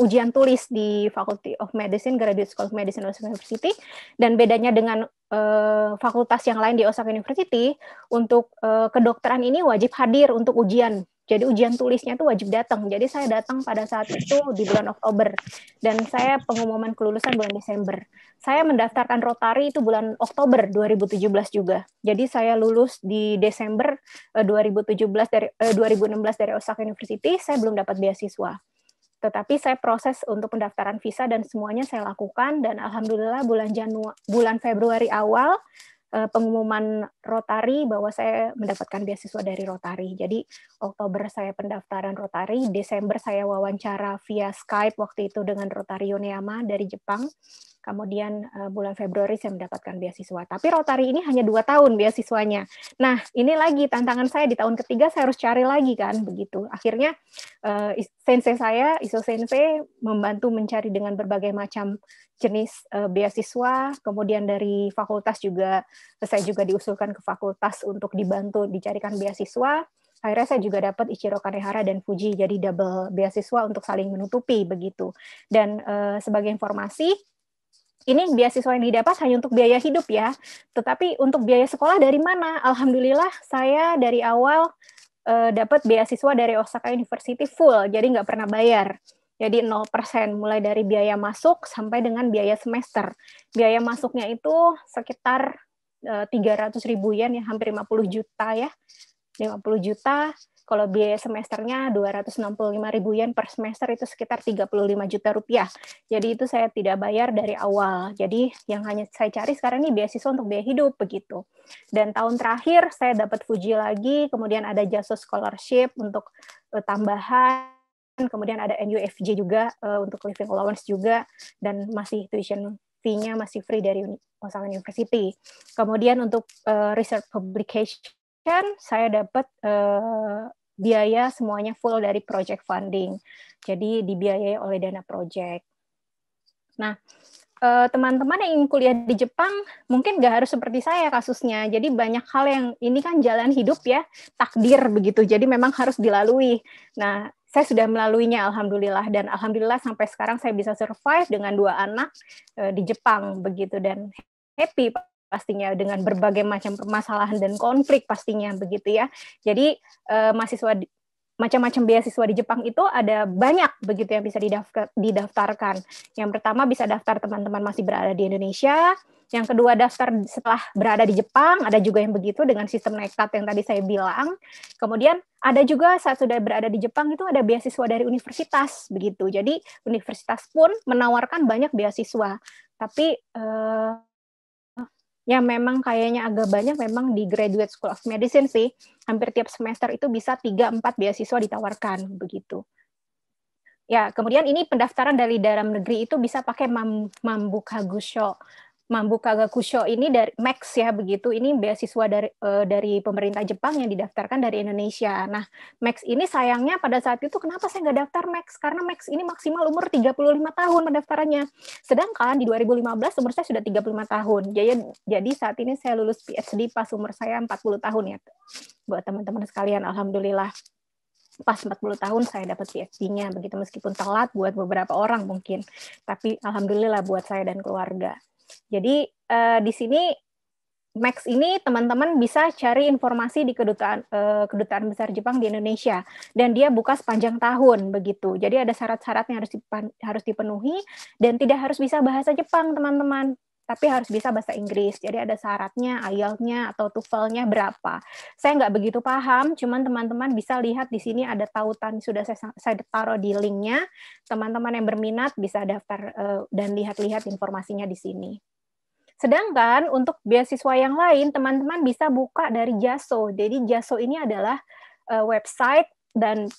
ujian tulis di Faculty of Medicine, Graduate School of Medicine Osaka University. Dan bedanya dengan uh, fakultas yang lain di Osaka University, untuk uh, kedokteran ini wajib hadir untuk ujian. Jadi ujian tulisnya itu wajib datang. Jadi saya datang pada saat itu di bulan Oktober dan saya pengumuman kelulusan bulan Desember. Saya mendaftarkan Rotary itu bulan Oktober 2017 juga. Jadi saya lulus di Desember 2017 eh, dari uh, 2016 dari Osaka University. Saya belum dapat beasiswa tetapi saya proses untuk pendaftaran visa dan semuanya saya lakukan dan alhamdulillah bulan Januari bulan Februari awal eh, pengumuman Rotary bahwa saya mendapatkan beasiswa dari Rotary Jadi Oktober saya pendaftaran Rotary Desember saya wawancara via Skype waktu itu dengan Rotary Yoneyama dari Jepang kemudian uh, bulan Februari saya mendapatkan beasiswa. Tapi Rotary ini hanya dua tahun beasiswanya. Nah, ini lagi tantangan saya di tahun ketiga saya harus cari lagi kan, begitu. Akhirnya uh, eh, sensei saya, iso sensei membantu mencari dengan berbagai macam jenis uh, beasiswa. Kemudian dari fakultas juga saya juga diusulkan ke fakultas untuk dibantu dicarikan beasiswa akhirnya saya juga dapat Ichiro Kanehara dan Fuji jadi double beasiswa untuk saling menutupi begitu dan uh, sebagai informasi ini beasiswa yang didapat hanya untuk biaya hidup ya. Tetapi untuk biaya sekolah dari mana? Alhamdulillah saya dari awal uh, dapat beasiswa dari Osaka University full, jadi nggak pernah bayar. Jadi 0% mulai dari biaya masuk sampai dengan biaya semester. Biaya masuknya itu sekitar uh, eh, 300 ribu yen, ya, hampir 50 juta ya. 50 juta, kalau biaya semesternya 265 ribu yen per semester itu sekitar 35 juta rupiah. Jadi itu saya tidak bayar dari awal. Jadi yang hanya saya cari sekarang ini beasiswa untuk biaya hidup begitu. Dan tahun terakhir saya dapat Fuji lagi, kemudian ada Jaso Scholarship untuk eh, tambahan kemudian ada NUFJ juga uh, untuk living allowance juga dan masih tuition fee-nya masih free dari Osaka University. Kemudian untuk uh, research publication penelitian saya dapat uh, biaya semuanya full dari project funding. Jadi dibiayai oleh dana project. Nah, eh, teman-teman yang ingin kuliah di Jepang mungkin nggak harus seperti saya kasusnya. Jadi banyak hal yang ini kan jalan hidup ya, takdir begitu. Jadi memang harus dilalui. Nah, saya sudah melaluinya alhamdulillah dan alhamdulillah sampai sekarang saya bisa survive dengan dua anak eh, di Jepang begitu dan happy pastinya dengan berbagai macam permasalahan dan konflik pastinya begitu ya. Jadi eh, mahasiswa macam-macam beasiswa di Jepang itu ada banyak begitu yang bisa didaftar, didaftarkan. Yang pertama bisa daftar teman-teman masih berada di Indonesia, yang kedua daftar setelah berada di Jepang, ada juga yang begitu dengan sistem nekat yang tadi saya bilang. Kemudian ada juga saat sudah berada di Jepang itu ada beasiswa dari universitas begitu. Jadi universitas pun menawarkan banyak beasiswa. Tapi eh, Ya memang kayaknya agak banyak memang di Graduate School of Medicine sih. Hampir tiap semester itu bisa 3-4 beasiswa ditawarkan begitu. Ya, kemudian ini pendaftaran dari dalam negeri itu bisa pakai Mambuka Gusho. Mambu Kagakusho ini dari Max ya begitu. Ini beasiswa dari uh, dari pemerintah Jepang yang didaftarkan dari Indonesia. Nah, Max ini sayangnya pada saat itu kenapa saya nggak daftar Max? Karena Max ini maksimal umur 35 tahun pendaftarannya. Sedangkan di 2015 umur saya sudah 35 tahun. Jadi jadi saat ini saya lulus PhD pas umur saya 40 tahun ya. Buat teman-teman sekalian, alhamdulillah pas 40 tahun saya dapat PhD-nya begitu meskipun telat buat beberapa orang mungkin tapi alhamdulillah buat saya dan keluarga jadi uh, di sini Max ini teman-teman bisa cari informasi di kedutaan uh, kedutaan besar Jepang di Indonesia dan dia buka sepanjang tahun begitu. Jadi ada syarat-syarat yang harus harus dipenuhi dan tidak harus bisa bahasa Jepang teman-teman tapi harus bisa bahasa Inggris. Jadi ada syaratnya, IELTS-nya atau TOEFL-nya berapa. Saya nggak begitu paham, cuman teman-teman bisa lihat di sini ada tautan sudah saya, saya taruh di linknya. Teman-teman yang berminat bisa daftar eh, dan lihat-lihat informasinya di sini. Sedangkan untuk beasiswa yang lain, teman-teman bisa buka dari JASO. Jadi JASO ini adalah eh, website dan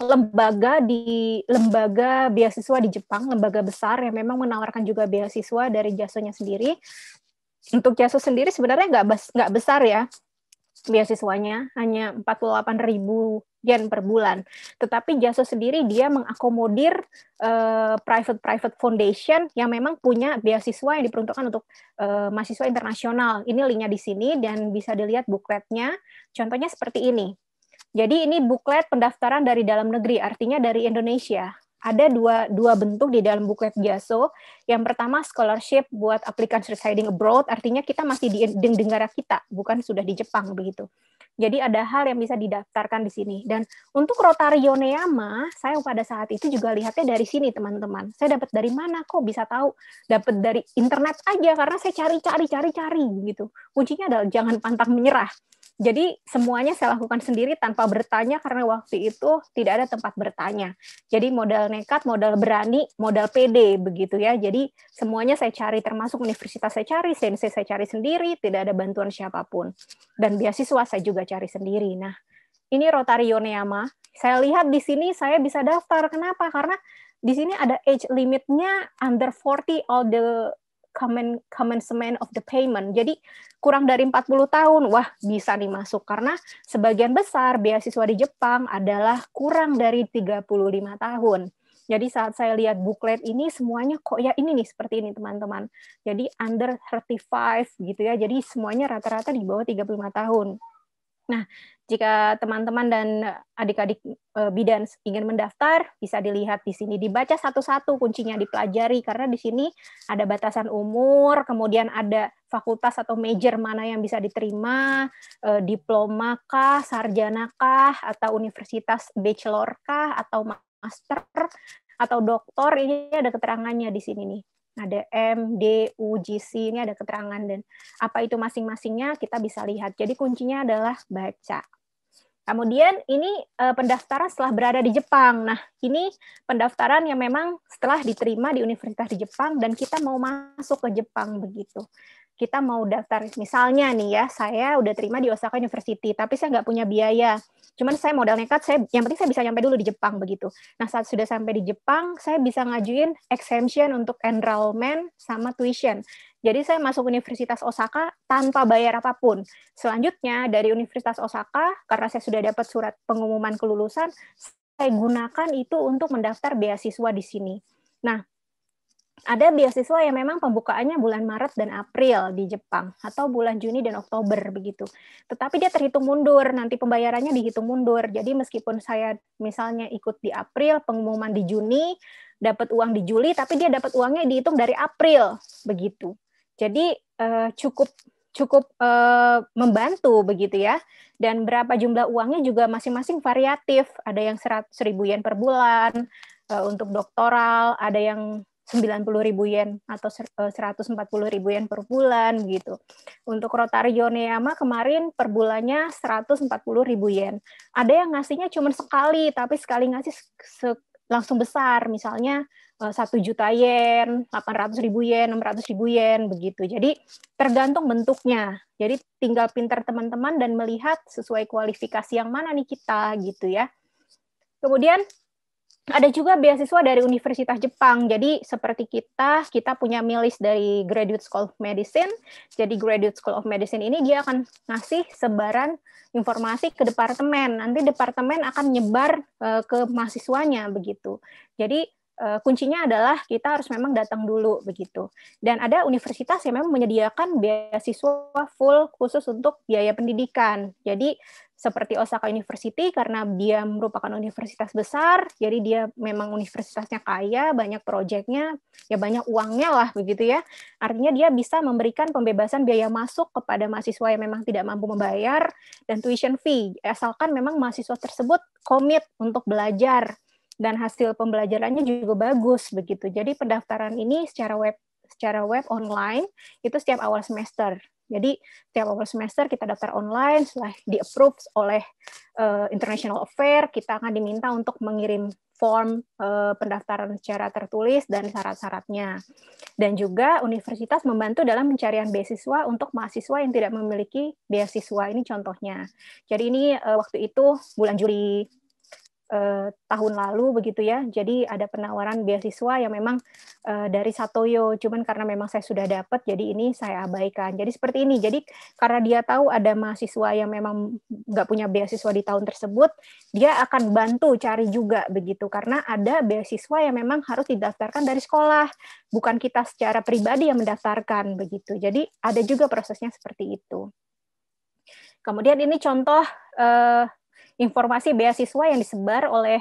lembaga di lembaga beasiswa di Jepang, lembaga besar yang memang menawarkan juga beasiswa dari jasonya sendiri. Untuk jaso sendiri sebenarnya nggak nggak besar ya beasiswanya, hanya 48 ribu yen per bulan. Tetapi jaso sendiri dia mengakomodir eh, private-private uh, foundation yang memang punya beasiswa yang diperuntukkan untuk uh, mahasiswa internasional. Ini linknya di sini dan bisa dilihat bukletnya. Contohnya seperti ini jadi ini buklet pendaftaran dari dalam negeri, artinya dari Indonesia. Ada dua, dua bentuk di dalam buklet JASO. Yang pertama scholarship buat applicants residing abroad, artinya kita masih di, di negara kita, bukan sudah di Jepang begitu. Jadi ada hal yang bisa didaftarkan di sini. Dan untuk Rotary Neama, saya pada saat itu juga lihatnya dari sini teman-teman. Saya dapat dari mana kok bisa tahu? Dapat dari internet aja karena saya cari cari cari cari gitu. Kuncinya adalah jangan pantang menyerah. Jadi semuanya saya lakukan sendiri tanpa bertanya karena waktu itu tidak ada tempat bertanya. Jadi modal nekat, modal berani, modal pede begitu ya. Jadi semuanya saya cari termasuk universitas saya cari, sensei saya cari sendiri, tidak ada bantuan siapapun. Dan beasiswa saya juga cari sendiri. Nah, ini Rotary Yoneyama. Saya lihat di sini saya bisa daftar. Kenapa? Karena di sini ada age limitnya under 40 all the comment, commencement of the payment. Jadi kurang dari 40 tahun, wah bisa nih masuk. Karena sebagian besar beasiswa di Jepang adalah kurang dari 35 tahun. Jadi saat saya lihat buklet ini semuanya kok ya ini nih seperti ini teman-teman. Jadi under 35 gitu ya. Jadi semuanya rata-rata di bawah 35 tahun. Nah, jika teman-teman dan eh, adik-adik eh, bidan ingin mendaftar, bisa dilihat di sini. Dibaca satu-satu kuncinya dipelajari, karena di sini ada batasan umur, kemudian ada fakultas atau major mana yang bisa diterima, eh, diploma kah, sarjana kah, atau universitas bachelor kah, atau master, atau doktor, ini ada keterangannya di sini nih ada M, D, U, G, C, ini ada keterangan dan apa itu masing-masingnya kita bisa lihat. Jadi kuncinya adalah baca. Kemudian ini eh, pendaftaran setelah berada di Jepang. Nah, ini pendaftaran yang memang setelah diterima di universitas di Jepang dan kita mau masuk ke Jepang begitu kita mau daftar misalnya nih ya saya udah terima di Osaka University tapi saya nggak punya biaya cuman saya modal nekat saya yang penting saya bisa nyampe dulu di Jepang begitu nah saat sudah sampai di Jepang saya bisa ngajuin exemption untuk enrollment sama tuition jadi saya masuk Universitas Osaka tanpa bayar apapun. Selanjutnya dari Universitas Osaka karena saya sudah dapat surat pengumuman kelulusan, saya gunakan itu untuk mendaftar beasiswa di sini. Nah, ada beasiswa yang memang pembukaannya bulan Maret dan April di Jepang atau bulan Juni dan Oktober begitu. Tetapi dia terhitung mundur, nanti pembayarannya dihitung mundur. Jadi meskipun saya misalnya ikut di April, pengumuman di Juni, dapat uang di Juli, tapi dia dapat uangnya dihitung dari April begitu. Jadi eh, cukup cukup eh, membantu begitu ya. Dan berapa jumlah uangnya juga masing-masing variatif. Ada yang 100 ribu yen per bulan, eh, untuk doktoral, ada yang 90 ribu yen atau 140 eh, ribu yen per bulan gitu. Untuk Rotario Neama kemarin per bulannya 140 ribu yen. Ada yang ngasihnya cuma sekali, tapi sekali ngasih se langsung besar, misalnya eh, satu juta yen, 800 ribu yen, 600 ribu yen, begitu. Jadi tergantung bentuknya. Jadi tinggal pinter teman-teman dan melihat sesuai kualifikasi yang mana nih kita gitu ya. Kemudian ada juga beasiswa dari Universitas Jepang. Jadi seperti kita, kita punya milis dari Graduate School of Medicine. Jadi Graduate School of Medicine ini dia akan ngasih sebaran informasi ke departemen. Nanti departemen akan nyebar uh, ke mahasiswanya begitu. Jadi uh, kuncinya adalah kita harus memang datang dulu begitu. Dan ada universitas yang memang menyediakan beasiswa full khusus untuk biaya pendidikan. Jadi seperti Osaka University karena dia merupakan universitas besar, jadi dia memang universitasnya kaya, banyak proyeknya, ya banyak uangnya lah begitu ya. Artinya dia bisa memberikan pembebasan biaya masuk kepada mahasiswa yang memang tidak mampu membayar dan tuition fee asalkan memang mahasiswa tersebut komit untuk belajar dan hasil pembelajarannya juga bagus begitu. Jadi pendaftaran ini secara web secara web online itu setiap awal semester. Jadi tiap awal semester kita daftar online, setelah di-approve oleh uh, International Affair, kita akan diminta untuk mengirim form uh, pendaftaran secara tertulis dan syarat-syaratnya. Dan juga universitas membantu dalam pencarian beasiswa untuk mahasiswa yang tidak memiliki beasiswa. Ini contohnya. Jadi ini uh, waktu itu bulan Juli eh, tahun lalu begitu ya. Jadi ada penawaran beasiswa yang memang eh, dari Satoyo, cuman karena memang saya sudah dapat, jadi ini saya abaikan. Jadi seperti ini. Jadi karena dia tahu ada mahasiswa yang memang nggak punya beasiswa di tahun tersebut, dia akan bantu cari juga begitu. Karena ada beasiswa yang memang harus didaftarkan dari sekolah, bukan kita secara pribadi yang mendaftarkan begitu. Jadi ada juga prosesnya seperti itu. Kemudian ini contoh eh, informasi beasiswa yang disebar oleh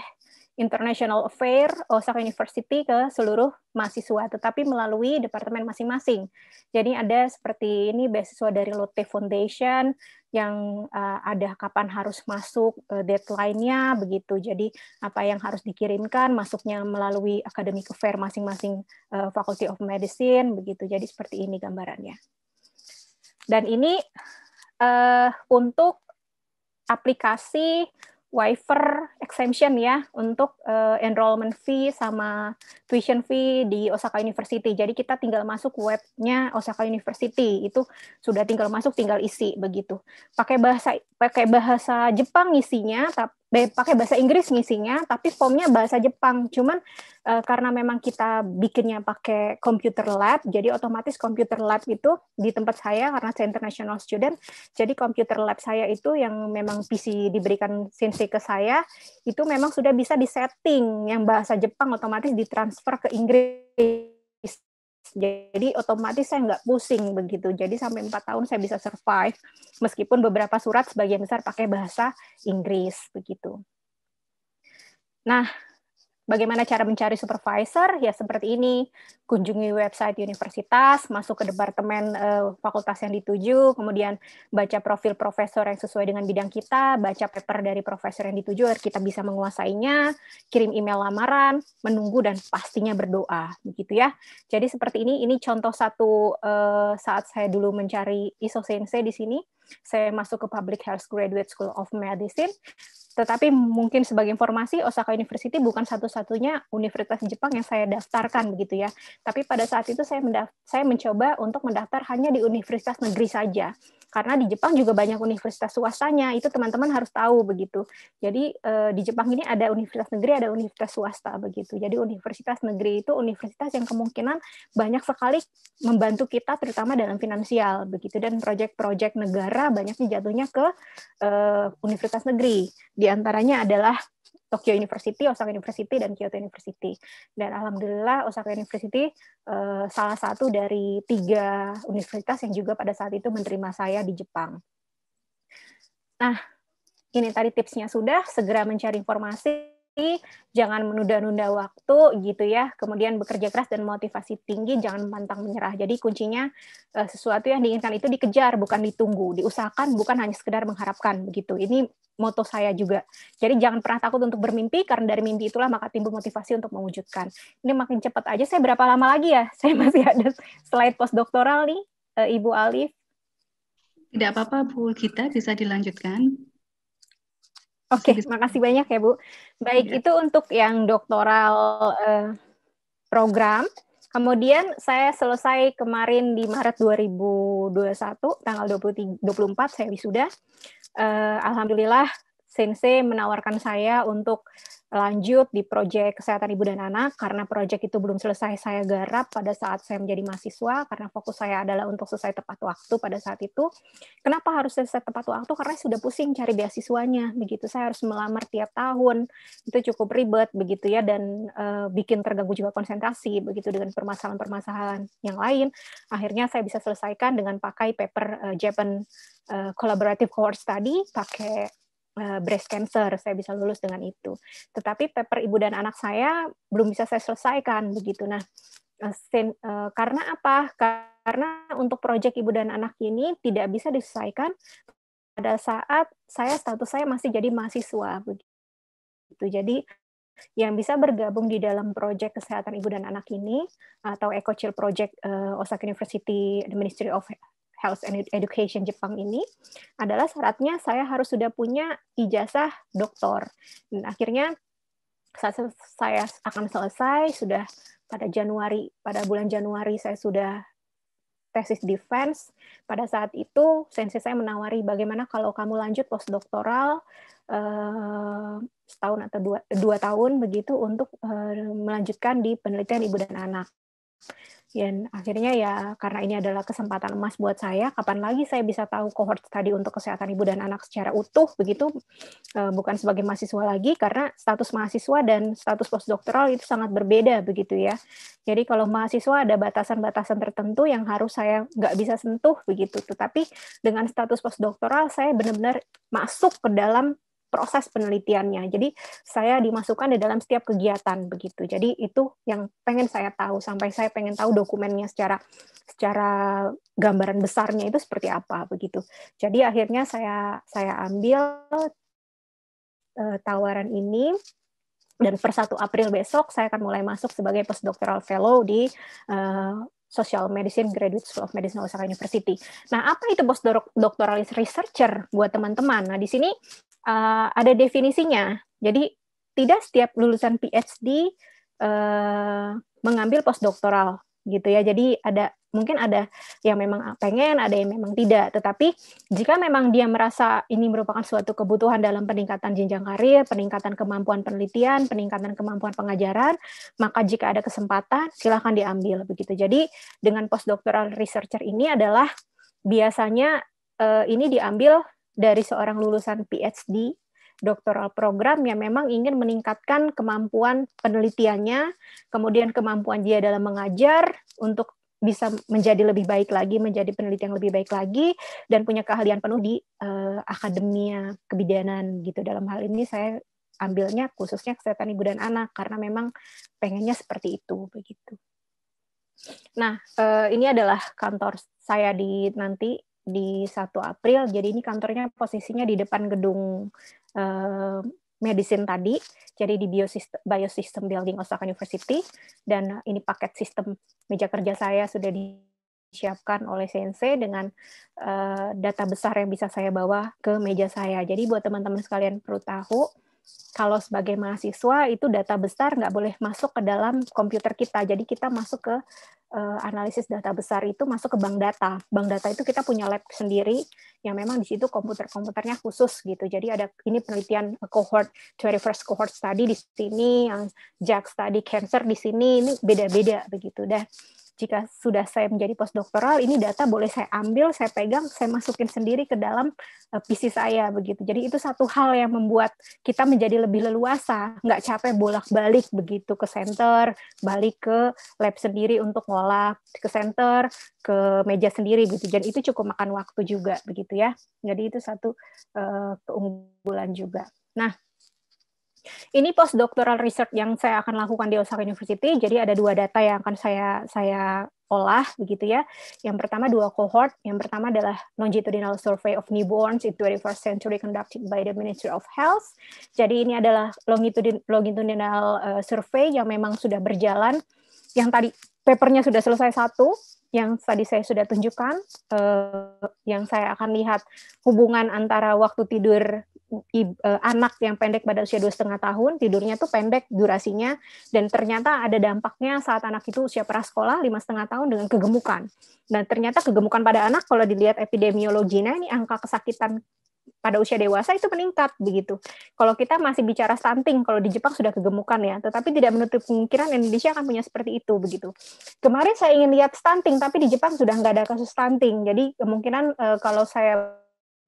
International Affair Osaka University ke seluruh mahasiswa, tetapi melalui departemen masing-masing. Jadi ada seperti ini beasiswa dari Lotte Foundation yang uh, ada kapan harus masuk uh, deadline-nya begitu. Jadi apa yang harus dikirimkan masuknya melalui academic affair masing-masing uh, Faculty of Medicine begitu. Jadi seperti ini gambarannya. Dan ini uh, untuk aplikasi waiver exemption ya untuk uh, enrollment fee sama tuition fee di Osaka University. Jadi kita tinggal masuk webnya Osaka University itu sudah tinggal masuk tinggal isi begitu. Pakai bahasa pakai bahasa Jepang isinya tapi pakai bahasa Inggris ngisinya, tapi formnya bahasa Jepang. Cuman uh, karena memang kita bikinnya pakai computer lab, jadi otomatis computer lab itu di tempat saya karena saya international student, jadi computer lab saya itu yang memang PC diberikan sensei ke saya itu memang sudah bisa disetting yang bahasa Jepang otomatis ditransfer ke Inggris jadi otomatis saya nggak pusing begitu. Jadi sampai empat tahun saya bisa survive meskipun beberapa surat sebagian besar pakai bahasa Inggris begitu. Nah, Bagaimana cara mencari supervisor? Ya seperti ini, kunjungi website universitas, masuk ke departemen uh, fakultas yang dituju, kemudian baca profil profesor yang sesuai dengan bidang kita, baca paper dari profesor yang dituju agar kita bisa menguasainya, kirim email lamaran, menunggu dan pastinya berdoa, begitu ya. Jadi seperti ini, ini contoh satu uh, saat saya dulu mencari iso sensei di sini, saya masuk ke Public Health Graduate School of Medicine, tetapi mungkin sebagai informasi, Osaka University bukan satu-satunya universitas Jepang yang saya daftarkan begitu ya. Tapi pada saat itu saya saya mencoba untuk mendaftar hanya di universitas negeri saja karena di Jepang juga banyak universitas swastanya itu teman-teman harus tahu begitu jadi uh, di Jepang ini ada universitas negeri ada universitas swasta begitu jadi universitas negeri itu universitas yang kemungkinan banyak sekali membantu kita terutama dalam finansial begitu dan proyek-proyek negara banyaknya jatuhnya ke uh, universitas negeri diantaranya adalah Tokyo University, Osaka University, dan Kyoto University. Dan alhamdulillah Osaka University uh, salah satu dari tiga universitas yang juga pada saat itu menerima saya di Jepang. Nah, ini tadi tipsnya sudah, segera mencari informasi jangan menunda-nunda waktu gitu ya. Kemudian bekerja keras dan motivasi tinggi, jangan pantang menyerah. Jadi kuncinya eh, sesuatu yang diinginkan itu dikejar, bukan ditunggu, diusahakan, bukan hanya sekedar mengharapkan begitu. Ini moto saya juga. Jadi jangan pernah takut untuk bermimpi karena dari mimpi itulah maka timbul motivasi untuk mewujudkan. Ini makin cepat aja. Saya berapa lama lagi ya? [laughs] Saya masih ada slide doktoral nih, eh, Ibu Alif. Tidak apa-apa Bu Kita bisa dilanjutkan. Oke, okay, kasih banyak ya Bu. Baik, ya. itu untuk yang doktoral eh, program. Kemudian saya selesai kemarin di Maret 2021, tanggal 23, 24 saya wisuda. Eh, Alhamdulillah Sensei menawarkan saya untuk lanjut di proyek kesehatan ibu dan anak karena proyek itu belum selesai saya garap pada saat saya menjadi mahasiswa karena fokus saya adalah untuk selesai tepat waktu pada saat itu. Kenapa harus selesai tepat waktu? Karena sudah pusing cari beasiswanya begitu. Saya harus melamar tiap tahun. Itu cukup ribet begitu ya dan e, bikin terganggu juga konsentrasi begitu dengan permasalahan-permasalahan yang lain. Akhirnya saya bisa selesaikan dengan pakai paper e, Japan e, collaborative course tadi pakai Eh, breast cancer, saya bisa lulus dengan itu. Tetapi paper ibu dan anak saya belum bisa saya selesaikan begitu. Nah, eh, eh, karena apa? Karena untuk proyek ibu dan anak ini tidak bisa diselesaikan pada saat saya status saya masih jadi mahasiswa begitu. Jadi yang bisa bergabung di dalam proyek kesehatan ibu dan anak ini atau Eco EcoChill Project uh, Osaka University, the Ministry of Health and Education Jepang ini adalah syaratnya saya harus sudah punya ijazah doktor. Dan akhirnya saya akan selesai sudah pada Januari, pada bulan Januari saya sudah tesis defense. Pada saat itu sensei saya menawari bagaimana kalau kamu lanjut postdoktoral doktoral eh, setahun atau dua, dua tahun begitu untuk eh, melanjutkan di penelitian ibu dan anak dan akhirnya ya karena ini adalah kesempatan emas buat saya, kapan lagi saya bisa tahu cohort tadi untuk kesehatan ibu dan anak secara utuh begitu eh, bukan sebagai mahasiswa lagi karena status mahasiswa dan status postdoktoral itu sangat berbeda begitu ya. Jadi kalau mahasiswa ada batasan-batasan tertentu yang harus saya nggak bisa sentuh begitu. Tetapi dengan status postdoktoral saya benar-benar masuk ke dalam proses penelitiannya. Jadi saya dimasukkan di dalam setiap kegiatan begitu. Jadi itu yang pengen saya tahu sampai saya pengen tahu dokumennya secara secara gambaran besarnya itu seperti apa begitu. Jadi akhirnya saya saya ambil eh, tawaran ini dan per 1 April besok saya akan mulai masuk sebagai postdoctoral fellow di uh, Social Medicine Graduate School of Medicine Osaka University. Nah, apa itu postdoctoral researcher buat teman-teman? Nah, di sini uh, ada definisinya. Jadi tidak setiap lulusan PhD uh, eh, mengambil postdoktoral gitu ya. Jadi ada mungkin ada yang memang pengen, ada yang memang tidak. Tetapi jika memang dia merasa ini merupakan suatu kebutuhan dalam peningkatan jenjang karir, peningkatan kemampuan penelitian, peningkatan kemampuan pengajaran, maka jika ada kesempatan silahkan diambil begitu. Jadi dengan postdoctoral researcher ini adalah biasanya uh, ini diambil dari seorang lulusan PhD doktoral program yang memang ingin meningkatkan kemampuan penelitiannya, kemudian kemampuan dia dalam mengajar untuk bisa menjadi lebih baik lagi, menjadi peneliti yang lebih baik lagi, dan punya keahlian penuh di uh, akademia kebidanan gitu. Dalam hal ini saya ambilnya khususnya kesehatan ibu dan anak karena memang pengennya seperti itu begitu. Nah, uh, ini adalah kantor saya di nanti di 1 April. Jadi ini kantornya posisinya di depan gedung uh, medicine tadi, jadi di biosistem, biosistem building Osaka University, dan ini paket sistem meja kerja saya sudah disiapkan oleh CNC dengan uh, data besar yang bisa saya bawa ke meja saya. Jadi buat teman-teman sekalian perlu tahu, kalau sebagai mahasiswa itu data besar nggak boleh masuk ke dalam komputer kita. Jadi kita masuk ke uh, analisis data besar itu masuk ke bank data. Bank data itu kita punya lab sendiri yang memang di situ komputer-komputernya khusus gitu. Jadi ada ini penelitian cohort 21 first cohort study di sini, yang Jack study cancer di sini ini beda-beda begitu. Dan jika sudah saya menjadi postdoktoral, ini data boleh saya ambil, saya pegang, saya masukin sendiri ke dalam eh, PC saya begitu. Jadi itu satu hal yang membuat kita menjadi lebih leluasa, nggak capek bolak-balik begitu ke center, balik ke lab sendiri untuk ngolah, ke center, ke meja sendiri gitu. Jadi itu cukup makan waktu juga begitu ya. Jadi itu satu uh, keunggulan juga. Nah, ini postdoctoral research yang saya akan lakukan di Osaka University. Jadi ada dua data yang akan saya saya olah begitu ya. Yang pertama dua cohort. Yang pertama adalah longitudinal survey of newborns in 21st century conducted by the Ministry of Health. Jadi ini adalah longitudin, longitudinal eh, survey yang memang sudah berjalan. Yang tadi papernya sudah selesai satu, yang tadi saya sudah tunjukkan, eh, yang saya akan lihat hubungan antara waktu tidur eh, anak yang pendek pada usia dua setengah tahun, tidurnya tuh pendek durasinya, dan ternyata ada dampaknya saat anak itu usia prasekolah lima setengah tahun dengan kegemukan. Dan ternyata kegemukan pada anak kalau dilihat epidemiologinya ini angka kesakitan pada usia dewasa itu meningkat begitu. Kalau kita masih bicara stunting, kalau di Jepang sudah kegemukan ya, tetapi tidak menutup kemungkinan Indonesia akan punya seperti itu begitu. Kemarin saya ingin lihat stunting, tapi di Jepang sudah nggak ada kasus stunting. Jadi kemungkinan eh, kalau saya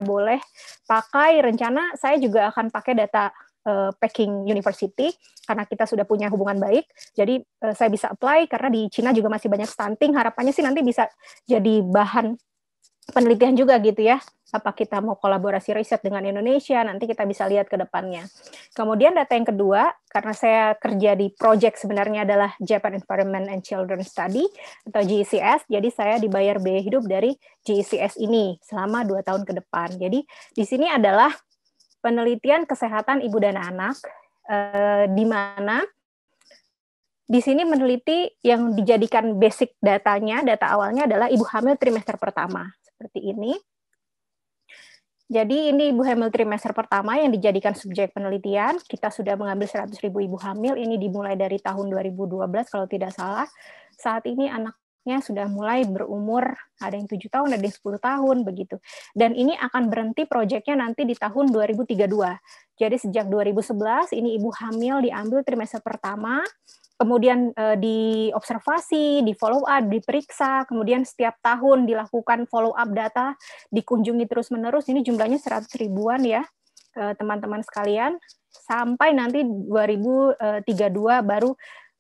boleh pakai rencana, saya juga akan pakai data uh, Peking University karena kita sudah punya hubungan baik. Jadi uh, saya bisa apply karena di Cina juga masih banyak stunting. Harapannya sih nanti bisa jadi bahan penelitian juga gitu ya apa kita mau kolaborasi riset dengan Indonesia nanti kita bisa lihat ke depannya. Kemudian data yang kedua karena saya kerja di project sebenarnya adalah Japan Environment and Children Study atau GECS jadi saya dibayar biaya hidup dari GECS ini selama dua tahun ke depan. Jadi di sini adalah penelitian kesehatan ibu dan anak eh, di mana di sini meneliti yang dijadikan basic datanya, data awalnya adalah ibu hamil trimester pertama seperti ini. Jadi ini ibu hamil trimester pertama yang dijadikan subjek penelitian. Kita sudah mengambil 100.000 ibu hamil. Ini dimulai dari tahun 2012 kalau tidak salah. Saat ini anaknya sudah mulai berumur ada yang 7 tahun, ada yang 10 tahun begitu. Dan ini akan berhenti proyeknya nanti di tahun 2032. Jadi sejak 2011 ini ibu hamil diambil trimester pertama kemudian uh, diobservasi, di follow up, diperiksa, kemudian setiap tahun dilakukan follow up data, dikunjungi terus-menerus, ini jumlahnya 100 ribuan ya eh, teman-teman sekalian, sampai nanti 2032 eh, baru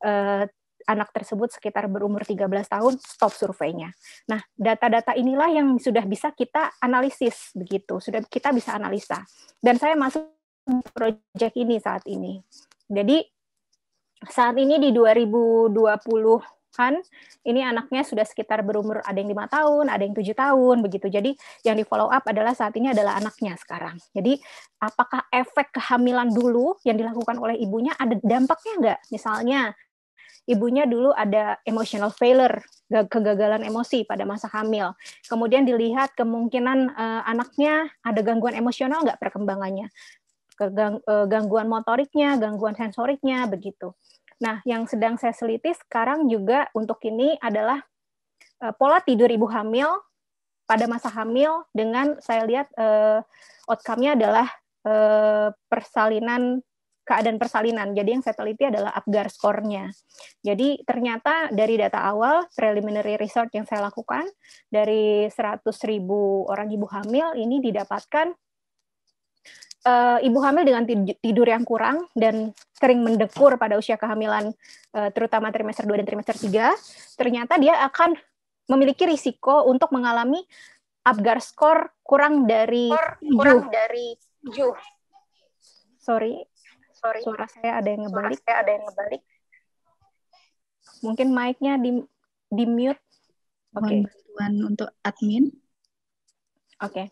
uh, anak tersebut sekitar berumur 13 tahun stop surveinya. Nah, data-data inilah yang sudah bisa kita analisis begitu, sudah kita bisa analisa. Dan saya masuk proyek ini saat ini. Jadi saat ini di 2020 kan ini anaknya sudah sekitar berumur ada yang lima tahun, ada yang tujuh tahun begitu. Jadi yang di follow up adalah saat ini adalah anaknya sekarang. Jadi apakah efek kehamilan dulu yang dilakukan oleh ibunya ada dampaknya nggak? Misalnya ibunya dulu ada emotional failure, kegagalan emosi pada masa hamil. Kemudian dilihat kemungkinan uh, anaknya ada gangguan emosional nggak perkembangannya. E, gangguan motoriknya, gangguan sensoriknya begitu. Nah, yang sedang saya seliti sekarang juga untuk ini adalah e, pola tidur ibu hamil pada masa hamil dengan saya lihat uh, outcome-nya adalah uh, persalinan keadaan persalinan. Jadi yang saya teliti adalah Apgar skornya. Jadi ternyata dari data awal preliminary research yang saya lakukan dari 100.000 orang ibu hamil ini didapatkan uh, ibu hamil dengan tidur yang kurang dan sering mendekur pada usia kehamilan uh, terutama trimester 2 dan trimester 3, ternyata dia akan memiliki risiko untuk mengalami Apgar skor kurang dari skor kurang dari 7. Sorry. Sorry. Suara saya ada yang ngebalik. Suara saya ada yang ngebalik. Mungkin mic-nya di di mute. Oke. Okay. Bantuan untuk admin. Oke. Okay.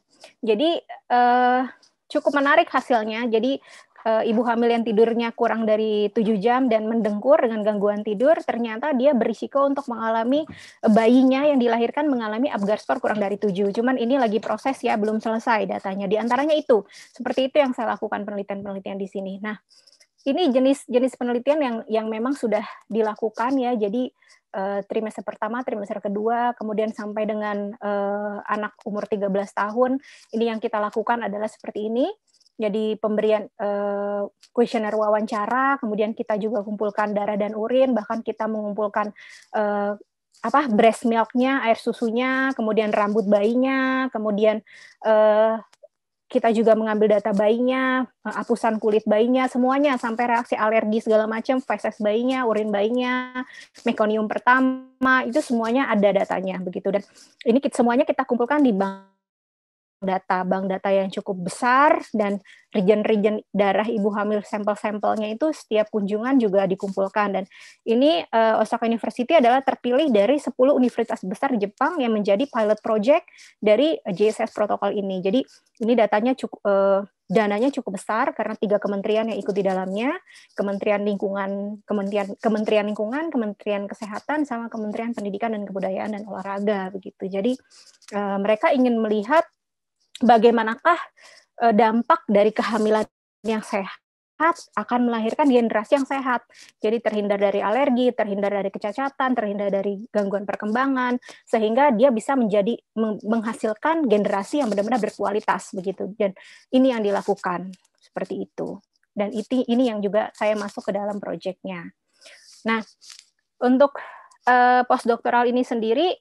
Jadi uh, cukup menarik hasilnya. Jadi eh, ibu hamil yang tidurnya kurang dari 7 jam dan mendengkur dengan gangguan tidur, ternyata dia berisiko untuk mengalami eh, bayinya yang dilahirkan mengalami Apgar skor kurang dari 7. Cuman ini lagi proses ya, belum selesai datanya. Di antaranya itu. Seperti itu yang saya lakukan penelitian-penelitian di sini. Nah, ini jenis-jenis penelitian yang yang memang sudah dilakukan ya. Jadi Eh, trimester pertama, trimester kedua, kemudian sampai dengan uh, anak umur 13 tahun. Ini yang kita lakukan adalah seperti ini. Jadi pemberian eh, kuesioner uh, wawancara, kemudian kita juga kumpulkan darah dan urin, bahkan kita mengumpulkan uh, apa breast milknya, air susunya, kemudian rambut bayinya, kemudian uh, kita juga mengambil data bayinya, eh, apusan kulit bayinya, semuanya sampai reaksi alergi segala macam, feses bayinya, urin bayinya, mekonium pertama, itu semuanya ada datanya begitu dan ini semuanya kita kumpulkan di bank data bank data yang cukup besar dan region-region darah ibu hamil sampel-sampelnya itu setiap kunjungan juga dikumpulkan dan ini uh, Osaka University adalah terpilih dari 10 universitas besar di Jepang yang menjadi pilot project dari JSS protokol ini. Jadi ini datanya cukup uh, dananya cukup besar karena tiga kementerian yang ikut di dalamnya, Kementerian Lingkungan, Kementerian Kementerian Lingkungan, Kementerian Kesehatan sama Kementerian Pendidikan dan Kebudayaan dan Olahraga begitu. Jadi uh, mereka ingin melihat bagaimanakah eh, dampak dari kehamilan yang sehat akan melahirkan generasi yang sehat. Jadi terhindar dari alergi, terhindar dari kecacatan, terhindar dari gangguan perkembangan sehingga dia bisa menjadi menghasilkan generasi yang benar-benar berkualitas begitu. Dan ini yang dilakukan seperti itu. Dan itu ini yang juga saya masuk ke dalam proyeknya. Nah, untuk uh, eh, postdoctoral ini sendiri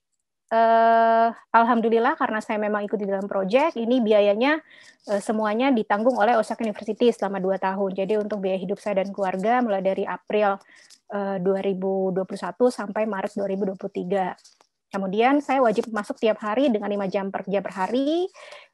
eh, alhamdulillah karena saya memang ikut di dalam proyek ini biayanya eh, semuanya ditanggung oleh Osaka University selama dua tahun. Jadi untuk biaya hidup saya dan keluarga mulai dari April eh, 2021 sampai Maret 2023. Kemudian saya wajib masuk tiap hari dengan lima jam per kerja per hari.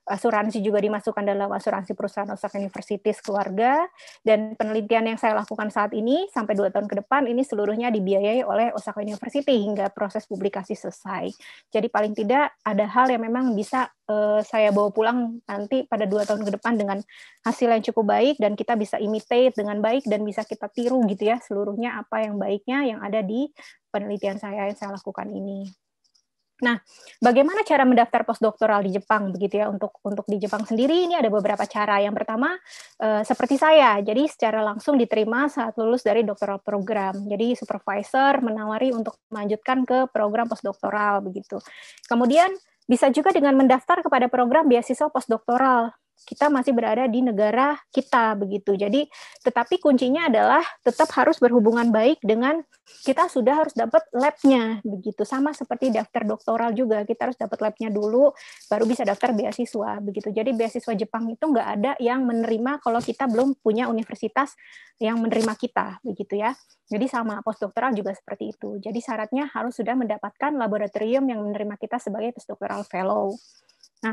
Asuransi juga dimasukkan dalam asuransi perusahaan Osaka University keluarga. Dan penelitian yang saya lakukan saat ini sampai dua tahun ke depan ini seluruhnya dibiayai oleh Osaka University hingga proses publikasi selesai. Jadi paling tidak ada hal yang memang bisa uh, saya bawa pulang nanti pada dua tahun ke depan dengan hasil yang cukup baik dan kita bisa imitate dengan baik dan bisa kita tiru gitu ya seluruhnya apa yang baiknya yang ada di penelitian saya yang saya lakukan ini. Nah, bagaimana cara mendaftar postdoktoral di Jepang begitu ya untuk untuk di Jepang sendiri ini ada beberapa cara. Yang pertama uh, seperti saya, jadi secara langsung diterima saat lulus dari doktoral program. Jadi supervisor menawari untuk melanjutkan ke program postdoktoral begitu. Kemudian bisa juga dengan mendaftar kepada program beasiswa postdoktoral kita masih berada di negara kita begitu. Jadi tetapi kuncinya adalah tetap harus berhubungan baik dengan kita sudah harus dapat labnya begitu. Sama seperti daftar doktoral juga kita harus dapat labnya dulu baru bisa daftar beasiswa begitu. Jadi beasiswa Jepang itu nggak ada yang menerima kalau kita belum punya universitas yang menerima kita begitu ya. Jadi sama postdoktoral juga seperti itu. Jadi syaratnya harus sudah mendapatkan laboratorium yang menerima kita sebagai postdoctoral fellow. Nah,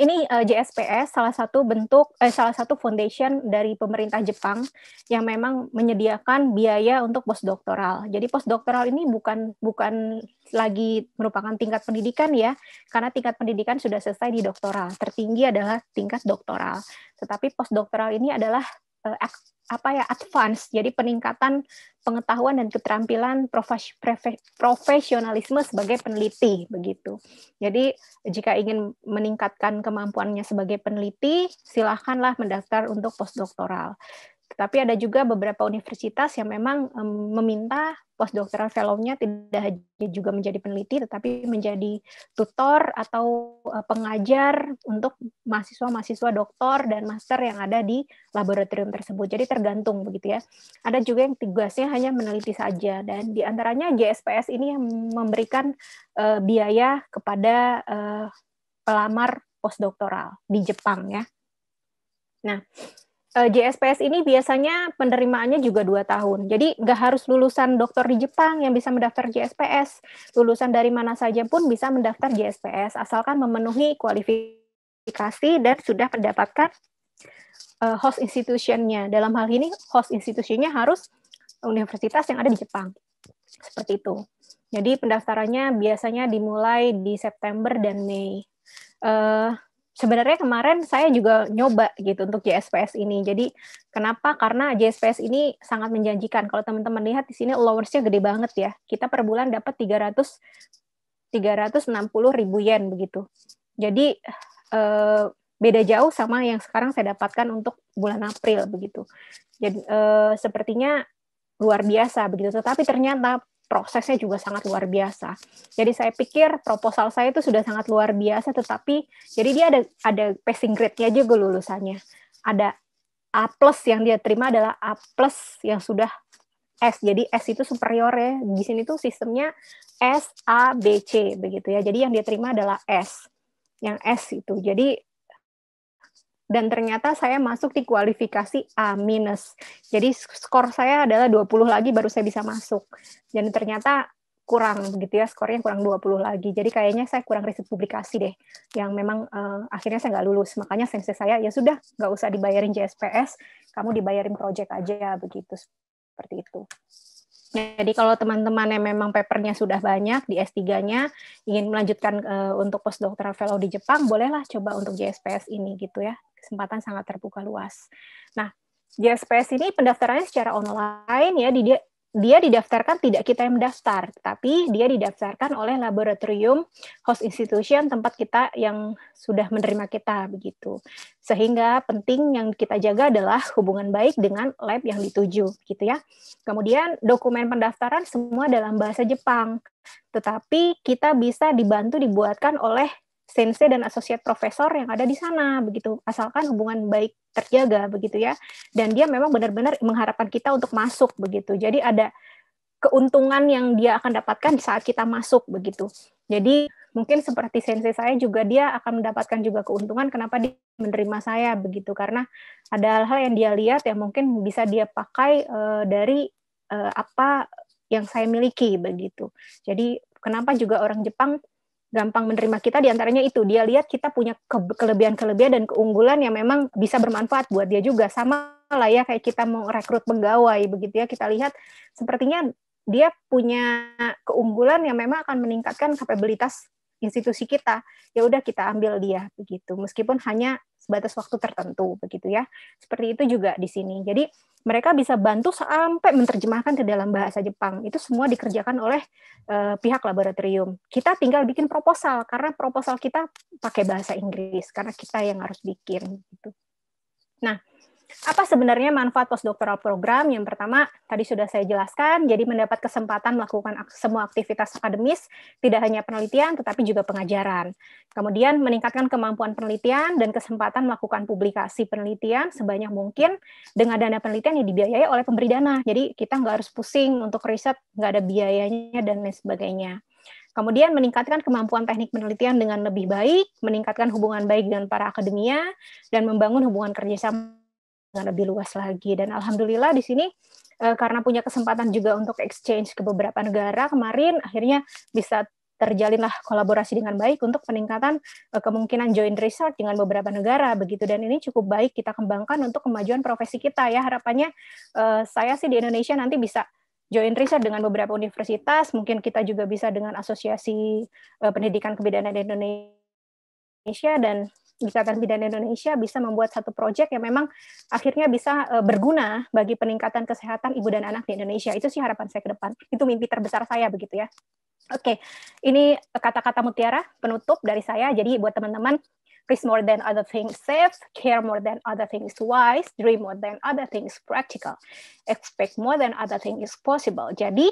ini uh, eh, JSPS salah satu bentuk eh, salah satu foundation dari pemerintah Jepang yang memang menyediakan biaya untuk postdoktoral. Jadi postdoktoral ini bukan bukan lagi merupakan tingkat pendidikan ya, karena tingkat pendidikan sudah selesai di doktoral. Tertinggi adalah tingkat doktoral. Tetapi postdoktoral ini adalah uh, apa ya advance jadi peningkatan pengetahuan dan keterampilan profes, prefe, profesionalisme sebagai peneliti begitu jadi jika ingin meningkatkan kemampuannya sebagai peneliti silahkanlah mendaftar untuk postdoktoral tetapi ada juga beberapa universitas yang memang meminta postdoctoral fellow-nya tidak hanya juga menjadi peneliti, tetapi menjadi tutor atau e, pengajar untuk mahasiswa-mahasiswa doktor dan master yang ada di laboratorium tersebut. Jadi tergantung begitu ya. Ada juga yang tugasnya hanya meneliti saja dan di antaranya JSPS ini yang memberikan uh, biaya kepada uh, pelamar postdoktoral di Jepang ya. Nah, uh, eh, JSPS ini biasanya penerimaannya juga dua tahun. Jadi nggak harus lulusan dokter di Jepang yang bisa mendaftar JSPS. Lulusan dari mana saja pun bisa mendaftar JSPS asalkan memenuhi kualifikasi dan sudah mendapatkan uh, host institutionnya. Dalam hal ini host institutionnya harus universitas yang ada di Jepang. Seperti itu. Jadi pendaftarannya biasanya dimulai di September dan Mei. Uh, sebenarnya kemarin saya juga nyoba gitu untuk JSPS ini. Jadi kenapa? Karena JSPS ini sangat menjanjikan. Kalau teman-teman lihat di sini allowance-nya gede banget ya. Kita per bulan dapat 300 360 ribu yen begitu. Jadi eh, beda jauh sama yang sekarang saya dapatkan untuk bulan April begitu. Jadi eh, sepertinya luar biasa begitu. Tetapi ternyata prosesnya juga sangat luar biasa. Jadi saya pikir proposal saya itu sudah sangat luar biasa, tetapi jadi dia ada ada passing grade-nya juga lulusannya. Ada A plus yang dia terima adalah A plus yang sudah S. Jadi S itu superior ya. Di sini tuh sistemnya S A B C begitu ya. Jadi yang dia terima adalah S. Yang S itu. Jadi dan ternyata saya masuk di kualifikasi A minus. Jadi skor saya adalah 20 lagi baru saya bisa masuk. Dan ternyata kurang begitu ya skornya kurang 20 lagi. Jadi kayaknya saya kurang riset publikasi deh yang memang uh, akhirnya saya nggak lulus. Makanya sensei saya ya sudah nggak usah dibayarin JSPS, kamu dibayarin proyek aja begitu seperti itu. Jadi kalau teman-teman yang memang papernya sudah banyak di S3-nya ingin melanjutkan uh, untuk postdoctoral fellow di Jepang, bolehlah coba untuk JSPS ini gitu ya kesempatan sangat terbuka luas. Nah, JSPS ini pendaftarannya secara online ya, dia dia didaftarkan tidak kita yang mendaftar, tapi dia didaftarkan oleh laboratorium host institution tempat kita yang sudah menerima kita begitu. Sehingga penting yang kita jaga adalah hubungan baik dengan lab yang dituju gitu ya. Kemudian dokumen pendaftaran semua dalam bahasa Jepang. Tetapi kita bisa dibantu dibuatkan oleh sensei dan associate profesor yang ada di sana begitu asalkan hubungan baik terjaga begitu ya dan dia memang benar-benar mengharapkan kita untuk masuk begitu jadi ada keuntungan yang dia akan dapatkan saat kita masuk begitu jadi mungkin seperti sensei saya juga dia akan mendapatkan juga keuntungan kenapa dia menerima saya begitu karena ada hal-hal yang dia lihat yang mungkin bisa dia pakai uh, dari uh, apa yang saya miliki begitu. Jadi kenapa juga orang Jepang gampang menerima kita diantaranya itu dia lihat kita punya kelebihan-kelebihan dan keunggulan yang memang bisa bermanfaat buat dia juga sama lah ya kayak kita mau rekrut pegawai begitu ya kita lihat sepertinya dia punya keunggulan yang memang akan meningkatkan kapabilitas institusi kita ya udah kita ambil dia begitu meskipun hanya sebatas waktu tertentu begitu ya. Seperti itu juga di sini. Jadi mereka bisa bantu sampai menerjemahkan ke dalam bahasa Jepang. Itu semua dikerjakan oleh uh, pihak laboratorium. Kita tinggal bikin proposal karena proposal kita pakai bahasa Inggris karena kita yang harus bikin gitu. Nah, apa sebenarnya manfaat postdoctoral program? Yang pertama, tadi sudah saya jelaskan, jadi mendapat kesempatan melakukan semua aktivitas akademis, tidak hanya penelitian, tetapi juga pengajaran. Kemudian, meningkatkan kemampuan penelitian dan kesempatan melakukan publikasi penelitian sebanyak mungkin dengan dana penelitian yang dibiayai oleh pemberi dana. Jadi, kita nggak harus pusing untuk riset, nggak ada biayanya, dan lain sebagainya. Kemudian meningkatkan kemampuan teknik penelitian dengan lebih baik, meningkatkan hubungan baik dengan para akademia, dan membangun hubungan kerjasama dengan lebih luas lagi. Dan alhamdulillah di sini eh, karena punya kesempatan juga untuk exchange ke beberapa negara kemarin akhirnya bisa terjalinlah kolaborasi dengan baik untuk peningkatan eh, kemungkinan joint research dengan beberapa negara begitu dan ini cukup baik kita kembangkan untuk kemajuan profesi kita ya harapannya eh, saya sih di Indonesia nanti bisa join research dengan beberapa universitas mungkin kita juga bisa dengan asosiasi pendidikan kebidanan Indonesia dan Ikatan Bidan Indonesia bisa membuat satu proyek yang memang akhirnya bisa eh, berguna bagi peningkatan kesehatan ibu dan anak di Indonesia. Itu sih harapan saya ke depan. Itu mimpi terbesar saya begitu ya. Oke, okay. ini kata-kata mutiara penutup dari saya. Jadi buat teman-teman Risk more than other things safe, care more than other things wise, dream more than other things practical, expect more than other things possible. Jadi,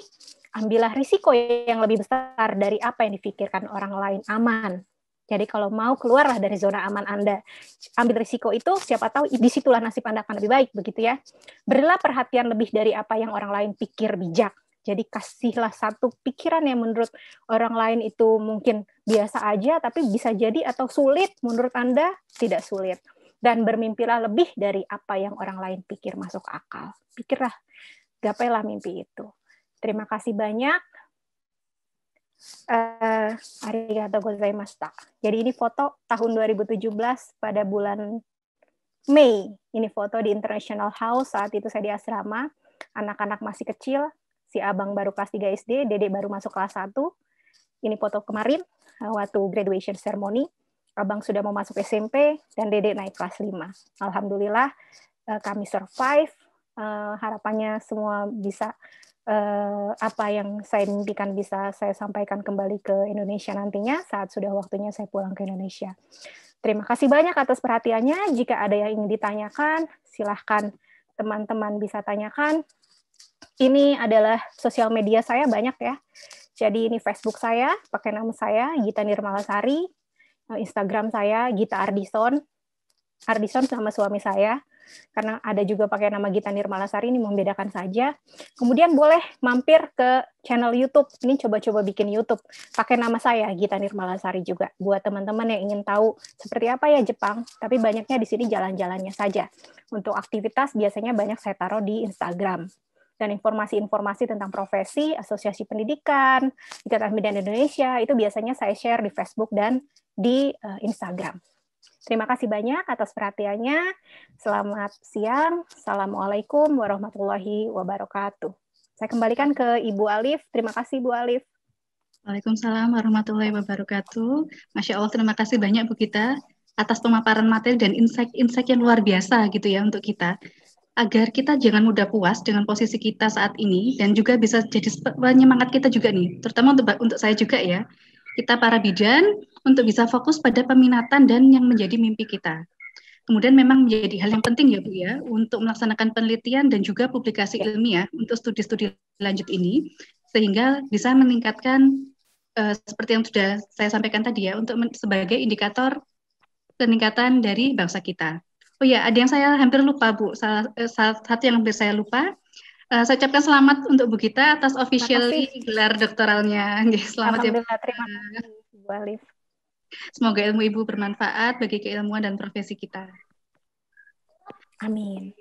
ambillah risiko yang lebih besar dari apa yang difikirkan orang lain aman. Jadi kalau mau keluarlah dari zona aman Anda. Ambil risiko itu, siapa tahu disitulah nasib Anda akan lebih baik, begitu ya. Berilah perhatian lebih dari apa yang orang lain pikir bijak. Jadi kasihlah satu pikiran yang menurut orang lain itu mungkin biasa aja, tapi bisa jadi atau sulit menurut Anda tidak sulit. Dan bermimpilah lebih dari apa yang orang lain pikir masuk akal. Pikirlah, gapailah mimpi itu. Terima kasih banyak. Uh, arigato gozaimashita. Jadi ini foto tahun 2017 pada bulan Mei. Ini foto di International House, saat itu saya di asrama. Anak-anak masih kecil, si abang baru kelas 3 SD, dede baru masuk kelas 1. Ini foto kemarin, eh, waktu graduation ceremony. Abang sudah mau masuk SMP, dan dede naik kelas 5. Alhamdulillah, eh, kami survive. Harapannya semua bisa eh, apa yang saya mimpikan bisa saya sampaikan kembali ke Indonesia nantinya saat sudah waktunya saya pulang ke Indonesia. Terima kasih banyak atas perhatiannya. Jika ada yang ingin ditanyakan, silahkan teman-teman bisa tanyakan. Ini adalah sosial media saya banyak ya. Jadi ini Facebook saya, pakai nama saya Gita Nirmalasari, Instagram saya Gita Ardison, Ardison sama suami saya karena ada juga pakai nama Gita Nirmalasari ini membedakan saja. Kemudian boleh mampir ke channel YouTube. Ini coba-coba bikin YouTube pakai nama saya Gita Nirmalasari juga buat teman-teman yang ingin tahu seperti apa ya Jepang, tapi banyaknya di sini jalan-jalannya saja. Untuk aktivitas biasanya banyak saya taruh di Instagram dan informasi-informasi tentang profesi, asosiasi pendidikan, Ikatan Bidan Indonesia itu biasanya saya share di Facebook dan di eh, Instagram. Terima kasih banyak atas perhatiannya. Selamat siang. Assalamualaikum warahmatullahi wabarakatuh. Saya kembalikan ke Ibu Alif. Terima kasih Ibu Alif. Waalaikumsalam warahmatullahi wabarakatuh. Masya Allah, terima kasih banyak Bu kita atas pemaparan materi dan insight-insight yang luar biasa gitu ya untuk kita. Agar kita jangan mudah puas dengan posisi kita saat ini dan juga bisa jadi penyemangat kita juga nih, terutama untuk, untuk saya juga ya. Kita para bidan, untuk bisa fokus pada peminatan dan yang menjadi mimpi kita. Kemudian memang menjadi hal yang penting ya Bu ya untuk melaksanakan penelitian dan juga publikasi ya. ilmiah untuk studi-studi lanjut ini sehingga bisa meningkatkan uh, seperti yang sudah saya sampaikan tadi ya untuk sebagai indikator peningkatan dari bangsa kita. Oh ya, ada yang saya hampir lupa Bu. Salah, eh, satu yang hampir saya lupa. Uh, saya ucapkan selamat untuk Bu Gita atas official gelar doktoralnya. [laughs] Selamat ya Bu. Terima kasih Bu Alif. Semoga ilmu Ibu bermanfaat bagi keilmuan dan profesi kita. Amin.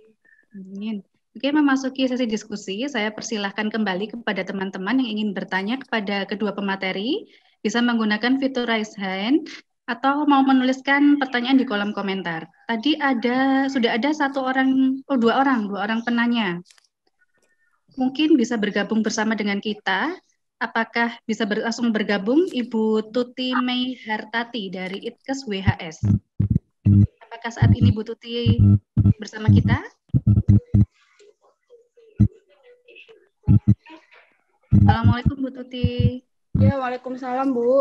Amin. Oke, memasuki sesi diskusi, saya persilahkan kembali kepada teman-teman yang ingin bertanya kepada kedua pemateri, bisa menggunakan fitur raise hand atau mau menuliskan pertanyaan di kolom komentar. Tadi ada sudah ada satu orang, oh dua orang, dua orang penanya. Mungkin bisa bergabung bersama dengan kita apakah bisa ber, langsung bergabung Ibu Tuti Mei Hartati dari Itkes WHS. Apakah saat ini Bu Tuti bersama kita? Assalamualaikum Bu Tuti. Ya, Waalaikumsalam Bu.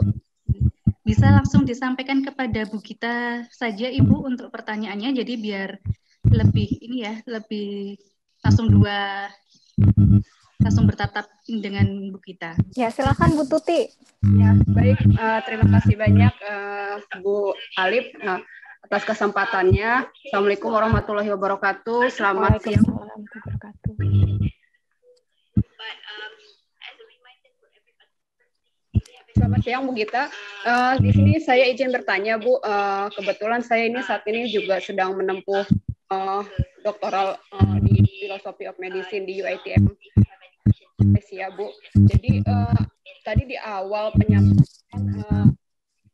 Bisa langsung disampaikan kepada Bu kita saja Ibu untuk pertanyaannya jadi biar lebih ini ya, lebih langsung dua langsung bertatap dengan Bu kita. Ya, silakan Bu Tuti. Ya, hmm. baik. Uh, terima kasih banyak uh, Bu Alip uh, atas kesempatannya. Assalamualaikum warahmatullahi wabarakatuh. Selamat siang. Selamat siang Bu Gita. Uh, di sini saya izin bertanya Bu, uh, kebetulan saya ini saat ini juga sedang menempuh uh, doktoral uh, di filosofi of Medicine di UITM sih ya Bu. Jadi uh, tadi di awal penyampaian uh,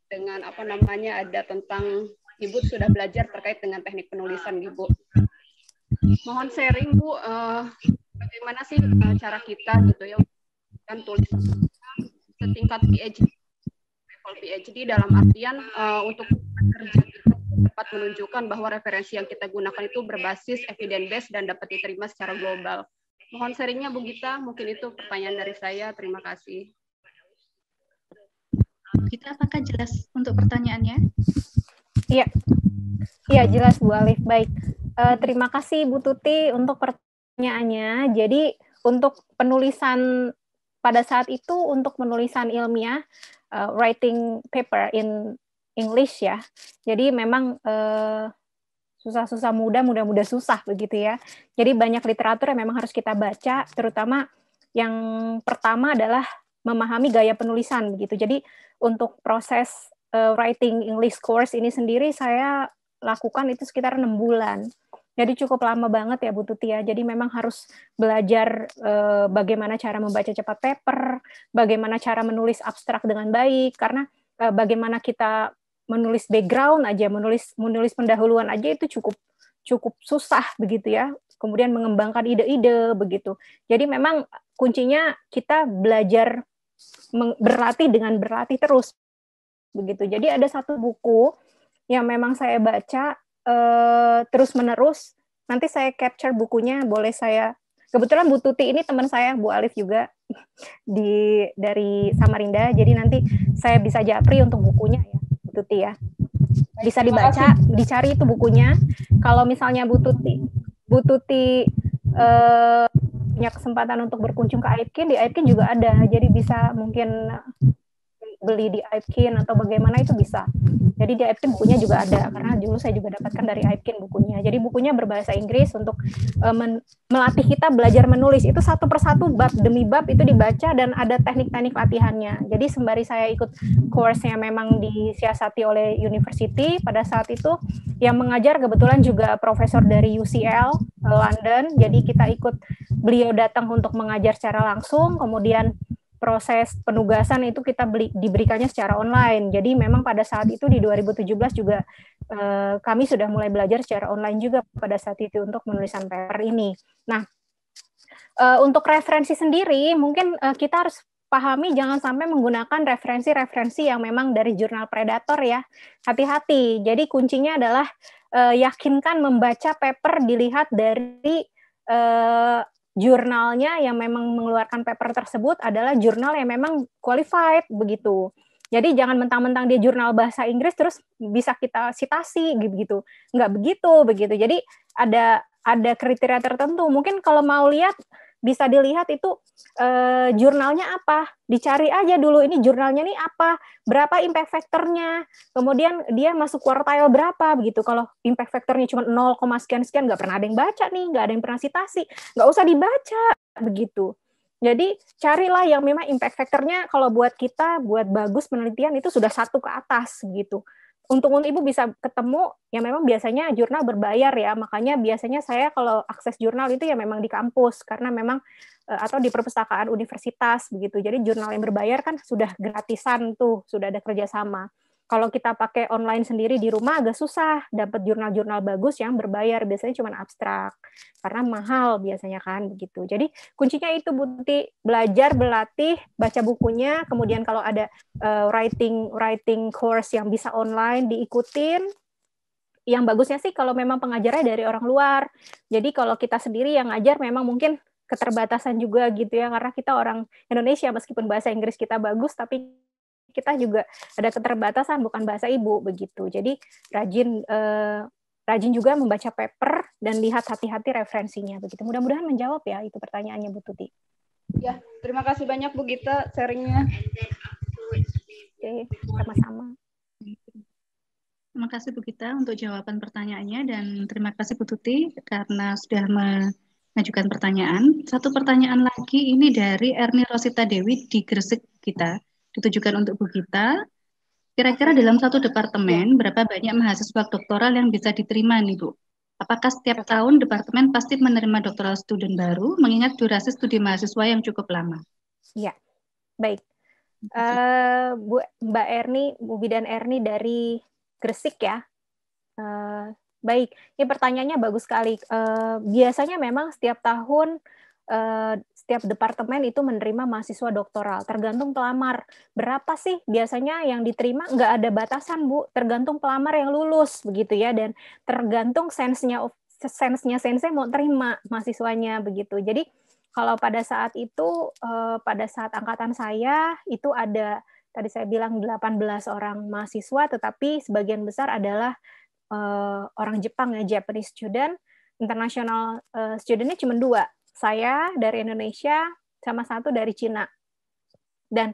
dengan apa namanya ada tentang Ibu sudah belajar terkait dengan teknik penulisan Ibu. Mohon sharing Bu uh, bagaimana sih uh, cara kita gitu ya kan tulisan setingkat PhD level PhD dalam artian uh, untuk kerja kita dapat menunjukkan bahwa referensi yang kita gunakan itu berbasis evidence based dan dapat diterima secara global. Mohon sharingnya Bu Gita, mungkin itu pertanyaan dari saya. Terima kasih. Kita apakah jelas untuk pertanyaannya? Iya, iya jelas Bu Alif. Baik, uh, terima kasih Bu Tuti untuk pertanyaannya. Jadi untuk penulisan pada saat itu untuk penulisan ilmiah uh, writing paper in English ya. Jadi memang uh, susah-susah muda, mudah-mudah susah begitu ya. Jadi banyak literatur yang memang harus kita baca, terutama yang pertama adalah memahami gaya penulisan begitu. Jadi untuk proses uh, writing English course ini sendiri saya lakukan itu sekitar enam bulan. Jadi cukup lama banget ya Bu Tuti ya. Jadi memang harus belajar uh, bagaimana cara membaca cepat paper, bagaimana cara menulis abstrak dengan baik karena uh, bagaimana kita menulis background aja, menulis menulis pendahuluan aja itu cukup cukup susah begitu ya. Kemudian mengembangkan ide-ide begitu. Jadi memang kuncinya kita belajar berlatih dengan berlatih terus begitu. Jadi ada satu buku yang memang saya baca eh, terus menerus. Nanti saya capture bukunya, boleh saya kebetulan Bu Tuti ini teman saya Bu Alif juga di dari Samarinda. Jadi nanti saya bisa japri untuk bukunya ya. Tuti ya. Bisa dibaca, dicari itu bukunya. Kalau misalnya Bu Tuti, Bu Tuti eh, punya kesempatan untuk berkunjung ke Aipkin, di Aipkin juga ada. Jadi bisa mungkin beli di Aipkin atau bagaimana itu bisa. Jadi di Aipkin bukunya juga ada karena dulu saya juga dapatkan dari Aipkin bukunya. Jadi bukunya berbahasa Inggris untuk uh, men melatih kita belajar menulis. Itu satu persatu bab demi bab itu dibaca dan ada teknik-teknik latihannya. Jadi sembari saya ikut course yang memang disiasati oleh university pada saat itu yang mengajar kebetulan juga profesor dari UCL eh, London. Jadi kita ikut beliau datang untuk mengajar secara langsung kemudian proses penugasan itu kita beli, diberikannya secara online. Jadi memang pada saat itu di 2017 juga eh, kami sudah mulai belajar secara online juga pada saat itu untuk menulisan paper ini. Nah, eh, untuk referensi sendiri mungkin eh, kita harus pahami jangan sampai menggunakan referensi-referensi yang memang dari jurnal predator ya. Hati-hati. Jadi kuncinya adalah eh, yakinkan membaca paper dilihat dari eh, jurnalnya yang memang mengeluarkan paper tersebut adalah jurnal yang memang qualified begitu. Jadi jangan mentang-mentang dia jurnal bahasa Inggris terus bisa kita sitasi gitu. Enggak begitu begitu. Jadi ada ada kriteria tertentu. Mungkin kalau mau lihat bisa dilihat itu eh, jurnalnya apa, dicari aja dulu ini jurnalnya nih apa, berapa impact factornya, kemudian dia masuk kuartile berapa begitu. Kalau impact factornya cuma 0, sekian sekian nggak pernah ada yang baca nih, nggak ada yang pernah sitasi, nggak usah dibaca begitu. Jadi carilah yang memang impact factornya kalau buat kita buat bagus penelitian itu sudah satu ke atas gitu untung-untung ibu bisa ketemu ya memang biasanya jurnal berbayar ya makanya biasanya saya kalau akses jurnal itu ya memang di kampus karena memang eh, atau di perpustakaan universitas begitu jadi jurnal yang berbayar kan sudah gratisan tuh sudah ada kerjasama kalau kita pakai online sendiri di rumah agak susah dapat jurnal-jurnal bagus yang berbayar, biasanya cuma abstrak karena mahal biasanya kan begitu. Jadi kuncinya itu bukti belajar, berlatih, baca bukunya, kemudian kalau ada uh, writing writing course yang bisa online diikutin yang bagusnya sih kalau memang pengajarnya dari orang luar. Jadi kalau kita sendiri yang ngajar memang mungkin keterbatasan juga gitu ya karena kita orang Indonesia meskipun bahasa Inggris kita bagus tapi kita juga ada keterbatasan bukan bahasa ibu begitu. Jadi rajin eh, rajin juga membaca paper dan lihat hati-hati referensinya begitu. Mudah-mudahan menjawab ya itu pertanyaannya Bu Tuti. Ya, terima kasih banyak Bu Gita sharingnya. Oke, sama-sama. Terima kasih Bu Gita untuk jawaban pertanyaannya dan terima kasih Bu Tuti karena sudah mengajukan pertanyaan. Satu pertanyaan lagi ini dari Erni Rosita Dewi di Gresik kita ditujukan untuk Bu Gita. Kira-kira dalam satu departemen, ya. berapa banyak mahasiswa doktoral yang bisa diterima nih Bu? Apakah setiap tahun departemen pasti menerima doktoral student baru, mengingat durasi studi mahasiswa yang cukup lama? Ya, baik. Uh, Bu, Mbak Erni, Bu Bidan Erni dari Gresik ya. Uh, baik, ini pertanyaannya bagus sekali. Uh, biasanya memang setiap tahun uh, setiap departemen itu menerima mahasiswa doktoral, tergantung pelamar. Berapa sih biasanya yang diterima? Nggak ada batasan, Bu. Tergantung pelamar yang lulus, begitu ya. Dan tergantung sensenya sensenya sense mau terima mahasiswanya begitu. Jadi kalau pada saat itu, eh, pada saat angkatan saya itu ada tadi saya bilang 18 orang mahasiswa, tetapi sebagian besar adalah eh, orang Jepang ya Japanese student internasional uh, eh, studentnya cuma dua saya dari Indonesia sama satu dari Cina. Dan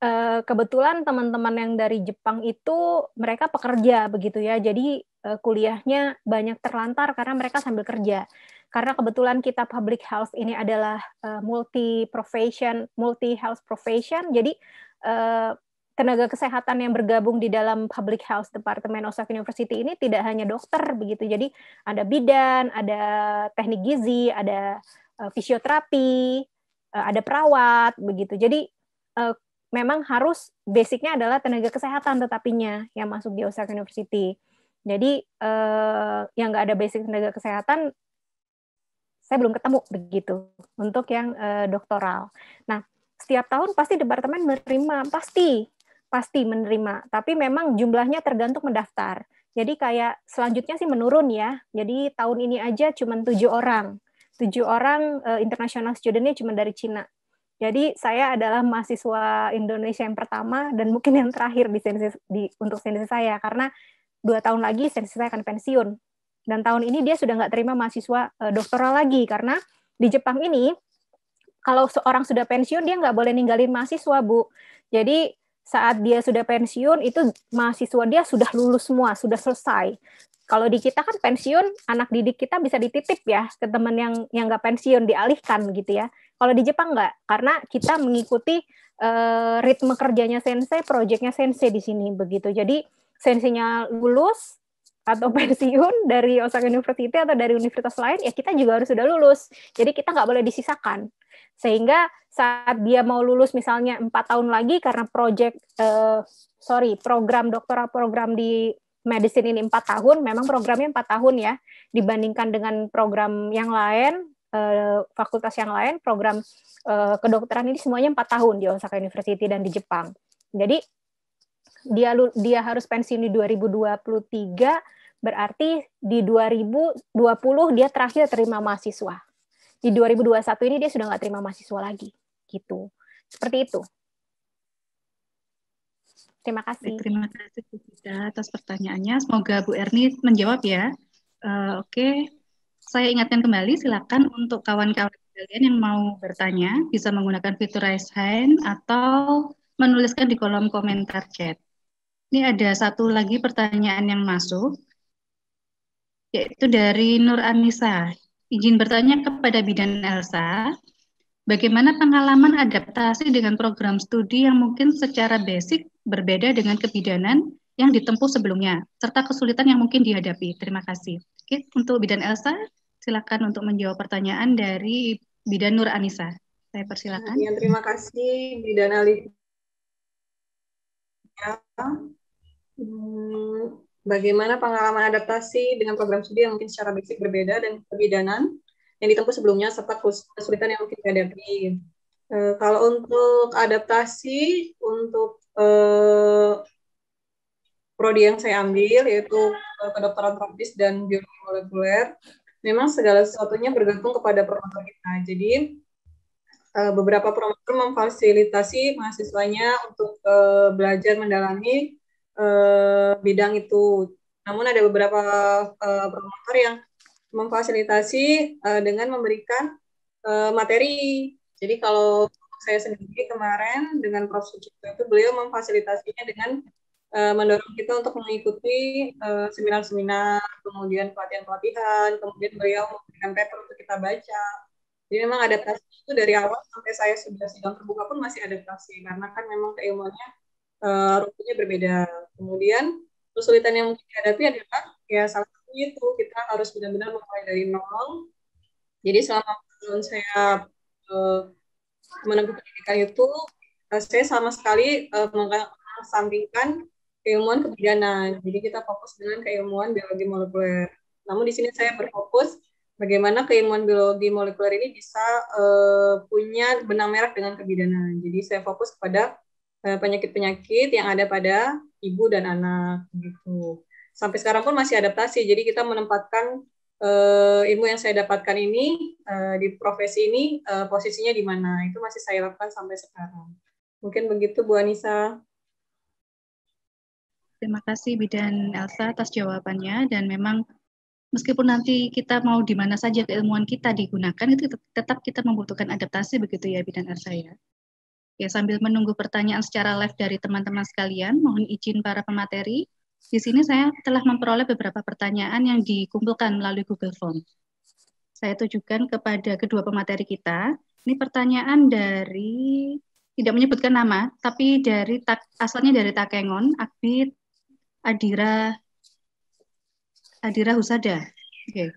eh, kebetulan teman-teman yang dari Jepang itu mereka pekerja begitu ya. Jadi eh, kuliahnya banyak terlantar karena mereka sambil kerja. Karena kebetulan kita public health ini adalah eh, multi profession, multi health profession. Jadi eh, tenaga kesehatan yang bergabung di dalam public health department Osaka University ini tidak hanya dokter begitu. Jadi ada bidan, ada teknik gizi, ada Eh, fisioterapi, eh, ada perawat begitu. Jadi eh, memang harus basicnya adalah tenaga kesehatan tetapinya yang masuk di Osaka University. Jadi yang nggak ada basic tenaga kesehatan saya belum ketemu begitu untuk yang doktoral. Nah, setiap tahun pasti departemen menerima pasti pasti menerima, tapi memang jumlahnya tergantung mendaftar. Jadi kayak selanjutnya sih menurun ya. Jadi tahun ini aja cuma tujuh orang tujuh orang uh, eh, internasional studentnya cuma dari Cina. Jadi saya adalah mahasiswa Indonesia yang pertama dan mungkin yang terakhir di, sensi, di untuk sensi saya karena dua tahun lagi sensi saya akan pensiun dan tahun ini dia sudah nggak terima mahasiswa uh, doktoral lagi karena di Jepang ini kalau seorang sudah pensiun dia nggak boleh ninggalin mahasiswa bu. Jadi saat dia sudah pensiun itu mahasiswa dia sudah lulus semua, sudah selesai. Kalau di kita kan pensiun, anak didik kita bisa dititip ya ke teman yang yang nggak pensiun dialihkan gitu ya. Kalau di Jepang nggak, karena kita mengikuti uh, ritme kerjanya sensei, proyeknya sensei di sini begitu. Jadi sensinya lulus atau [laughs] pensiun dari Osaka University atau dari universitas lain, ya kita juga harus sudah lulus. Jadi kita nggak boleh disisakan sehingga saat dia mau lulus misalnya empat tahun lagi karena proyek eh, sorry program doktoral program di medicine ini empat tahun, memang programnya empat tahun ya, dibandingkan dengan program yang lain, eh, fakultas yang lain, program eh, kedokteran ini semuanya empat tahun di Osaka University dan di Jepang. Jadi dia dia harus pensiun di 2023 berarti di 2020 dia terakhir terima mahasiswa. Di 2021 ini dia sudah nggak terima mahasiswa lagi, gitu. Seperti itu. Terima kasih. Baik, terima kasih Bu Gita atas pertanyaannya. Semoga Bu Erni menjawab ya. Uh, Oke, okay. saya ingatkan kembali silakan untuk kawan-kawan kalian yang mau bertanya bisa menggunakan fitur raise hand atau menuliskan di kolom komentar chat. Ini ada satu lagi pertanyaan yang masuk yaitu dari Nur Anissa. Izin bertanya kepada Bidan Elsa, Bagaimana pengalaman adaptasi dengan program studi yang mungkin secara basic berbeda dengan kebidanan yang ditempuh sebelumnya, serta kesulitan yang mungkin dihadapi. Terima kasih. Oke, untuk Bidan Elsa, silakan untuk menjawab pertanyaan dari Bidan Nur Anissa. Saya persilakan. Ya, terima kasih Bidan Ali. Ya. Hmm, bagaimana pengalaman adaptasi dengan program studi yang mungkin secara basic berbeda dan kebidanan? yang ditempuh sebelumnya serta kesulitan yang mungkin dihadapi. Uh, kalau untuk adaptasi untuk uh, prodi yang saya ambil yaitu eh, kedokteran tropis dan biologi molekuler, memang segala sesuatunya bergantung kepada promotor kita. Jadi uh, beberapa promotor memfasilitasi mahasiswanya untuk uh, belajar mendalami uh, bidang itu. Namun ada beberapa uh, promotor yang memfasilitasi uh, dengan memberikan uh, materi. Jadi kalau saya sendiri kemarin dengan Prof. Sucipto itu beliau memfasilitasinya dengan uh, mendorong kita untuk mengikuti seminar seminar-seminar, kemudian pelatihan-pelatihan, kemudian beliau memberikan paper untuk kita baca. Jadi memang adaptasi itu dari awal sampai saya sudah sidang terbuka pun masih adaptasi karena kan memang keilmuannya uh, rupanya berbeda. Kemudian kesulitan yang mungkin dihadapi adalah ya salah itu kita harus benar-benar mulai dari nol. Jadi selama tahun saya uh, eh, menempuh pendidikan itu, uh, saya sama sekali uh, mengesampingkan keilmuan kebidanan. Jadi kita fokus dengan keilmuan biologi molekuler. Namun di sini saya berfokus bagaimana keilmuan biologi molekuler ini bisa uh, punya benang merah dengan kebidanan. Jadi saya fokus kepada penyakit-penyakit uh, yang ada pada ibu dan anak gitu sampai sekarang pun masih adaptasi. Jadi kita menempatkan uh, ilmu yang saya dapatkan ini uh, di profesi ini uh, posisinya di mana itu masih saya lakukan sampai sekarang. Mungkin begitu Bu Anissa. Terima kasih Bidan Elsa atas jawabannya dan memang meskipun nanti kita mau di mana saja keilmuan kita digunakan itu tetap kita membutuhkan adaptasi begitu ya Bidan Elsa ya. Ya sambil menunggu pertanyaan secara live dari teman-teman sekalian, mohon izin para pemateri di sini saya telah memperoleh beberapa pertanyaan yang dikumpulkan melalui Google Form. Saya tujukan kepada kedua pemateri kita. Ini pertanyaan dari tidak menyebutkan nama, tapi dari asalnya dari Takengon, Akbit Adira Adira Husada. Okay.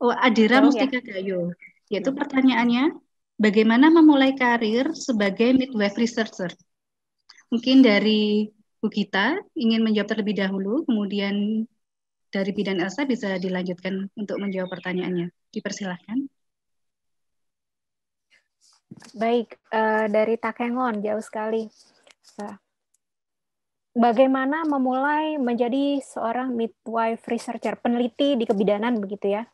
Oh, Adira ya? Mustika ya. Gayo. Yaitu hmm. pertanyaannya, bagaimana memulai karir sebagai midwife researcher? Mungkin dari Bu Gita ingin menjawab terlebih dahulu, kemudian dari bidan Elsa bisa dilanjutkan untuk menjawab pertanyaannya. Dipersilahkan. Baik, uh, dari Takengon jauh sekali. bagaimana memulai menjadi seorang midwife researcher, peneliti di kebidanan begitu ya?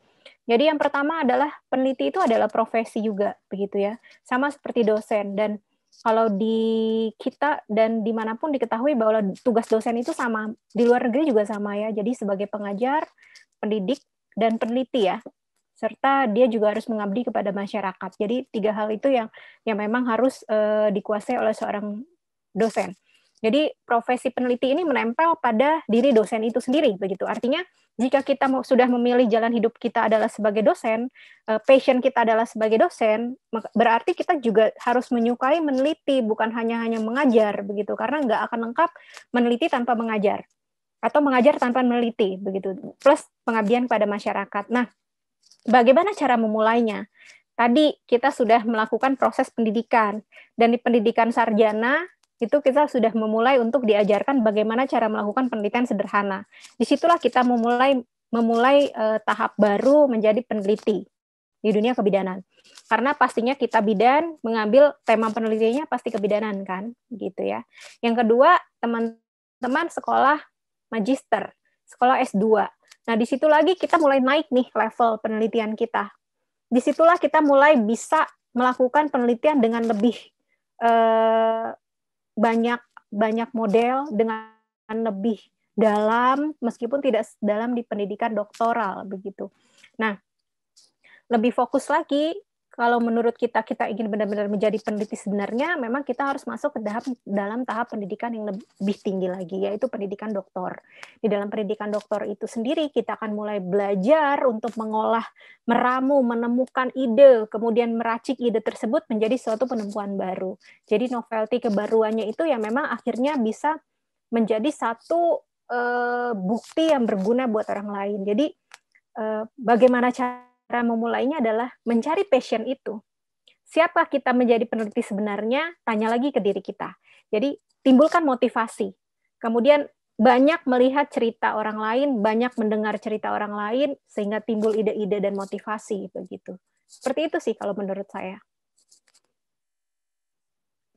Jadi yang pertama adalah peneliti itu adalah profesi juga begitu ya, sama seperti dosen dan kalau di kita dan dimanapun diketahui bahwa tugas dosen itu sama di luar negeri juga sama ya jadi sebagai pengajar pendidik dan peneliti ya serta dia juga harus mengabdi kepada masyarakat jadi tiga hal itu yang yang memang harus uh, dikuasai oleh seorang dosen jadi profesi peneliti ini menempel pada diri dosen itu sendiri begitu artinya jika kita sudah memilih jalan hidup kita adalah sebagai dosen, eh, passion kita adalah sebagai dosen, berarti kita juga harus menyukai meneliti, bukan hanya hanya mengajar begitu, karena nggak akan lengkap meneliti tanpa mengajar atau mengajar tanpa meneliti begitu. Plus pengabdian pada masyarakat. Nah, bagaimana cara memulainya? Tadi kita sudah melakukan proses pendidikan dan di pendidikan sarjana itu kita sudah memulai untuk diajarkan bagaimana cara melakukan penelitian sederhana. Disitulah kita memulai memulai eh, tahap baru menjadi peneliti di dunia kebidanan. Karena pastinya kita bidan mengambil tema penelitiannya pasti kebidanan kan, gitu ya. Yang kedua teman-teman sekolah magister, sekolah S2. Nah di situ lagi kita mulai naik nih level penelitian kita. Disitulah kita mulai bisa melakukan penelitian dengan lebih eh, banyak banyak model dengan lebih dalam meskipun tidak dalam di pendidikan doktoral begitu. Nah, lebih fokus lagi kalau menurut kita kita ingin benar-benar menjadi peneliti sebenarnya, memang kita harus masuk ke dalam dalam tahap pendidikan yang lebih tinggi lagi, yaitu pendidikan doktor. Di dalam pendidikan doktor itu sendiri kita akan mulai belajar untuk mengolah, meramu, menemukan ide, kemudian meracik ide tersebut menjadi suatu penemuan baru. Jadi novelty kebaruannya itu yang memang akhirnya bisa menjadi satu uh, bukti yang berguna buat orang lain. Jadi uh, bagaimana cara cara memulainya adalah mencari passion itu. Siapa kita menjadi peneliti sebenarnya? Tanya lagi ke diri kita. Jadi timbulkan motivasi. Kemudian banyak melihat cerita orang lain, banyak mendengar cerita orang lain, sehingga timbul ide-ide dan motivasi begitu. Seperti itu sih kalau menurut saya.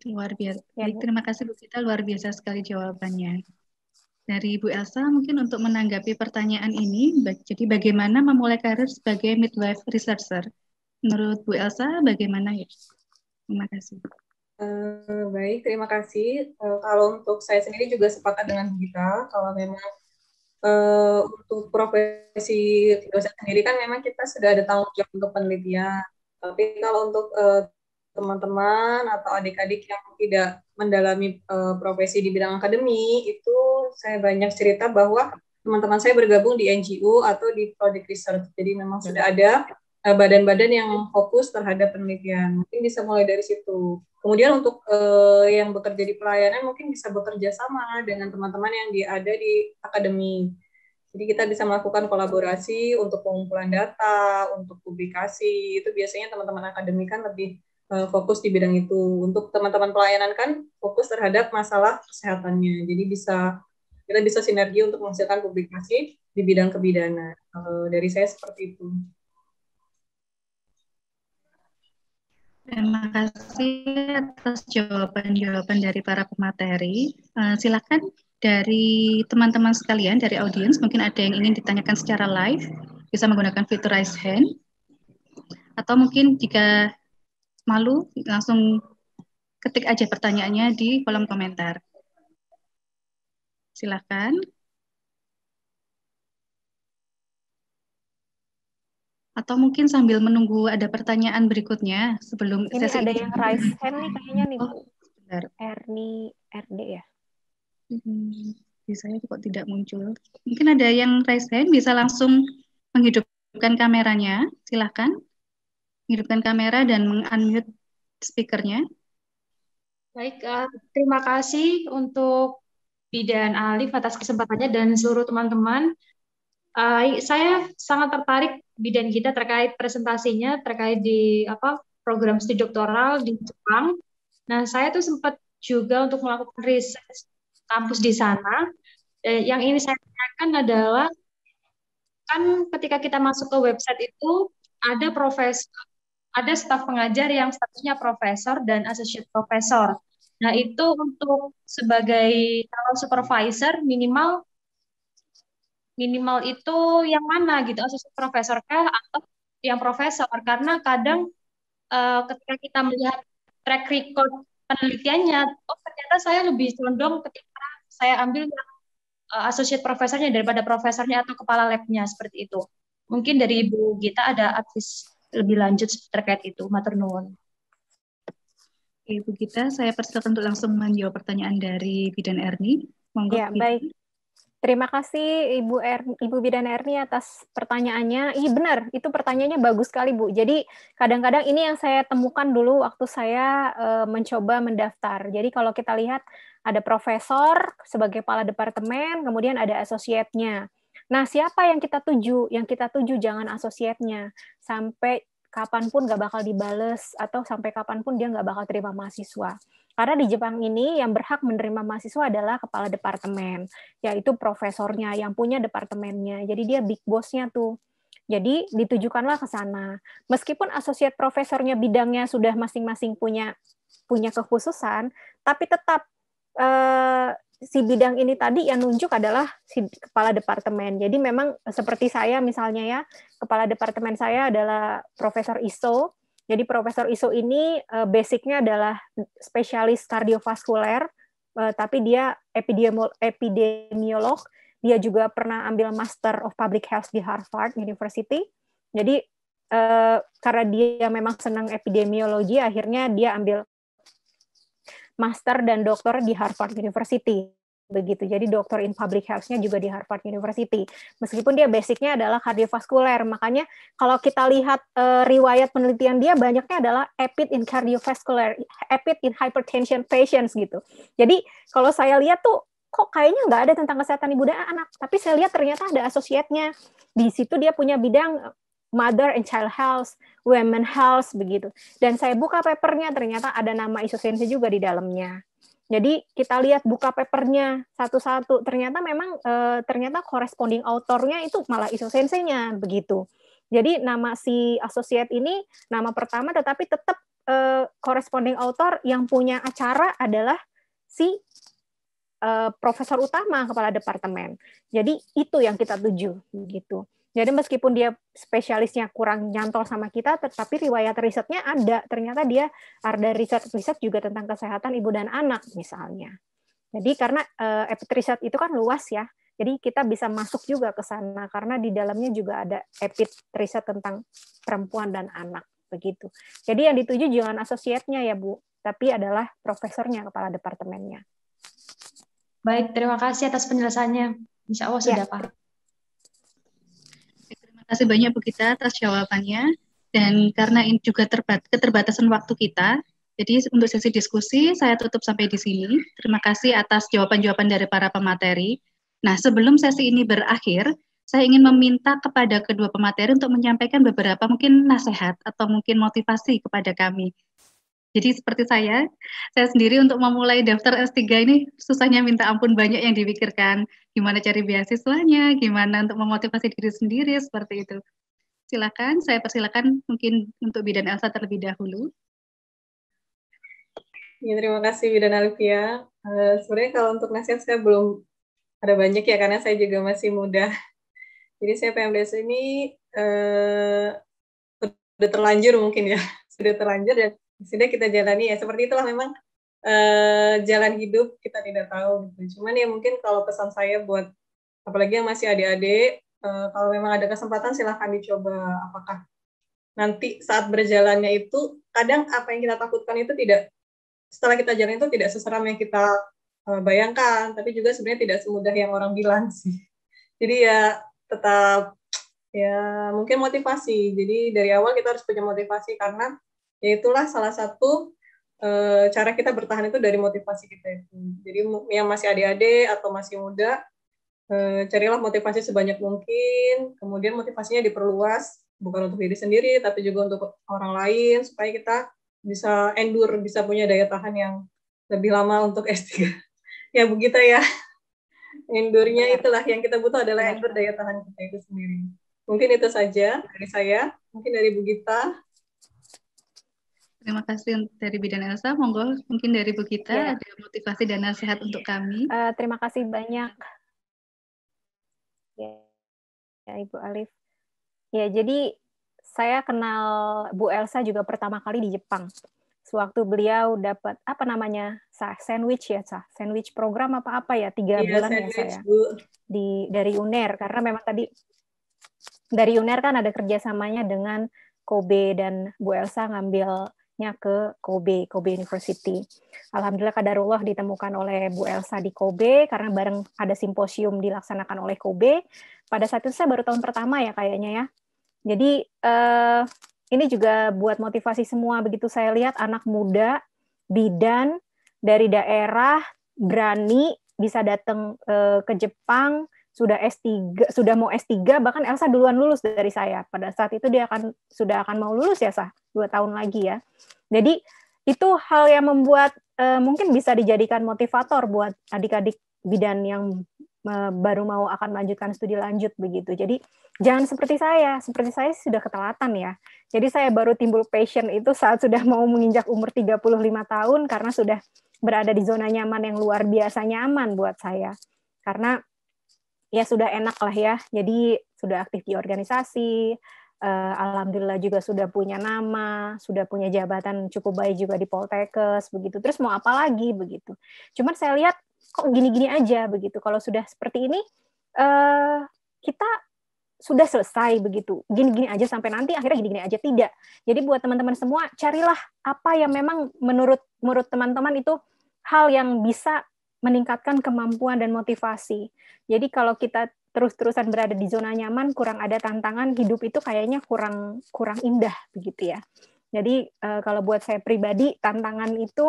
Luar biasa. ya. terima kasih Bu Kita luar biasa sekali jawabannya dari Ibu Elsa mungkin untuk menanggapi pertanyaan ini. Jadi bagaimana memulai karir sebagai midwife researcher? Menurut Bu Elsa bagaimana ya? Terima kasih. Uh, baik, terima kasih. Uh, kalau untuk saya sendiri juga sepakat dengan kita kalau memang uh, untuk profesi dosen sendiri kan memang kita sudah ada tanggung jawab untuk penelitian. Tapi kalau untuk uh, teman-teman atau adik-adik yang tidak mendalami uh, profesi di bidang akademi itu saya banyak cerita bahwa teman-teman saya bergabung di NGO atau di project research. Jadi memang ya. sudah ada eh, badan-badan yang fokus terhadap penelitian. Mungkin bisa mulai dari situ. Kemudian untuk uh, yang bekerja di pelayanan mungkin bisa bekerja sama dengan teman-teman yang ada di akademi. Jadi kita bisa melakukan kolaborasi untuk pengumpulan data, untuk publikasi. Itu biasanya teman-teman akademik kan lebih uh, fokus di bidang itu. Untuk teman-teman pelayanan kan fokus terhadap masalah kesehatannya. Jadi bisa kita bisa sinergi untuk menghasilkan publikasi di bidang kebidana. Uh, dari saya seperti itu. Terima kasih atas jawaban-jawaban dari para pemateri. Uh, silakan dari teman-teman sekalian, dari audiens, mungkin ada yang ingin ditanyakan secara live, bisa menggunakan fitur raise hand. Atau mungkin jika malu, langsung ketik aja pertanyaannya di kolom komentar. Silakan. Atau mungkin sambil menunggu ada pertanyaan berikutnya sebelum Ini sesi ada ini. yang raise hand nih kayaknya nih. Oh, benar. Erni RD ya. Hmm, di kok tidak muncul. Mungkin ada yang raise hand bisa langsung menghidupkan kameranya. silakan menghidupkan kamera dan mengunmute speakernya. Baik, uh, terima kasih untuk Bidan Alif atas kesempatannya dan seluruh teman-teman. Uh, saya sangat tertarik bidan kita terkait presentasinya terkait di apa program studi doktoral di Jepang. Nah, saya tuh sempat juga untuk melakukan riset kampus di sana. Eh, yang ini saya tanyakan adalah kan ketika kita masuk ke website itu ada profesor, ada staf pengajar yang statusnya profesor dan associate profesor. Nah, itu untuk sebagai calon supervisor minimal minimal itu yang mana gitu asisten profesor kah atau yang profesor karena kadang uh, ketika kita melihat track record penelitiannya oh ternyata saya lebih condong ketika saya ambil yang uh, associate profesornya daripada profesornya atau kepala labnya seperti itu mungkin dari ibu kita ada advice lebih lanjut terkait itu matur Oke, Bu Gita, saya persilakan untuk langsung menjawab pertanyaan dari Bidan Erni. Monggo. Ya, baik. Terima kasih Ibu er, Ibu Bidan Erni atas pertanyaannya. Ih, benar, itu pertanyaannya bagus sekali, Bu. Jadi, kadang-kadang ini yang saya temukan dulu waktu saya e, mencoba mendaftar. Jadi, kalau kita lihat ada profesor sebagai kepala departemen, kemudian ada asosiatnya. Nah, siapa yang kita tuju? Yang kita tuju jangan asosiatnya. Sampai kapanpun gak bakal dibales atau sampai kapanpun dia gak bakal terima mahasiswa. Karena di Jepang ini yang berhak menerima mahasiswa adalah kepala departemen, yaitu profesornya yang punya departemennya. Jadi dia big bossnya tuh. Jadi ditujukanlah ke sana. Meskipun asosiat profesornya bidangnya sudah masing-masing punya punya kekhususan, tapi tetap eh, si bidang ini tadi yang nunjuk adalah si kepala departemen. Jadi memang seperti saya misalnya ya, kepala departemen saya adalah Profesor Iso. Jadi Profesor Iso ini eh, basicnya adalah spesialis kardiovaskuler, eh, tapi dia epidemiolog. Dia juga pernah ambil Master of Public Health di Harvard University. Jadi eh, karena dia memang senang epidemiologi, akhirnya dia ambil master dan doktor di Harvard University begitu. Jadi dokter in public health-nya juga di Harvard University. Meskipun dia basicnya adalah kardiovaskuler, makanya kalau kita lihat e, riwayat penelitian dia banyaknya adalah EPID in cardiovascular, EPID in hypertension patients gitu. Jadi kalau saya lihat tuh kok kayaknya nggak ada tentang kesehatan ibu dan anak, tapi saya lihat ternyata ada asosiatnya Di situ dia punya bidang mother and child health, women health begitu. Dan saya buka papernya ternyata ada nama isosensi juga di dalamnya. Jadi kita lihat buka papernya satu-satu. Ternyata memang eh, ternyata corresponding autornya itu malah isosensinya begitu. Jadi nama si associate ini nama pertama tetapi tetap eh, corresponding author yang punya acara adalah si eh, profesor utama kepala departemen. Jadi itu yang kita tuju begitu. Jadi meskipun dia spesialisnya kurang nyantol sama kita, tetapi riwayat risetnya ada. Ternyata dia ada riset-riset juga tentang kesehatan ibu dan anak misalnya. Jadi karena eh, epit riset itu kan luas ya, jadi kita bisa masuk juga ke sana karena di dalamnya juga ada epic riset tentang perempuan dan anak begitu. Jadi yang dituju jangan asosiatnya ya Bu, tapi adalah profesornya kepala departemennya. Baik, terima kasih atas penjelasannya. Insya Allah ya. sudah ya. paham kasih banyak Bu Gita atas jawabannya. Dan karena ini juga terbat keterbatasan waktu kita, jadi untuk sesi diskusi saya tutup sampai di sini. Terima kasih atas jawaban-jawaban dari para pemateri. Nah, sebelum sesi ini berakhir, saya ingin meminta kepada kedua pemateri untuk menyampaikan beberapa mungkin nasihat atau mungkin motivasi kepada kami. Jadi seperti saya, saya sendiri untuk memulai daftar S3 ini susahnya minta ampun banyak yang dipikirkan gimana cari beasiswanya, gimana untuk memotivasi diri sendiri seperti itu. Silakan, saya persilakan mungkin untuk Bidan Elsa terlebih dahulu. Ya, terima kasih Bidan Alvia. Uh, sebenarnya kalau untuk nasihat saya belum ada banyak ya karena saya juga masih muda. [laughs] Jadi saya PMDS ini uh, eh, sudah terlanjur mungkin ya, [laughs] sudah terlanjur dan sudah kita jalani ya. Seperti itulah memang Eh, jalan hidup kita tidak tahu gitu. Cuman ya mungkin kalau pesan saya buat apalagi yang masih adik-adik, uh, kalau memang ada kesempatan silahkan dicoba. Apakah nanti saat berjalannya itu kadang apa yang kita takutkan itu tidak setelah kita jalan itu tidak seseram yang kita uh, bayangkan, tapi juga sebenarnya tidak semudah yang orang bilang sih. [laughs] Jadi ya tetap ya mungkin motivasi. Jadi dari awal kita harus punya motivasi karena ya itulah salah satu Eh, cara kita bertahan itu dari motivasi kita itu. Jadi yang masih adik-adik atau masih muda, eh, carilah motivasi sebanyak mungkin. Kemudian motivasinya diperluas, bukan untuk diri sendiri, tapi juga untuk orang lain, supaya kita bisa endure, bisa punya daya tahan yang lebih lama untuk S3. [laughs] ya Gita ya. Endurnya itulah yang kita butuh adalah endure daya tahan kita itu sendiri. Mungkin itu saja dari saya, mungkin dari Bu Gita. Terima kasih dari Bidan Elsa. Monggo mungkin dari Bu kita ya. ada motivasi dan nasihat untuk kami. Uh, terima kasih banyak. Ya, ya Ibu Alif. Ya, jadi saya kenal Bu Elsa juga pertama kali di Jepang. Sewaktu beliau dapat apa namanya? sandwich ya, sah. Sandwich program apa-apa ya, tiga ya, bulan ya saya. Bu. Di dari UNER karena memang tadi dari UNER kan ada kerjasamanya dengan Kobe dan Bu Elsa ngambil anaknya ke Kobe, Kobe University. Alhamdulillah kadarullah ditemukan oleh Bu Elsa di Kobe karena bareng ada simposium dilaksanakan oleh Kobe. Pada saat itu saya baru tahun pertama ya kayaknya ya. Jadi eh, ini juga buat motivasi semua begitu saya lihat anak muda bidan dari daerah berani bisa datang eh, ke Jepang sudah S3, sudah mau S3, bahkan Elsa duluan lulus dari saya. Pada saat itu dia akan sudah akan mau lulus ya, Sah, dua tahun lagi ya. Jadi itu hal yang membuat uh, mungkin bisa dijadikan motivator buat adik-adik bidan yang uh, baru mau akan melanjutkan studi lanjut begitu. Jadi jangan seperti saya, seperti saya sudah ketelatan ya. Jadi saya baru timbul passion itu saat sudah mau menginjak umur 35 tahun karena sudah berada di zona nyaman yang luar biasa nyaman buat saya. Karena ya sudah enak lah ya. Jadi sudah aktif di organisasi, uh, alhamdulillah juga sudah punya nama, sudah punya jabatan cukup baik juga di Poltekes begitu. Terus mau apa lagi begitu? Cuman saya lihat kok gini-gini aja begitu. Kalau sudah seperti ini uh, kita sudah selesai begitu. Gini-gini aja sampai nanti akhirnya gini-gini aja tidak. Jadi buat teman-teman semua carilah apa yang memang menurut menurut teman-teman itu hal yang bisa meningkatkan kemampuan dan motivasi. Jadi kalau kita terus-terusan berada di zona nyaman, kurang ada tantangan, hidup itu kayaknya kurang kurang indah begitu ya. Jadi eh, kalau buat saya pribadi, tantangan itu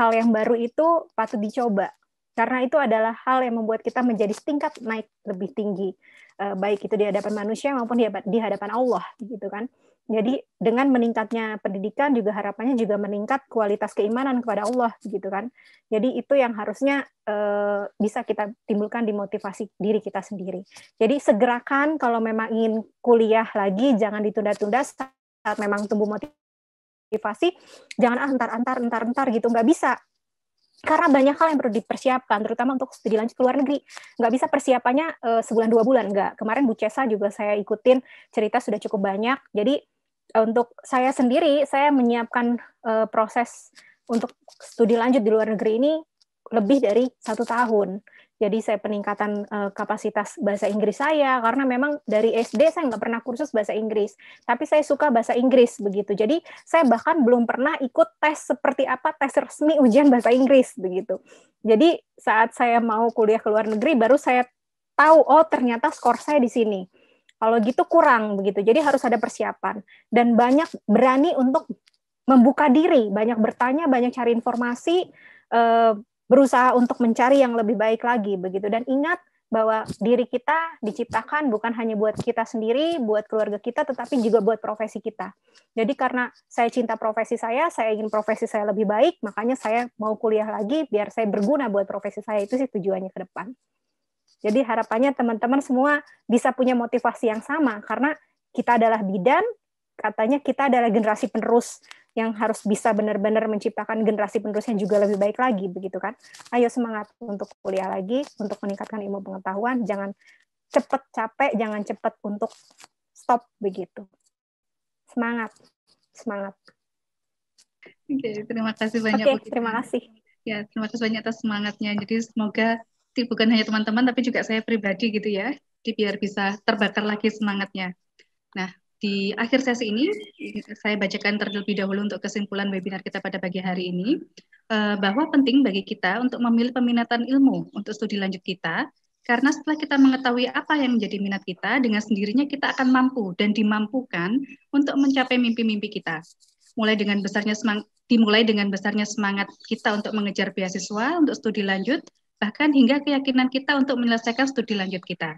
hal yang baru itu patut dicoba karena itu adalah hal yang membuat kita menjadi setingkat naik lebih tinggi eh, baik itu di hadapan manusia maupun di hadapan Allah gitu kan jadi dengan meningkatnya pendidikan juga harapannya juga meningkat kualitas keimanan kepada Allah gitu kan. Jadi itu yang harusnya eh, bisa kita timbulkan di motivasi diri kita sendiri. Jadi segerakan kalau memang ingin kuliah lagi jangan ditunda-tunda saat memang tumbuh motivasi jangan ah entar entar entar entar gitu nggak bisa karena banyak hal yang perlu dipersiapkan, terutama untuk studi lanjut ke luar negeri. Nggak bisa persiapannya uh, sebulan dua bulan, nggak. Kemarin Bu Cesa juga saya ikutin cerita sudah cukup banyak, jadi Eh, untuk saya sendiri saya menyiapkan uh, proses untuk studi lanjut di luar negeri ini lebih dari satu tahun. Jadi saya peningkatan uh, kapasitas bahasa Inggris saya karena memang dari SD saya nggak pernah kursus bahasa Inggris, tapi saya suka bahasa Inggris begitu. Jadi saya bahkan belum pernah ikut tes seperti apa tes resmi ujian bahasa Inggris begitu. Jadi saat saya mau kuliah ke luar negeri baru saya tahu oh ternyata skor saya di sini kalau gitu kurang begitu. Jadi harus ada persiapan dan banyak berani untuk membuka diri, banyak bertanya, banyak cari informasi, eh, berusaha untuk mencari yang lebih baik lagi begitu. Dan ingat bahwa diri kita diciptakan bukan hanya buat kita sendiri, buat keluarga kita, tetapi juga buat profesi kita. Jadi karena saya cinta profesi saya, saya ingin profesi saya lebih baik, makanya saya mau kuliah lagi biar saya berguna buat profesi saya. Itu sih tujuannya ke depan. Jadi harapannya teman-teman semua bisa punya motivasi yang sama karena kita adalah bidan, katanya kita adalah generasi penerus yang harus bisa benar-benar menciptakan generasi penerus yang juga lebih baik lagi begitu kan. Ayo semangat untuk kuliah lagi, untuk meningkatkan ilmu pengetahuan, jangan cepat capek, jangan cepat untuk stop begitu. Semangat. Semangat. Oke, terima kasih banyak. Oke, terima kasih. Ya, terima kasih banyak atas semangatnya. Jadi semoga bukan hanya teman-teman tapi juga saya pribadi gitu ya di biar bisa terbakar lagi semangatnya nah di akhir sesi ini saya bacakan terlebih dahulu untuk kesimpulan webinar kita pada pagi hari ini eh, bahwa penting bagi kita untuk memilih peminatan ilmu untuk studi lanjut kita karena setelah kita mengetahui apa yang menjadi minat kita dengan sendirinya kita akan mampu dan dimampukan untuk mencapai mimpi-mimpi kita mulai dengan besarnya semang dimulai dengan besarnya semangat kita untuk mengejar beasiswa untuk studi lanjut bahkan hingga keyakinan kita untuk menyelesaikan studi lanjut kita.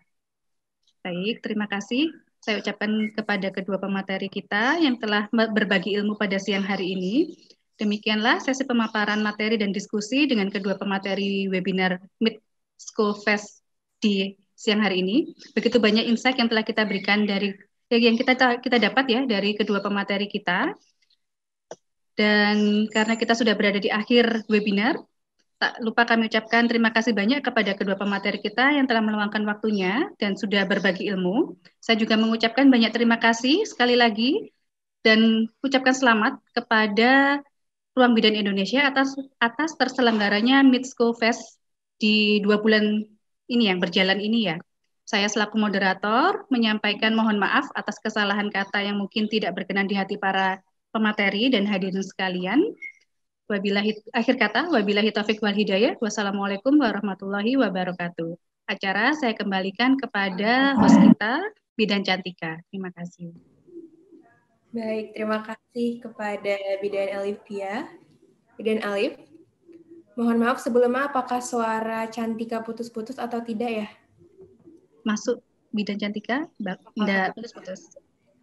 Baik, terima kasih. Saya ucapkan kepada kedua pemateri kita yang telah berbagi ilmu pada siang hari ini. Demikianlah sesi pemaparan materi dan diskusi dengan kedua pemateri webinar Mid School Fest di siang hari ini. Begitu banyak insight yang telah kita berikan dari eh, yang kita kita dapat ya dari kedua pemateri kita. Dan karena kita sudah berada di akhir webinar, tak lupa kami ucapkan terima kasih banyak kepada kedua pemateri kita yang telah meluangkan waktunya dan sudah berbagi ilmu. Saya juga mengucapkan banyak terima kasih sekali lagi dan ucapkan selamat kepada Ruang Bidan Indonesia atas atas terselenggaranya Mitsko Fest di dua bulan ini yang berjalan ini ya. Saya selaku moderator menyampaikan mohon maaf atas kesalahan kata yang mungkin tidak berkenan di hati para pemateri dan hadirin sekalian. Wabillahi akhir kata, wabillahi taufik wal hidayah. Wassalamualaikum warahmatullahi wabarakatuh. Acara saya kembalikan kepada host kita, Bidan Cantika. Terima kasih. Baik, terima kasih kepada Bidan Alivia. Bidan Alif, mohon maaf sebelumnya apakah suara Cantika putus-putus atau tidak ya? Masuk Bidan Cantika, tidak oh, putus-putus.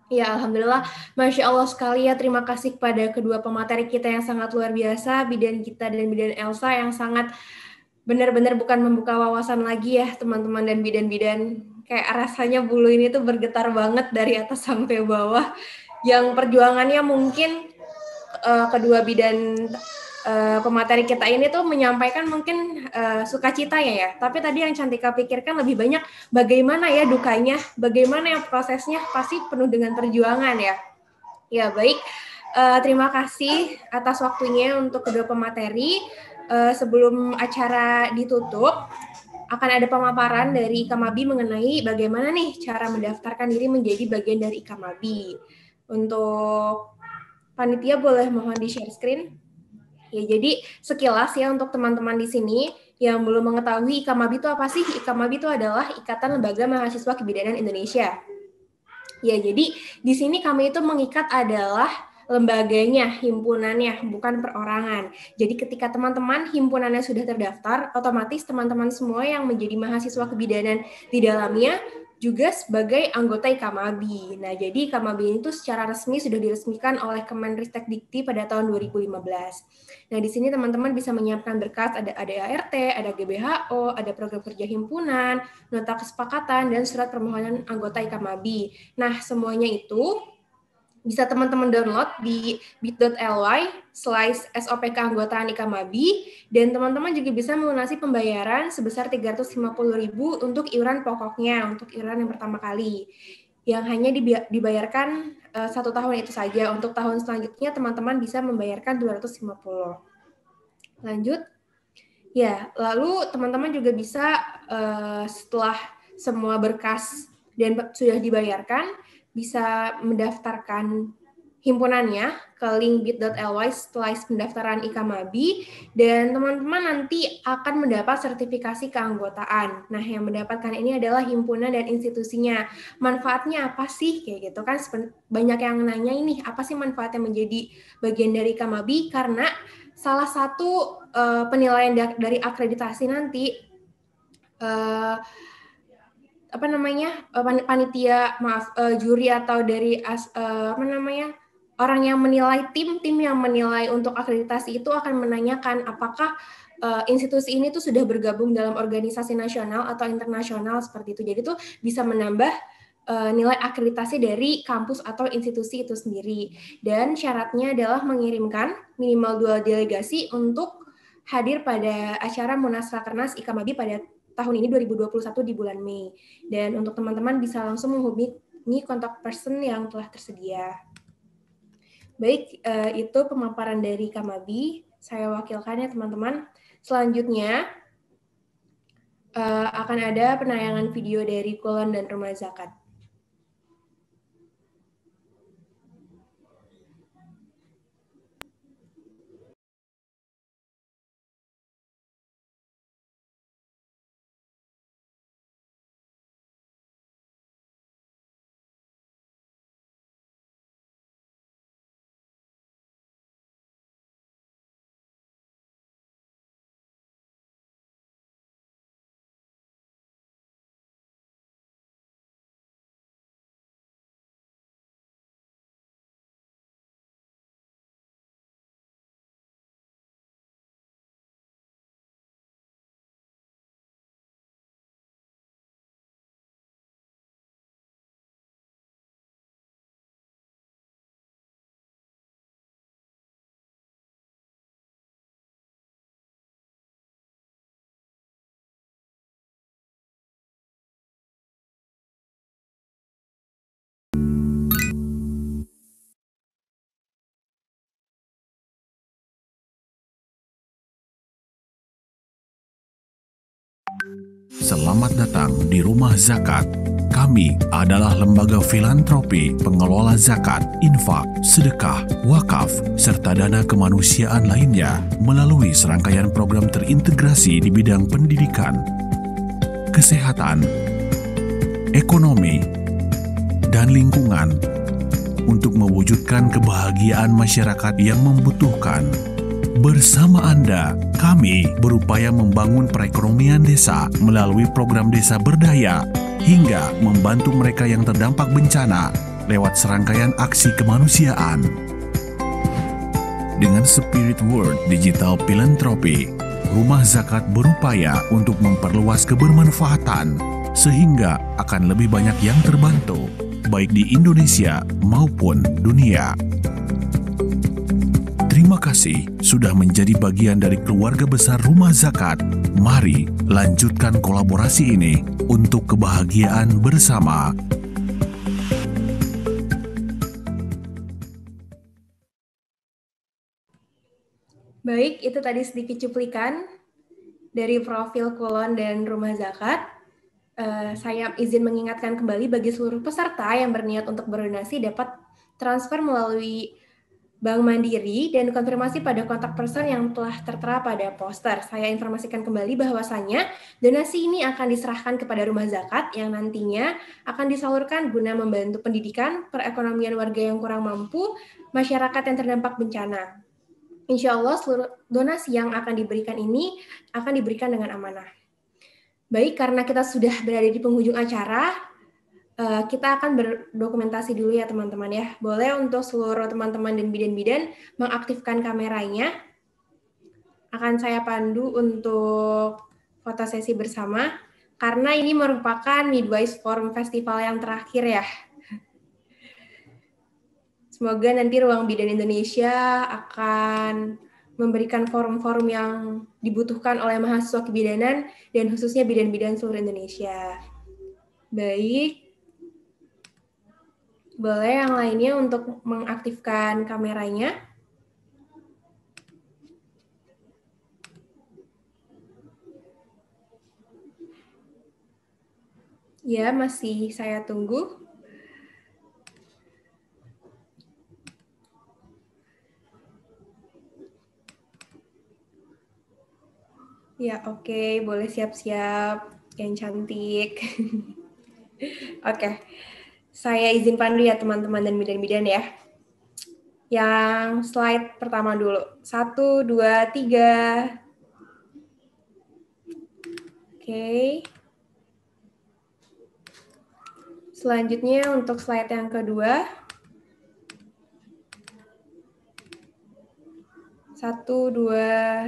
Ya, Alhamdulillah. Masya Allah sekali ya, terima kasih kepada kedua pemateri kita yang sangat luar biasa, Bidan kita dan Bidan Elsa yang sangat benar-benar bukan membuka wawasan lagi ya, teman-teman dan bidan-bidan. Kayak rasanya bulu ini tuh bergetar banget dari atas sampai bawah. Yang perjuangannya mungkin uh, kedua bidan Eh, pemateri kita ini tuh menyampaikan mungkin uh, eh, sukacita ya ya. Tapi tadi yang Cantika pikirkan lebih banyak bagaimana ya dukanya, bagaimana yang prosesnya pasti penuh dengan perjuangan ya. Ya baik, uh, terima kasih atas waktunya untuk kedua pemateri. Uh, sebelum acara ditutup, akan ada pemaparan dari Kamabi mengenai bagaimana nih cara mendaftarkan diri menjadi bagian dari Kamabi. Untuk panitia boleh mohon di share screen. Ya, jadi sekilas ya untuk teman-teman di sini yang belum mengetahui IKAMABI itu apa sih? IKAMABI itu adalah Ikatan Lembaga Mahasiswa Kebidanan Indonesia. Ya, jadi di sini kami itu mengikat adalah lembaganya, himpunannya, bukan perorangan. Jadi ketika teman-teman himpunannya sudah terdaftar, otomatis teman-teman semua yang menjadi mahasiswa kebidanan di dalamnya juga sebagai anggota IKAMABI. Nah, jadi IKAMABI tuh secara resmi sudah diresmikan oleh Kemenristek Dikti pada tahun 2015. Nah, di sini teman-teman bisa menyiapkan berkas ada ADART, ada GBHO, ada program kerja himpunan, nota kesepakatan dan surat permohonan anggota IKAMABI. Nah, semuanya itu bisa teman-teman download di bit.ly slice SOP Anika Mabi dan teman-teman juga bisa melunasi pembayaran sebesar 350.000 untuk iuran pokoknya untuk iuran yang pertama kali yang hanya dibayarkan uh, satu tahun itu saja. Untuk tahun selanjutnya teman-teman bisa membayarkan 250. Lanjut. Ya, lalu teman-teman juga bisa uh, setelah semua berkas dan sudah dibayarkan, bisa mendaftarkan himpunannya ke link bit.ly setelah pendaftaran IKMABI dan teman-teman nanti akan mendapat sertifikasi keanggotaan. Nah, yang mendapatkan ini adalah himpunan dan institusinya. Manfaatnya apa sih? Kayak gitu kan banyak yang nanya ini, apa sih manfaatnya menjadi bagian dari IKMABI? Karena salah satu uh, penilaian dari akreditasi nanti uh, apa namanya eh, panitia maaf uh, juri atau dari as, uh, apa namanya orang yang menilai tim tim yang menilai untuk akreditasi itu akan menanyakan apakah uh, institusi ini tuh sudah bergabung dalam organisasi nasional atau internasional seperti itu jadi itu bisa menambah uh, nilai akreditasi dari kampus atau institusi itu sendiri dan syaratnya adalah mengirimkan minimal dua delegasi untuk hadir pada acara Munas Rakernas IKMABI pada tahun ini 2021 di bulan Mei. Dan untuk teman-teman bisa langsung menghubungi kontak person yang telah tersedia. Baik, eh, itu pemaparan dari Kamabi. Saya wakilkannya teman-teman. Selanjutnya eh, akan ada penayangan video dari Kulon dan Rumah Zakat. Selamat datang di Rumah Zakat. Kami adalah lembaga filantropi pengelola zakat, infak, sedekah, wakaf, serta dana kemanusiaan lainnya melalui serangkaian program terintegrasi di bidang pendidikan, kesehatan, ekonomi, dan lingkungan untuk mewujudkan kebahagiaan masyarakat yang membutuhkan. Bersama Anda, kami berupaya membangun perekonomian desa melalui program desa berdaya hingga membantu mereka yang terdampak bencana lewat serangkaian aksi kemanusiaan. Dengan Spirit World Digital Philanthropy, Rumah Zakat berupaya untuk memperluas kebermanfaatan sehingga akan lebih banyak yang terbantu baik di Indonesia maupun dunia kasih sudah menjadi bagian dari keluarga besar Rumah Zakat. Mari lanjutkan kolaborasi ini untuk kebahagiaan bersama. Baik, itu tadi sedikit cuplikan dari profil Kulon dan Rumah Zakat. Eh, saya izin mengingatkan kembali bagi seluruh peserta yang berniat untuk berdonasi dapat transfer melalui Bank Mandiri dan konfirmasi pada kontak person yang telah tertera pada poster. Saya informasikan kembali bahwasannya donasi ini akan diserahkan kepada rumah zakat yang nantinya akan disalurkan guna membantu pendidikan, perekonomian warga yang kurang mampu, masyarakat yang terdampak bencana. Insya Allah seluruh donasi yang akan diberikan ini akan diberikan dengan amanah. Baik, karena kita sudah berada di penghujung acara, Eh, kita akan berdokumentasi dulu ya teman-teman ya. Boleh untuk seluruh teman-teman dan bidan-bidan mengaktifkan kameranya. Akan saya pandu untuk foto sesi bersama karena ini merupakan Midwise Forum Festival yang terakhir ya. Semoga nanti Ruang Bidan Indonesia akan memberikan forum-forum yang dibutuhkan oleh mahasiswa kebidanan dan khususnya bidan-bidan seluruh Indonesia. Baik, boleh yang lainnya untuk mengaktifkan kameranya. Ya, masih saya tunggu. Ya, oke, okay. boleh siap-siap yang cantik. [laughs] oke. Okay. Saya izin pandu ya teman-teman dan bidan-bidan ya. Yang slide pertama dulu. Satu, dua, tiga. Oke. Selanjutnya untuk slide yang kedua. Satu, dua,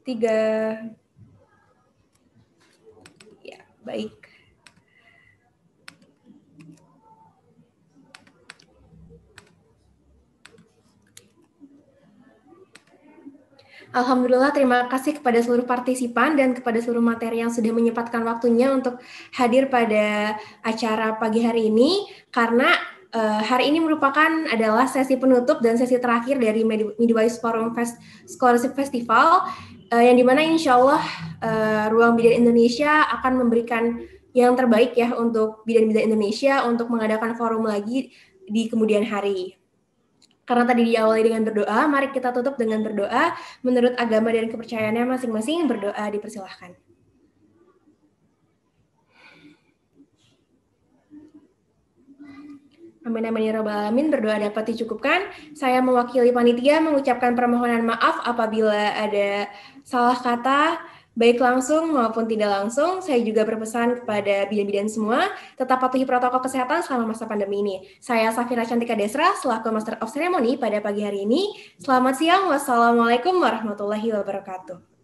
tiga. Ya, baik. Alhamdulillah terima kasih kepada seluruh partisipan dan kepada seluruh materi yang sudah menyempatkan waktunya untuk hadir pada acara pagi hari ini karena uh, hari ini merupakan adalah sesi penutup dan sesi terakhir dari Midwise Forum Fest Scholarship Festival uh, yang dimana insya Allah uh, Ruang Bidan Indonesia akan memberikan yang terbaik ya untuk bidan-bidan Indonesia untuk mengadakan forum lagi di kemudian hari karena tadi diawali dengan berdoa, mari kita tutup dengan berdoa menurut agama dan kepercayaannya masing-masing berdoa dipersilahkan. Amin amin ya Berdoa dapat dicukupkan. Saya mewakili panitia mengucapkan permohonan maaf apabila ada salah kata Baik langsung maupun tidak langsung, saya juga berpesan kepada bidan-bidan semua, tetap patuhi protokol kesehatan selama masa pandemi ini. Saya Safira Cantika Desra, selaku Master of Ceremony pada pagi hari ini. Selamat siang, wassalamualaikum warahmatullahi wabarakatuh.